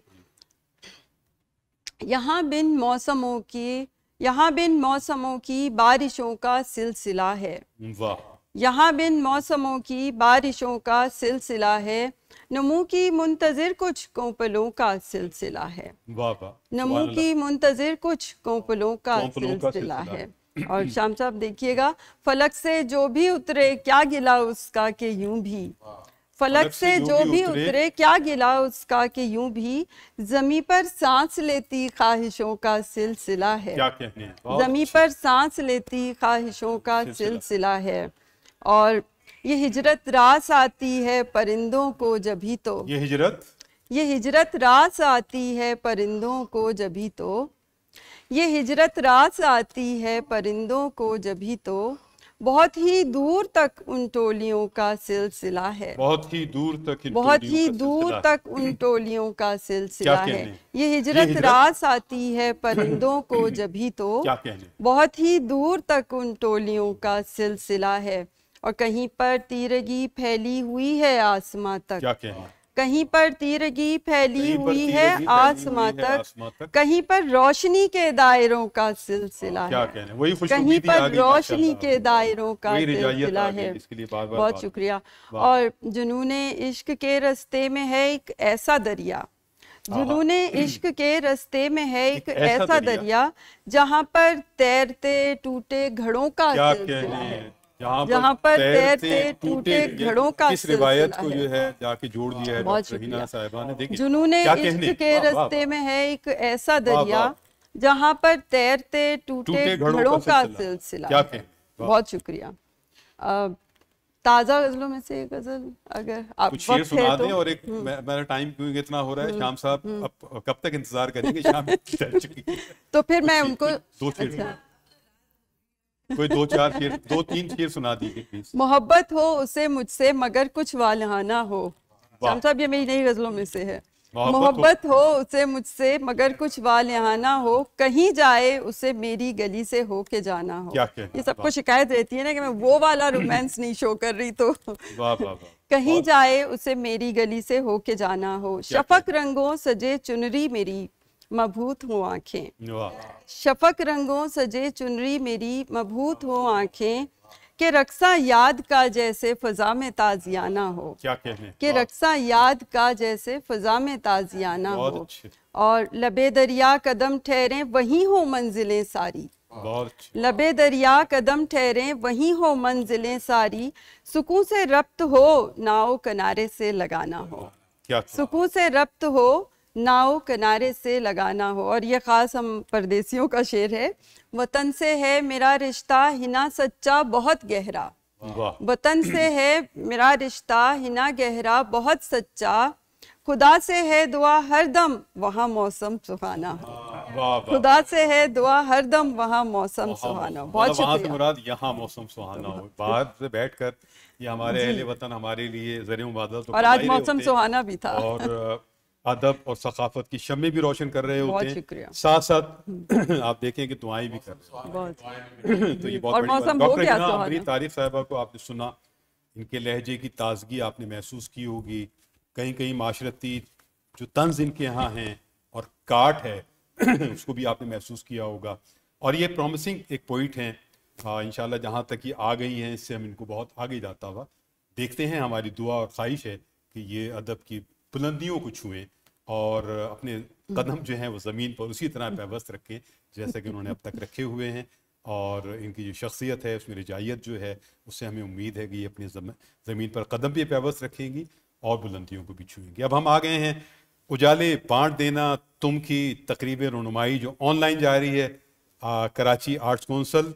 यहाँ बिन मौसमों की यहाँ बिन मौसमों की बारिशों का सिलसिला है यहाँ बिन मौसमों की बारिशों का सिलसिला है नमू की मुंतजर कुछ कोपलों का सिलसिला है नमू की मुंतजर कुछ कोपलों का सिलसिला है और शाम साहब देखिएगा फलक से जो भी उतरे क्या गिला उसका के यूं भी फलक से जो भी उतरे क्या गिला उसका के यूं भी जमी पर सांस लेती ख्वाहिशों का सिलसिला है जमी पर सांस लेती ख्वाहिशों का सिलसिला है और ये हिजरत रास आती है परिंदों को जभी तो ये हिजरत ये हिजरत रास आती है परिंदों को जभी तो ये हिजरत रास आती है परिंदों को जभी तो बहुत ही दूर तक उन टोलियों का सिलसिला है बहुत ही दूर तक बहुत ही दूर तक उन टोलियों का सिलसिला है ये हिजरत, हिजरत रास आती है परिंदों को जभी तो बहुत ही दूर तक उन टोलियों का सिलसिला है और कहीं पर तीरगी फैली हुई है आसमां तक क्या कहें कहीं पर तीरगी फैली हुई है आसमां तक कहीं पर रोशनी के दायरों का सिलसिला है कहीं पर रोशनी के दायरों का सिलसिला है बहुत शुक्रिया और जुनून इश्क के रस्ते में है एक ऐसा दरिया जुनून इश्क के रस्ते में है एक, एक ऐसा दरिया जहाँ पर तैरते टूटे घड़ों का सिलसिला है यहाँ, यहाँ पर तैरते टूटे घड़ों का इस रिवायत को जो है जाके जोड़ दिया है बहुत रहीना साहिबा ने देखिए जुनून इश्क के रस्ते में है एक ऐसा दरिया जहाँ पर तैरते टूटे घड़ों का सिलसिला क्या है। बहुत शुक्रिया ताज़ा गजलों में से एक गजल अगर आप कुछ शेर सुना तो। दें और एक हम्म। मेरा टाइम क्यों इतना हो रहा है हम्म। शाम साहब अब हम्म। कब तक इंतजार करेंगे शाम तो फिर मैं उनको दो अच्छा, कोई दो चार शेर दो तीन शेर सुना दीजिए प्लीज मोहब्बत हो उसे मुझसे मगर कुछ वालहाना हो शाम साहब ये मेरी नई गजलों में से है मोहब्बत हो उसे मुझसे मगर कुछ वालहाना हो कहीं जाए उसे मेरी गली से हो के जाना हो क्या क्या ये सबको शिकायत रहती है ना कि मैं वो वाला रोमांस नहीं शो कर रही तो कहीं जाए उसे मेरी गली से हो के जाना हो शफक रंगों सजे चुनरी मेरी मभूत हो आंखें शफक रंगों सजे चुनरी मेरी मभूत हो आंखें के रक्सा याद का जैसे फजा में ताजियाना हो क्या कहने के रक्सा याद का जैसे फजा में ताजियाना हो और लबे दरिया कदम ठहरे वही हो मंजिलें सारी लबे दरिया कदम ठहरे वही हो मंजिलें सारी सुकून से रब्त हो नाव किनारे से लगाना हो सुकून से रब्त हो नाव किनारे से लगाना हो और ये ख़ास हम परदेसियों का शेर है वतन से है मेरा रिश्ता हिना सच्चा बहुत गहरा वतन से है मेरा रिश्ता हिना गहरा बहुत सच्चा खुदा से है दुआ हर दम वहाँ मौसम सुहाना खुदा से है दुआ हर दम वहाँ मौसम सुहाना बहुत मतलब शुक्रिया मुराद यहाँ मौसम सुहाना हो बाहर से बैठकर ये हमारे अहले वतन हमारे लिए जरिए मुबादला तो और आज मौसम सुहाना भी था और अदब और सकाफत की शमें भी रोशन कर रहे होते हैं साथ साथ आप देखें कि दुआएं भी कर रहे हैं तो ये बहुत बड़ी डॉक्टर तारीफ साहबा को आपने सुना इनके लहजे की ताजगी आपने महसूस की होगी कहीं कहीं माशरती जो तंज इनके यहाँ हैं और काट है उसको भी आपने महसूस किया होगा और ये प्रॉमिसिंग एक पॉइंट हैं इन जहाँ तक ये आ गई हैं इससे हम इनको बहुत आगे जाता हुआ देखते हैं हमारी दुआ और ख्वाहिश है कि ये अदब की बुलंदियों को छुएं और अपने हम्म। कदम जो हैं वो ज़मीन पर उसी तरह पैबस्त रखें जैसे कि उन्होंने अब तक रखे हुए हैं और इनकी जो शख्सियत है उसमें रिजाइत जो है उससे हमें उम्मीद है कि ये अपनी ज़मीन पर कदम भी पैबस्त रखेंगी और बुलंदियों को भी छूएंगी अब हम आ गए हैं उजाले बांट देना तुम की तकरीब रनुमाई जो ऑनलाइन जा रही है आ, कराची आर्ट्स काउंसिल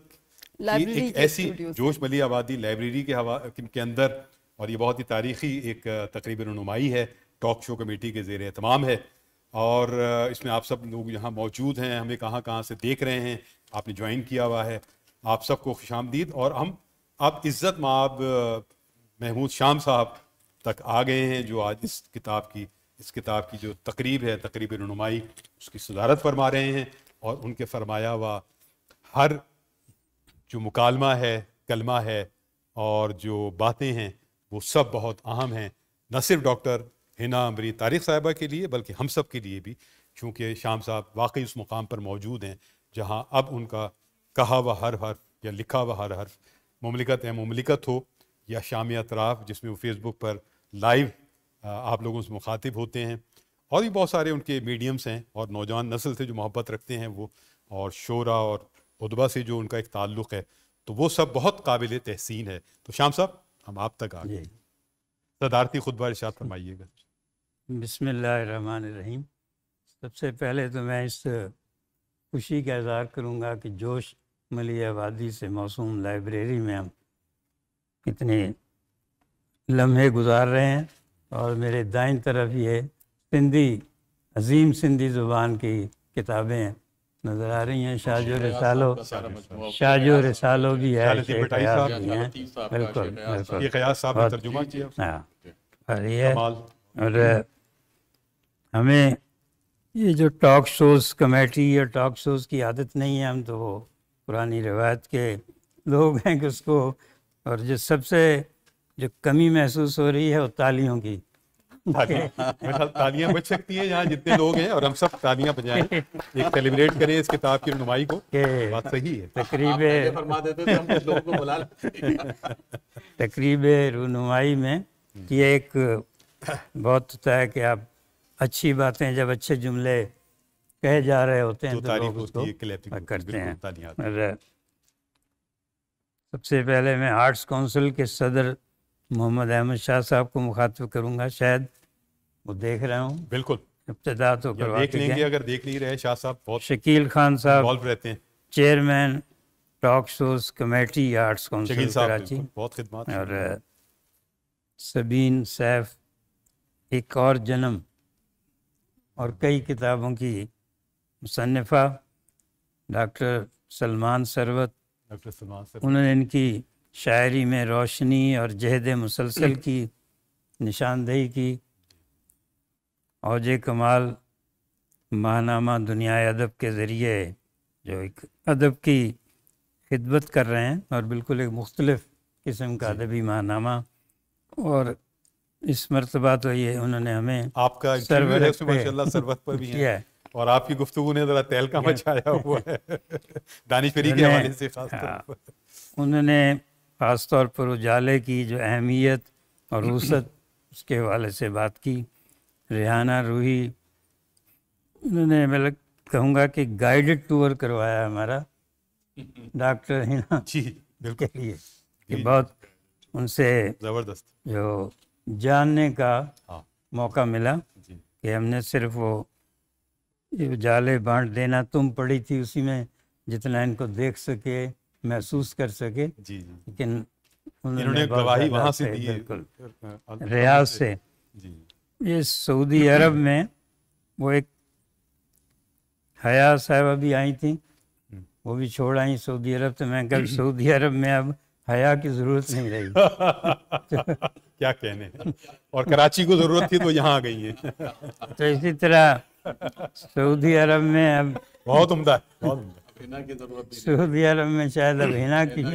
की एक ऐसी जोश मली आबादी लाइब्रेरी के हवा के अंदर और ये बहुत ही तारीखी एक तकरीब रनुमाई है टॉक शो कमेटी के जेर एहतमाम है और इसमें आप सब लोग यहाँ मौजूद हैं हमें कहाँ कहाँ से देख रहे हैं आपने ज्वाइन किया हुआ है आप सबको खुश आमदीद और हम अब इज़्ज़त माब महमूद शाम साहब तक आ गए हैं जो आज इस किताब की इस किताब की जो तकरीब है तकरीब रनुमाई उसकी सदारत फरमा रहे हैं और उनके फरमाया हुआ हर जो मुकालमा है कलमा है और जो बातें हैं वो सब बहुत अहम हैं न सिर्फ डॉक्टर हिना अमरी तारिक साहिबा के लिए बल्कि हम सब के लिए भी चूँकि शाम साहब वाकई उस मुकाम पर मौजूद हैं जहाँ अब उनका कहा हुआ हर हर्फ या लिखा हुआ हर हर्फ ममलिकत है ममलिकत हो या शाम अतराफ़ जिसमें वो फेसबुक पर लाइव आप लोगों से मुखातिब होते हैं और भी बहुत सारे उनके मीडियम्स हैं और नौजवान नस्ल से जो मोहब्बत रखते हैं वो और शोरा और उदबा से जो उनका एक ताल्लुक़ है तो वो सब बहुत काबिल तहसीन है तो शाम साहब हम आप तक आ गए सदारती बार इर्शाद फरमाइएगा बसमीम सबसे पहले तो मैं इस खुशी का इजहार करूँगा कि जोश मली आबादी से मौसम लाइब्रेरी में हम कितने लम्हे गुजार रहे हैं और मेरे दाइन तरफ ये सिंधी अजीम सिंधी ज़ुबान की किताबें नज़र आ रही हैं शाहजो रसालो शाहजो रसालो भी है हाँ और ये हमें ये जो टॉक शोज़ कमेटी या टॉक शोज़ की आदत नहीं है हम तो वो पुरानी रिवायत के लोग हैं कि उसको और जो सबसे जो कमी महसूस हो रही है वो तालियों की तालियां बच मतलब सकती है यहाँ जितने लोग हैं और हम सब तालियां बजाएं एक सेलिब्रेट करें इस किताब की नुमाई को बात सही है तकरीब तकरीब रुनुमाई में ये एक बहुत होता है कि आप अच्छी बातें जब अच्छे जुमले कहे जा रहे होते हैं तो लोग उसको करते हैं सबसे पहले मैं आर्ट्स काउंसिल के सदर मोहम्मद अहमद शाह साहब को मुखातब करूंगा शायद वो देख रहा हूँ बिल्कुल इब्तदा तो देख लेंगे अगर देख नहीं रहे शाह साहब बहुत शकील खान साहब रहते हैं chairman talk shows committee arts council Karachi बहुत खिदमत और सबीन सैफ एक और जन्म और कई किताबों की मुसनफ़ा डॉक्टर सलमान सरवत डॉक्टर सलमान उन्होंने इनकी शायरी में रोशनी और जहद मुसलसल की निशानदेही की औज कमाल माहनामा दुनिया अदब के ज़रिए जो एक अदब की खिदमत कर रहे हैं और बिल्कुल एक मुख्तलफ़ किस्म का अदबी माहनामा और इस मरतबा तो ये उन्होंने हमें आपका सर्वत माशाल्लाह पर भी है और आपकी गुफ्तु ने ज़रा तहलका मचाया हुआ है दानिश दानिशवरी के हवाले से खास तौर हाँ, पर उन्होंने ख़ास तौर पर उजाले की जो अहमियत और रूसत उसके हवाले से बात की रिहाना रूही उन्होंने मतलब कहूँगा कि गाइडेड टूर करवाया हमारा डॉक्टर हिना जी बिल्कुल लिए कि बहुत उनसे ज़बरदस्त जो जानने का हाँ। मौका मिला कि हमने सिर्फ वो जाले बांट देना तुम पड़ी थी उसी में जितना इनको देख सके महसूस कर सके लेकिन उन्होंने गवाही वहां से दी बिल्कुल रियाज से ये सऊदी अरब में वो एक हया साहब अभी आई थी हम्म। वो भी छोड़ आई सऊदी अरब तो मैं कल सऊदी अरब में अब हया की जरूरत नहीं रही क्या कहने और कराची को जरूरत थी तो यहाँ आ गई है तो इसी तरह सऊदी अरब में अब बहुत उम्दा सऊदी अरब में शायद अब हिना की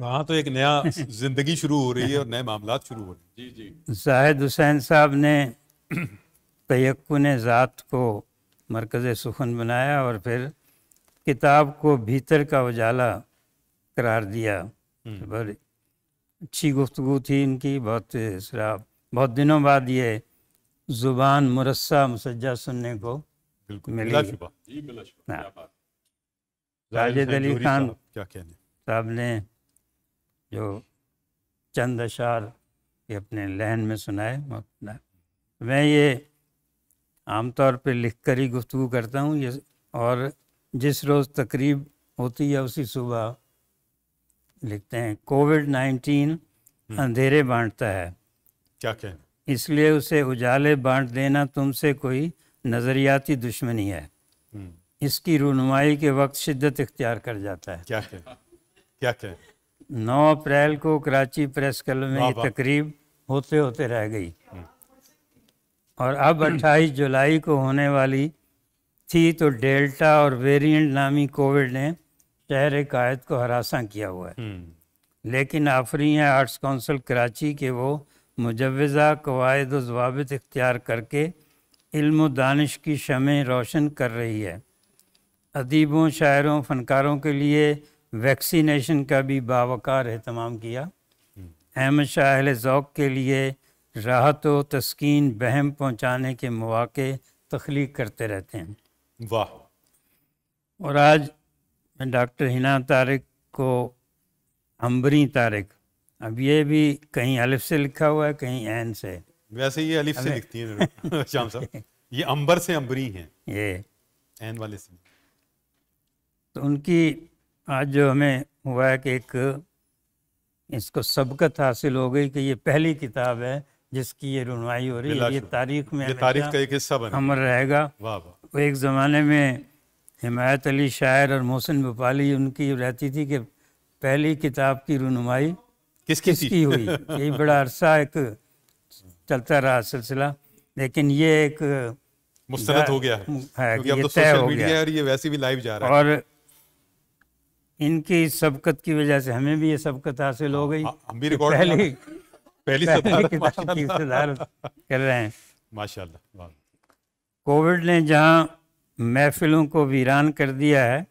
वहाँ तो एक नया जिंदगी शुरू हो रही है और नए मामला शुरू हो रहे हैं जाहिद हुसैन साहब ने तयक्न ज़ात को मरकज़ सुखन बनाया और फिर किताब को भीतर का उजाला करार दिया हम्म। तो बड़ी अच्छी गुफ्तु थी इनकी बहुत शराब बहुत दिनों बाद ये ज़ुबान मुरस्सा मुसज्जा सुनने को हाँ। राजद अली खान साहब ने जो चंद अशार ये अपने लहन में सुनाए मैं ये आमतौर पे लिख कर ही गुफ्तु करता हूँ ये और जिस रोज़ तकरीब होती है उसी सुबह लिखते हैं कोविड नाइन्टीन हम्म। अंधेरे बांटता है क्या कहें इसलिए उसे उजाले बांट देना तुमसे कोई नज़रियाती दुश्मनी है हम्म। इसकी रूनुमाई के वक्त शिद्दत इख्तियार कर जाता है क्या कहें क्या कहें नौ अप्रैल को कराची प्रेस क्लब में ये तकरीब होते होते रह गई हम्म। और अब 28 जुलाई को होने वाली थी तो डेल्टा और वेरिएंट नामी कोविड ने शहर कायद को हरासा किया हुआ है हम्म। लेकिन आफरी है आर्ट्स काउंसिल कराची के वो मुजवज़ा कवायद वाबित इख्तियार करके इल्म दानिश की शमें रोशन कर रही है अदीबों शायरों फनकारों के लिए वैक्सीनेशन का भी बावकार अहतमाम किया हम्म। अहमद शाहल ओक़ के लिए राहत व तस्किन बहम पहुँचाने के मौाक़े तख्लीक करते रहते हैं वाह और आज मैं डॉक्टर हिना तारिक को अम्बरी तारिक अब ये भी कहीं अलिफ से लिखा हुआ है कहीं एन से वैसे ये अलिफ से लिखती है शाम साहब ये अंबर से अम्बरी हैं ये एन वाले से तो उनकी आज जो हमें हुआ है कि एक इसको सबकत हासिल हो गई कि ये पहली किताब है जिसकी ये रुनवाई हो रही है ये तारीख में ये तारीख का एक हिस्सा बन अमर रहेगा वाह वाह वो एक ज़माने में हिमायत अली शायर और मोहसिन भोपाली उनकी रहती थी कि पहली किताब की रूनुमाई किस किसकी हुई यही बड़ा अरसा एक चलता रहा सिलसिला लेकिन ये एक मुस्तरद हो गया है कि ये तो सोशल गया। और ये वैसे भी लाइव जा रहा है और इनकी सबकत की वजह से हमें भी ये सबकत हासिल हो हाँ, गई हाँ, हम भी रिकॉर्ड पहली पहली, पहली की कर रहे हैं माशाल्लाह कोविड ने जहाँ महफिलों को वीरान कर दिया है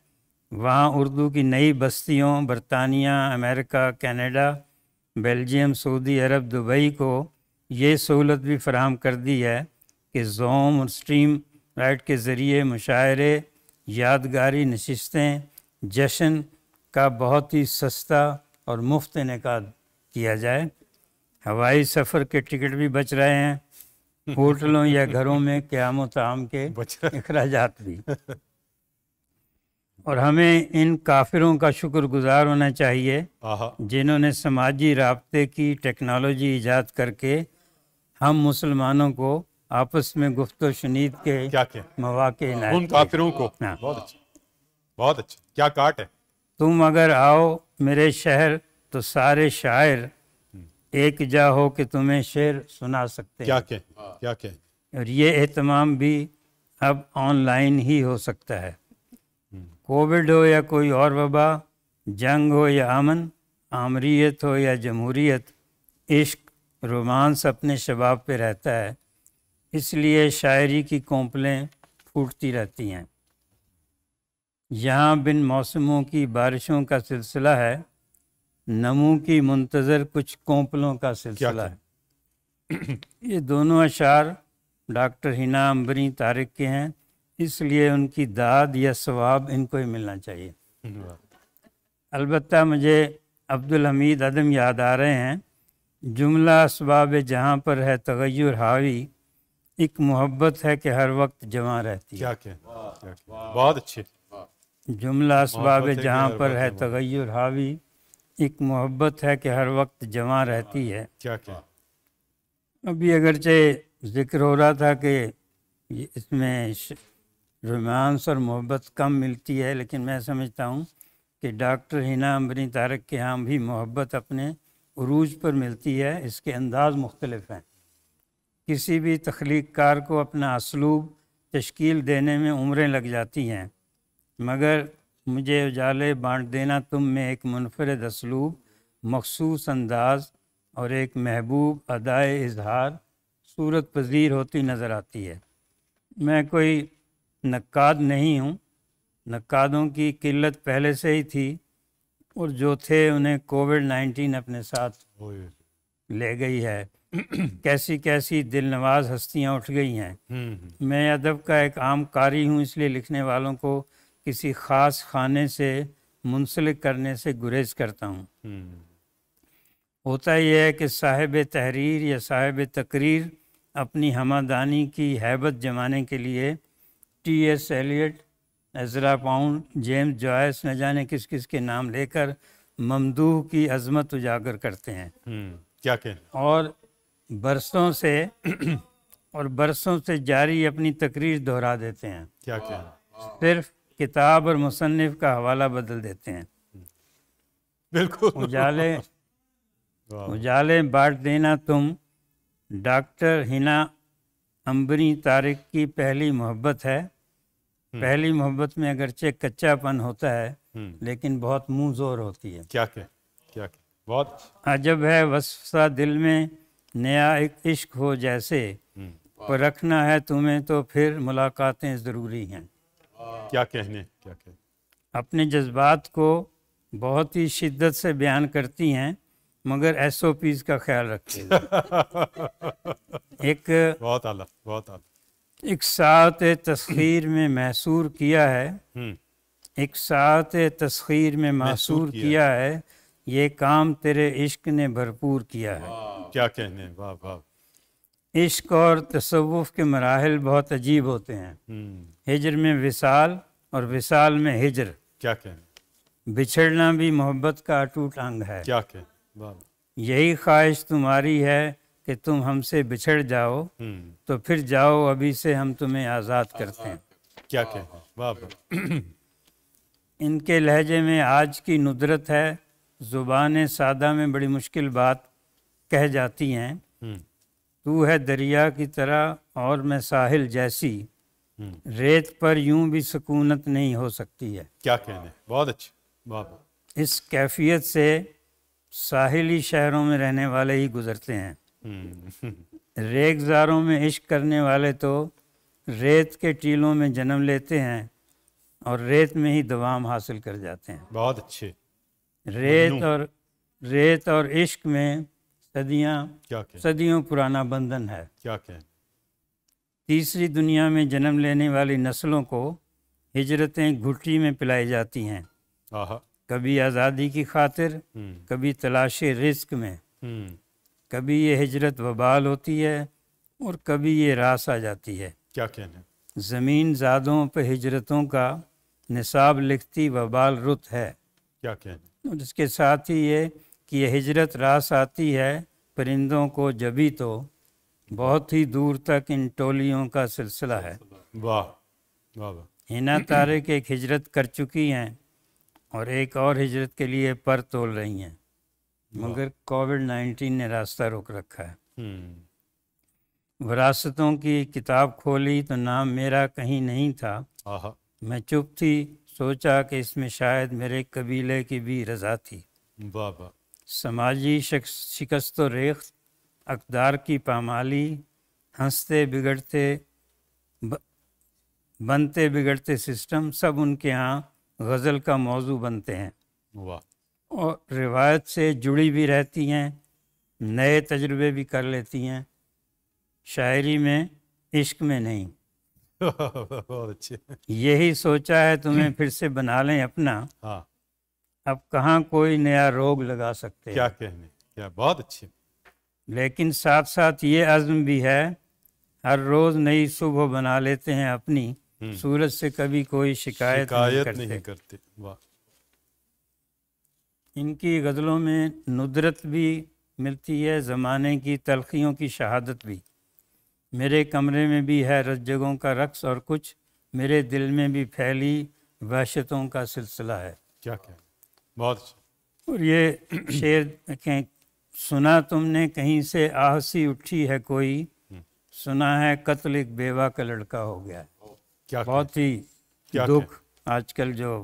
वहाँ उर्दू की नई बस्तियों बरतानिया America Canada Belgium Saudi Arab Dubai को ये सहूलत भी फराम कर दी है कि जोम और स्ट्रीम राइट के ज़रिए मुशायरे यादगारी नशस्तें जश्न का बहुत ही सस्ता और मुफ्त इनका किया जाए हवाई सफ़र के टिकट भी बच रहे हैं होटलों या घरों में क्याम ताम के अखराज भी और हमें इन काफिरों का शुक्रगुजार होना चाहिए जिन्होंने समाजी रबते की टेक्नोलॉजी ईजाद करके हम मुसलमानों को आपस में गुफ्त शनीद के क्या मौाक़े उन काफिरों को हाँ। बहुत अच्छा बहुत अच्छा क्या काट है तुम अगर आओ मेरे शहर तो सारे शायर एक जा हो कि तुम्हें शेर सुना सकते क्या कहें क्या कहें और ये एहतमाम भी अब ऑनलाइन ही हो सकता है कोविड हो या कोई और वबा जंग हो या अमन आमरीत हो या जमहूरीत इश्क रोमांस अपने शबाब पे रहता है इसलिए शायरी की कोंपलें फूटती रहती हैं यहाँ बिन मौसमों की बारिशों का सिलसिला है नमू की मुंतज़र कुछ कोंपलों का सिलसिला है ये दोनों अशार डॉक्टर हिना अम्बरी तारिक के हैं इसलिए उनकी दाद या सवाब इनको ही मिलना चाहिए अलबत् मुझे अब्दुल हमीद अदम याद आ रहे हैं जुमला इसबाब जहाँ पर है तगैर हावी एक मोहब्बत है कि हर वक्त जमा रहती क्या है बहुत अच्छे जुमला इसबाब जहाँ पर है तगैर हावी एक मोहब्बत है कि हर वक्त जमा रहती है क्या क्या अभी अगरचे जिक्र हो रहा था कि इसमें रोमांस और मोहब्बत कम मिलती है लेकिन मैं समझता हूँ कि डॉक्टर हिना अम्बरी तारक के यहाँ भी मोहब्बत अपने अरूज पर मिलती है इसके अंदाज मुख्तलफ हैं किसी भी तख्लीकार को अपना असलूब तश्कील देने में उम्रें लग जाती हैं मगर मुझे उजाले बांट देना तुम में एक मुनफरद असलूब मखसूस अंदाज और एक महबूब अदाए इजहार सूरत पजीर होती नज़र आती है मैं कोई नक्काद नहीं हूँ नक्कादों की किल्लत पहले से ही थी और जो थे उन्हें कोविड नाइन्टीन अपने साथ ले गई है कैसी कैसी दिल नवाज हस्तियाँ उठ गई हैं हम्म, हम्म। मैं अदब का एक आम कारी हूँ इसलिए लिखने वालों को किसी ख़ास खाने से मुंसलिक करने से गुरेज करता हूँ हम्म। होता यह है कि साहिब तहरीर या साहिब तकरीर अपनी हमादानी की हैबत जमाने के लिए T S Eliot Ezra Pound James Joyce न जाने किस किस के नाम लेकर ममदूह की अजमत उजागर करते हैं हम्म, क्या कहें और बरसों से और बरसों से जारी अपनी तकरीर दोहरा देते हैं क्या कहें सिर्फ किताब और मुसनफ़ का हवाला बदल देते हैं बिल्कुल उजाले उजाले बांट देना तुम डॉक्टर हिना अम्बरी तारिक की पहली मोहब्बत है हम्म। पहली मोहब्बत में अगरचे कच्चापन होता है हम्म। लेकिन बहुत मुँह जोर होती है क्या क्या क्या क्या बहुत अजब है वसफा दिल में नया एक इश्क हो जैसे हम्म। पर रखना है तुम्हें तो फिर मुलाकातें ज़रूरी हैं क्या कहने क्या कहने अपने जज्बात को बहुत ही शिद्दत से बयान करती हैं मगर एस ओ पीज का ख्याल रखती एक बहुत आला बहुत आला एक साथ तस्खीर में महसूर किया है हम्म। एक साथ तस्खीर में महसूर किया, किया है ये काम तेरे इश्क ने भरपूर किया है क्या कहने वाह वाह इश्क और तसव्वुफ के मराहल बहुत अजीब होते हैं हम्म। हिजर में विसाल और विसाल में हिजर क्या कहें बिछड़ना भी मोहब्बत का अटूट अंग है क्या कहें यही ख्वाहिश तुम्हारी है कि तुम हमसे बिछड़ जाओ हम्म। तो फिर जाओ अभी से हम तुम्हें आज़ाद करते हैं क्या कहें इनके लहजे में आज की नुदरत है ज़ुबान सादा में बड़ी मुश्किल बात कह जाती हैं हम्म। तू है दरिया की तरह और मैं साहिल जैसी हम्म। रेत पर यूं भी सकूनत नहीं हो सकती है क्या कहने बहुत अच्छा बहुत इस कैफियत से साहिली शहरों में रहने वाले ही गुजरते हैं हम्म। रेगजारों में इश्क करने वाले तो रेत के टीलों में जन्म लेते हैं और रेत में ही दवाम हासिल कर जाते हैं बहुत अच्छे रेत और रेत और इश्क में सदियां क्या सदियों पुराना बंधन है क्या कहें? तीसरी दुनिया में जन्म लेने वाली नस्लों को हिजरतें घुटी में पिलाई जाती हैं कभी आज़ादी की खातिर हम्म। कभी तलाश रिस्क में हम्म। कभी ये हिजरत वबाल होती है और कभी ये रास आ जाती है क्या कहने ज़मीन ज़ादों पर हिजरतों का निसाब लिखती वबाल रुत है क्या कहने और इसके साथ ही ये कि यह हिजरत रास आती है परिंदों को जबी तो बहुत ही दूर तक इन टोलियों का सिलसिला है वाह वाह हिना के एक हिजरत कर चुकी हैं और एक और हिजरत के लिए पर तोल रही हैं मगर कोविड नाइन्टीन ने रास्ता रोक रखा है हम्म। विरासतों की किताब खोली तो नाम मेरा कहीं नहीं था मैं चुप थी सोचा कि इसमें शायद मेरे कबीले की भी रजा थी बाबा समाजी शिकस्त रेख अकदार की पामाली हंसते बिगड़ते बनते बिगड़ते सिस्टम सब उनके यहाँ गज़ल का मौजू बनते हैं वाह और रिवायत से जुड़ी भी रहती हैं नए तजर्बे भी कर लेती हैं शायरी में इश्क में नहीं बहुत अच्छे यही सोचा है तुम्हें फिर से बना लें अपना हाँ अब कहाँ कोई नया रोग लगा सकते क्या कहने क्या बहुत अच्छे लेकिन साथ साथ ये आज़म भी है हर रोज नई सुबह बना लेते हैं अपनी हम्म। सूरज से कभी कोई शिकायत, शिकायत नहीं करते, नहीं करते। इनकी गज़लों में नुदरत भी मिलती है ज़माने की तलखियों की शहादत भी मेरे कमरे में भी है रजगों का रक्स और कुछ मेरे दिल में भी फैली वहशतों का सिलसिला है क्या क्या बहुत अच्छा। और ये शेर कहीं सुना तुमने कहीं से आहसी उठी है कोई हम्म। सुना है कत्ल एक बेवा का लड़का हो गया है क्या बहुत ही क्या दुख आजकल जो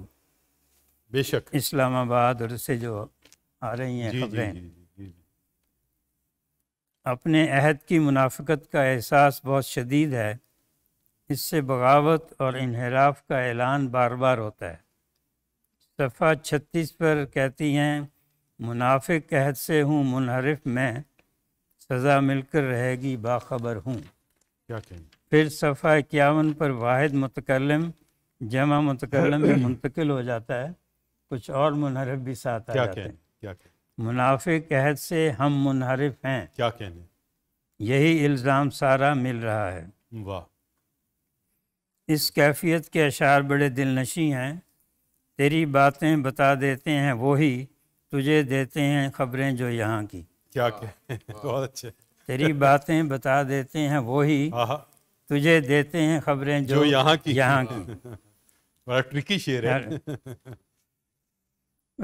बेशक इस्लामाबाद और से जो आ रही हैं खबरें अपने अहद की मुनाफ़त का एहसास बहुत शदीद है इससे बगावत और इनहराफ का ऐलान बार बार होता है सफ़ा छत्तीस पर कहती हैं मुनाफिक कहत से हूँ मुनहरफ मैं सज़ा मिलकर रहेगी बाखबर हूँ फिर सफ़ा इक्यावन पर वाहिद मुतकलम जमा मुतकलम में मुंतकिल हो जाता है कुछ और मुनहरफ भी साथ आ जाते हैं मुनाफिक कहत से हम मुनहरफ हैं क्या कहने यही इल्ज़ाम सारा मिल रहा है वाह इस कैफियत के अशार बड़े दिलनशी हैं तेरी बातें बता देते हैं वो ही तुझे देते हैं खबरें जो यहाँ की क्या बहुत अच्छे तेरी बातें बता देते हैं वो ही तुझे देते हैं खबरें जो, जो यहाँ की यहाँ की बड़ा ट्रिकी शेर है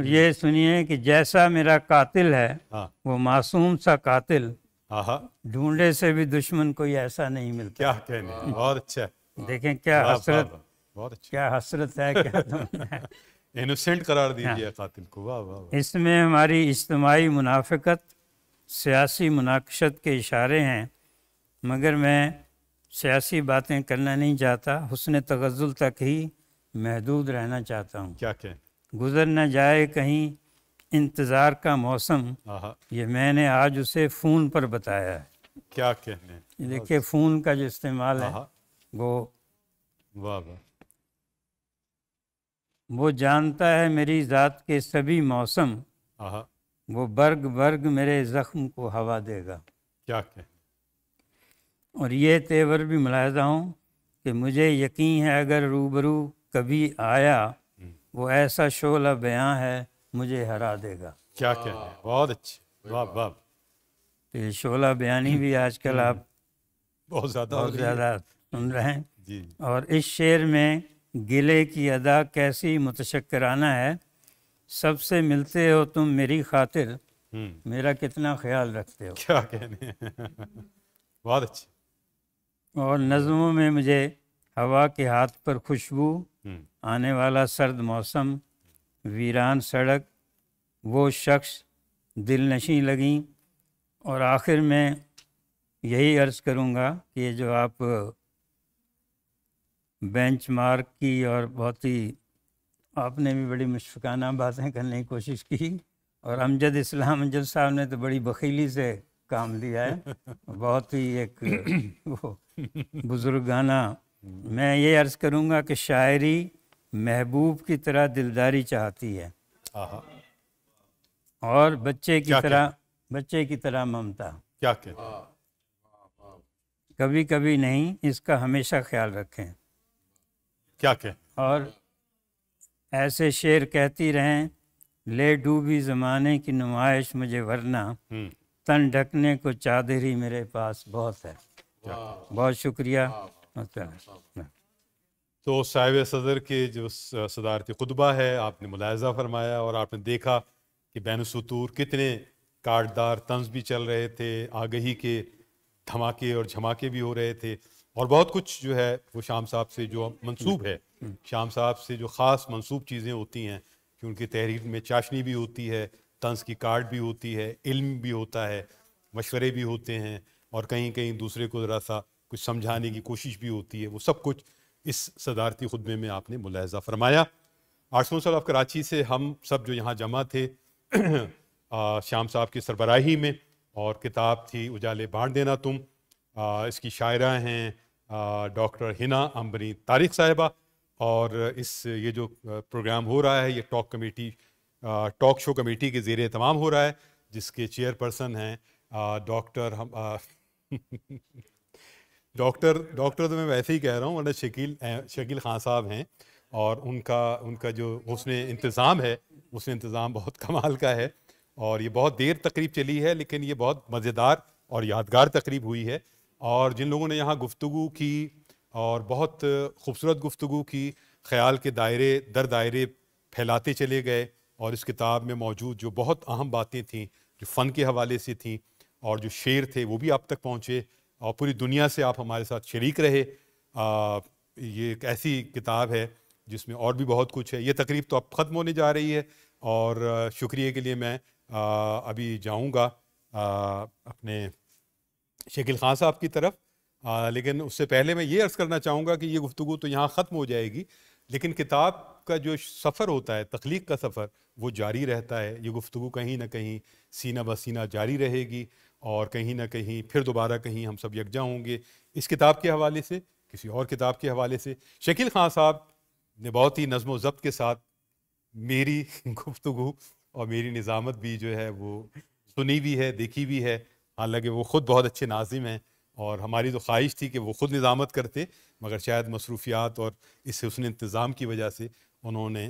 ये सुनिए कि जैसा मेरा कातिल है हाँ। वो मासूम सा कातिल ढूंढे से भी दुश्मन कोई ऐसा नहीं मिलता क्या कहने बहुत अच्छा देखें क्या हसरत बहुत अच्छा क्या हसरत है क्या तुमने इनोसेंट करार हाँ। दीजिए कातिल को वाह वाह इसमें हमारी इज्तमाही मुनाफिकत सियासी मुनाकशत के इशारे हैं मगर मैं सियासी बातें करना नहीं चाहता हुसन तगज़ुल तक ही महदूद रहना चाहता हूँ क्या क्या गुजर न जाए कहीं इंतज़ार का मौसम ये मैंने आज उसे फ़ोन पर बताया है क्या कहने देखिए फ़ोन का जो इस्तेमाल है वो वाह वाह वो जानता है मेरी ज़ात के सभी मौसम वो बर्ग बर्ग मेरे ज़ख्म को हवा देगा क्या कहें और ये तेवर भी मुलायदा हूँ कि मुझे यकीन है अगर रूबरू कभी आया हम्म। वो ऐसा शोला बयां है मुझे हरा देगा क्या कह बहुत अच्छे वाह वाह तो ये शोला बयानी भी आजकल हम्म। आप बहुत ज़्यादा बहुत ज़्यादा सुन रहे हैं जी और इस शेर में गिले की अदा कैसी मुतशक्राना है सबसे मिलते हो तुम मेरी खातिर हम्म। मेरा कितना ख्याल रखते हो क्या कहने बहुत अच्छी और नज़मों में मुझे हवा के हाथ पर खुशबू हम्म। आने वाला सर्द मौसम वीरान सड़क वो शख्स दिल नशी लगी और आखिर में यही अर्ज़ करूँगा कि ये जो आप बेंचमार्क की और बहुत ही आपने भी बड़ी मुश्फाना बातें करने की कोशिश की और अमजद इस्लाम अमजद साहब ने तो बड़ी बखीली से काम लिया है बहुत ही एक वो बुजुर्गाना मैं ये अर्ज़ करूँगा कि शायरी महबूब की तरह दिलदारी चाहती है और बच्चे की तरह क्या? बच्चे की तरह ममता क्या क्या कभी कभी नहीं इसका हमेशा ख्याल रखें क्या कहें और ऐसे शेर कहती रहें ले डूबी ज़माने की नुमाइश मुझे वरना हम्म। तन ढकने को चादर ही मेरे पास बहुत है बहुत शुक्रिया हाँ। तो साहिब सदर के जो सदारती खुतबा है आपने मुलायजा फरमाया और आपने देखा कि बैन सतूर कितने काटदार तंज भी चल रहे थे आगही के धमाके और झमाके भी हो रहे थे और बहुत कुछ जो है वो शाम साहब से जो मंसूब है शाम साहब से जो ख़ास मंसूब चीज़ें होती हैं कि उनकी तहरीर में चाशनी भी होती है तंस की कार्ड भी होती है इल्म भी होता है मशवरे भी होते हैं और कहीं कहीं दूसरे को ज़रा सा कुछ समझाने की कोशिश भी होती है वो सब कुछ इस सदारती खुदबे में आपने मुलाजा फरमाया साल साहब कराची से हम सब जो यहाँ जमा थे आ, शाम साहब की सरबराही में और किताब थी उजाले बांट देना तुम आ, इसकी शायरा हैं डॉक्टर हिना अम्बनी तारिक साहिबा और इस ये जो प्रोग्राम हो रहा है ये talk committee talk show committee के ज़ेर तमाम हो रहा है जिसके चेयरपर्सन हैं डॉक्टर हम डॉक्टर डॉक्टर तो मैं वैसे ही कह रहा हूँ वरना शकील शकील खान साहब हैं और उनका उनका जो उसने इंतज़ाम है उसने इंतज़ाम बहुत कमाल का है और ये बहुत देर तकरीब चली है लेकिन ये बहुत मज़ेदार और यादगार तकरीब हुई है और जिन लोगों ने यहाँ गुफ्तु की और बहुत खूबसूरत गुफ्तु की ख्याल के दायरे दर दायरे फैलाते चले गए और इस किताब में मौजूद जो बहुत अहम बातें थीं जो फ़न के हवाले से थीं और जो शेर थे वो भी आप तक पहुँचे और पूरी दुनिया से आप हमारे साथ शरीक रहे आ, ये एक ऐसी किताब है जिसमें और भी बहुत कुछ है ये तकरीब तो अब ख़त्म होने जा रही है और शुक्रिया के लिए मैं आ, अभी जाऊँगा अपने शकील खान साहब की तरफ आ, लेकिन उससे पहले मैं ये अर्ज़ करना चाहूँगा कि ये गुफ्तु तो यहाँ ख़त्म हो जाएगी लेकिन किताब का जो सफ़र होता है तख्लीक का सफ़र वो जारी रहता है ये गुफ्तु कहीं ना कहीं सीना ब सीना जारी रहेगी और कहीं ना कहीं फिर दोबारा कहीं हम सब यकजा होंगे इस किताब के हवाले से किसी और किताब के हवाले से शकील खान साहब ने बहुत ही नज़म ज़ब्त के साथ मेरी गुफ्तु और मेरी निज़ामत भी जो है वो सुनी भी है देखी भी है हालांकि वो ख़ुद बहुत अच्छे नाजिम हैं और हमारी तो ख्वाहिश थी कि वो ख़ुद निज़ामत करते मगर शायद मसरूफियात और इस हसन इंतज़ाम की वजह से उन्होंने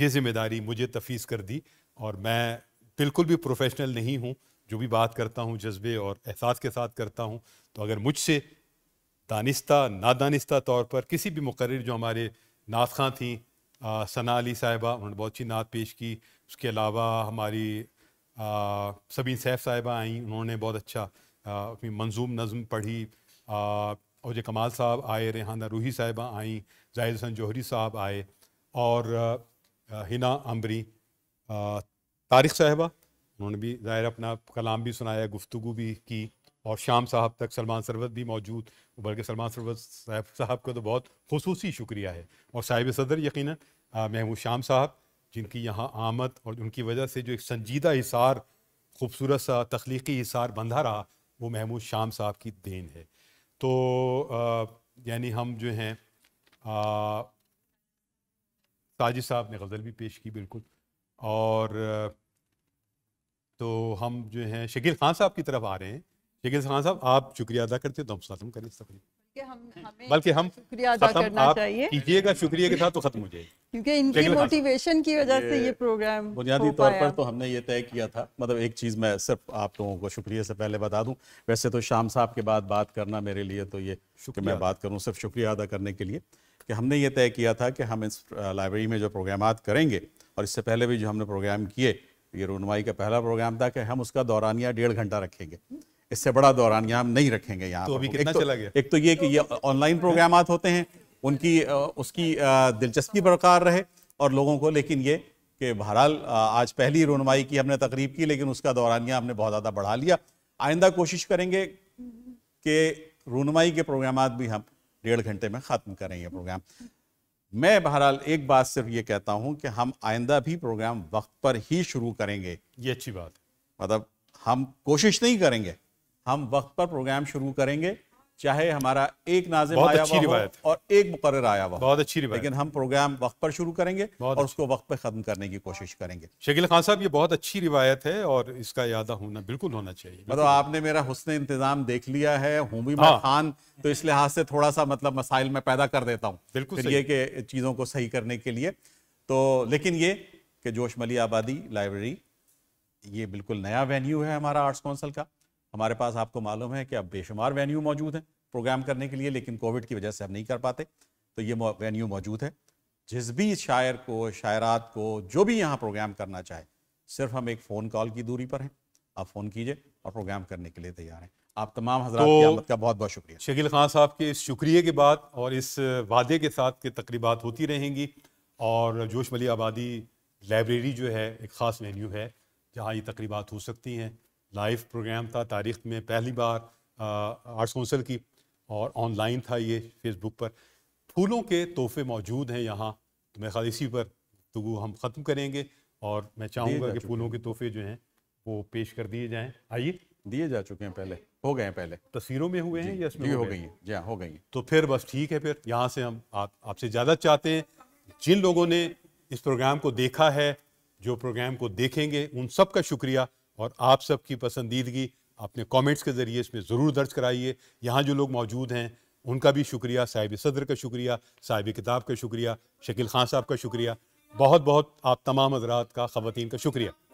ये ज़िम्मेदारी मुझे तफीज़ कर दी और मैं बिल्कुल भी प्रोफेशनल नहीं हूँ जो भी बात करता हूँ जज्बे और एहसास के साथ करता हूँ तो अगर मुझसे दानिस्ता नादानिस्ता तौर पर किसी भी मुकर जो हमारे नाथ खां थी सना अली साहिबा उन्होंने बहुत अच्छी नात पेश की उसके अलावा हमारी सबीन सैफ साहिबा आई उन्होंने बहुत अच्छा अपनी मंजूम नज़म पढ़ी और जो कमाल साहब आए रेहाना रूही साहिबा आई जाहिर हसन जौहरी साहब आए और हिना अम्बरी तारिक साहिबा उन्होंने भी ज़ाहिर अपना कलाम भी सुनाया गुफ्तु भी की और शाम साहब तक सलमान सरवत भी मौजूद बल्कि सलमान सरवत साहब साहब का तो बहुत खसूसी शुक्रिया है और साहिब सदर यकीन महमूद शाम साहब जिनकी यहाँ आमद और उनकी वजह से जो एक संजीदा हिसार खूबसूरत सा तख्लीकी हिसार बंधा रहा वो महमूद शाम साहब की देन है तो यानी हम जो हैं ताजी साहब ने गज़ल भी पेश की बिल्कुल और तो हम जो हैं शकील खान साहब की तरफ आ रहे हैं शकील खान साहब आप शुक्रिया अदा करते हैं तो हम ख़त्म करें इस तकलीफ़ हम्म। बल्कि हम शुक्रिया शुक्रिया के साथ तो खत्म हो जाए क्योंकि इनकी मोटिवेशन हाँ, की वजह से ये प्रोग्राम बुनियादी तौर पर तो हमने ये तय किया था मतलब एक चीज़ मैं सिर्फ आप लोगों को शुक्रिया से पहले बता दूं वैसे तो शाम साहब के बाद बात करना मेरे लिए तो ये कि मैं बात करूं सिर्फ शुक्रिया अदा करने के लिए कि हमने ये तय किया था कि हम इस लाइब्रेरी में जो प्रोग्राम करेंगे और इससे पहले भी जो हमने प्रोग्राम किए ये रुनवाई का पहला प्रोग्राम था कि हम उसका दौरानिया डेढ़ घंटा रखेंगे इससे बड़ा दौरान यहाँ हम नहीं रखेंगे यहाँ तो अभी कितना तो, चला गया एक तो ये कि ये ऑनलाइन प्रोग्राम होते हैं उनकी उसकी दिलचस्पी बरकरार रहे और लोगों को लेकिन ये कि बहरहाल आज पहली रोनमाई की हमने तकरीब की लेकिन उसका दौरानिया हमने बहुत ज़्यादा बढ़ा लिया आइंदा कोशिश करेंगे कि रोनमाई के प्रोग्राम भी हम डेढ़ घंटे में ख़त्म करें ये प्रोग्राम मैं बहरहाल एक बात सिर्फ ये कहता हूँ कि हम आइंदा भी प्रोग्राम वक्त पर ही शुरू करेंगे ये अच्छी बात मतलब हम कोशिश नहीं करेंगे हम वक्त पर प्रोग्राम शुरू करेंगे चाहे हमारा एक नाजिम आया हुआ हो और एक मुकर आया हुआ बहुत अच्छी लेकिन हम प्रोग्राम वक्त पर शुरू करेंगे और उसको वक्त पर ख़त्म करने की कोशिश करेंगे शकील खान साहब ये बहुत अच्छी रिवायत है और इसका यादा होना बिल्कुल होना चाहिए मतलब आपने मेरा हुसन इंतज़ाम देख लिया है हूँ भी मैं हाँ। खान तो इस लिहाज से थोड़ा सा मतलब मसाइल में पैदा कर देता हूँ बिल्कुल ये कि चीज़ों को सही करने के लिए तो लेकिन ये कि जोश मली आबादी लाइब्रेरी ये बिल्कुल नया वेन्यू है हमारा आर्ट्स काउंसिल का हमारे पास आपको मालूम है कि अब बेशुमार वेन्यू मौजूद हैं प्रोग्राम करने के लिए लेकिन कोविड की वजह से हम नहीं कर पाते तो ये वेन्यू मौजूद है जिस भी शायर को शायरात को जो भी यहाँ प्रोग्राम करना चाहे सिर्फ हम एक फ़ोन कॉल की दूरी पर हैं आप फ़ोन कीजिए और प्रोग्राम करने के लिए तैयार हैं आप तमाम हजरात तो, का बहुत बहुत शुक्रिया शकील खान साहब के इस शुक्रिया के बाद और इस वादे के साथ के तकरीबा होती रहेंगी और जोश मली आबादी लाइब्रेरी जो है एक ख़ास वेन्यू है जहाँ ये तकरीबा हो सकती हैं लाइव प्रोग्राम था तारीख में पहली बार आर्ट्स काउंसिल की और ऑनलाइन था ये फेसबुक पर फूलों के तोहफे मौजूद हैं यहाँ तो मैं ख़ाली इसी पर गुफ्तु हम ख़त्म करेंगे और मैं चाहूँगा कि फूलों के तोहफे जो हैं वो पेश कर दिए जाएँ आइए दिए जा चुके हैं पहले हो गए हैं पहले तस्वीरों में हुए हैं या इसमें हो, हो गई हैं जी हाँ हो गई हैं तो फिर बस ठीक है फिर यहाँ से हम आप आपसे ज़्यादा चाहते हैं जिन लोगों ने इस प्रोग्राम को देखा है जो प्रोग्राम को देखेंगे उन सब का शुक्रिया और आप सबकी पसंदीदगी अपने कमेंट्स के ज़रिए इसमें ज़रूर दर्ज कराइए यहाँ जो लोग मौजूद हैं उनका भी शुक्रिया साहिब सदर का शुक्रिया साहिब किताब का शुक्रिया शकील खान साहब का शुक्रिया बहुत बहुत आप तमाम हजरात का ख़वान का शुक्रिया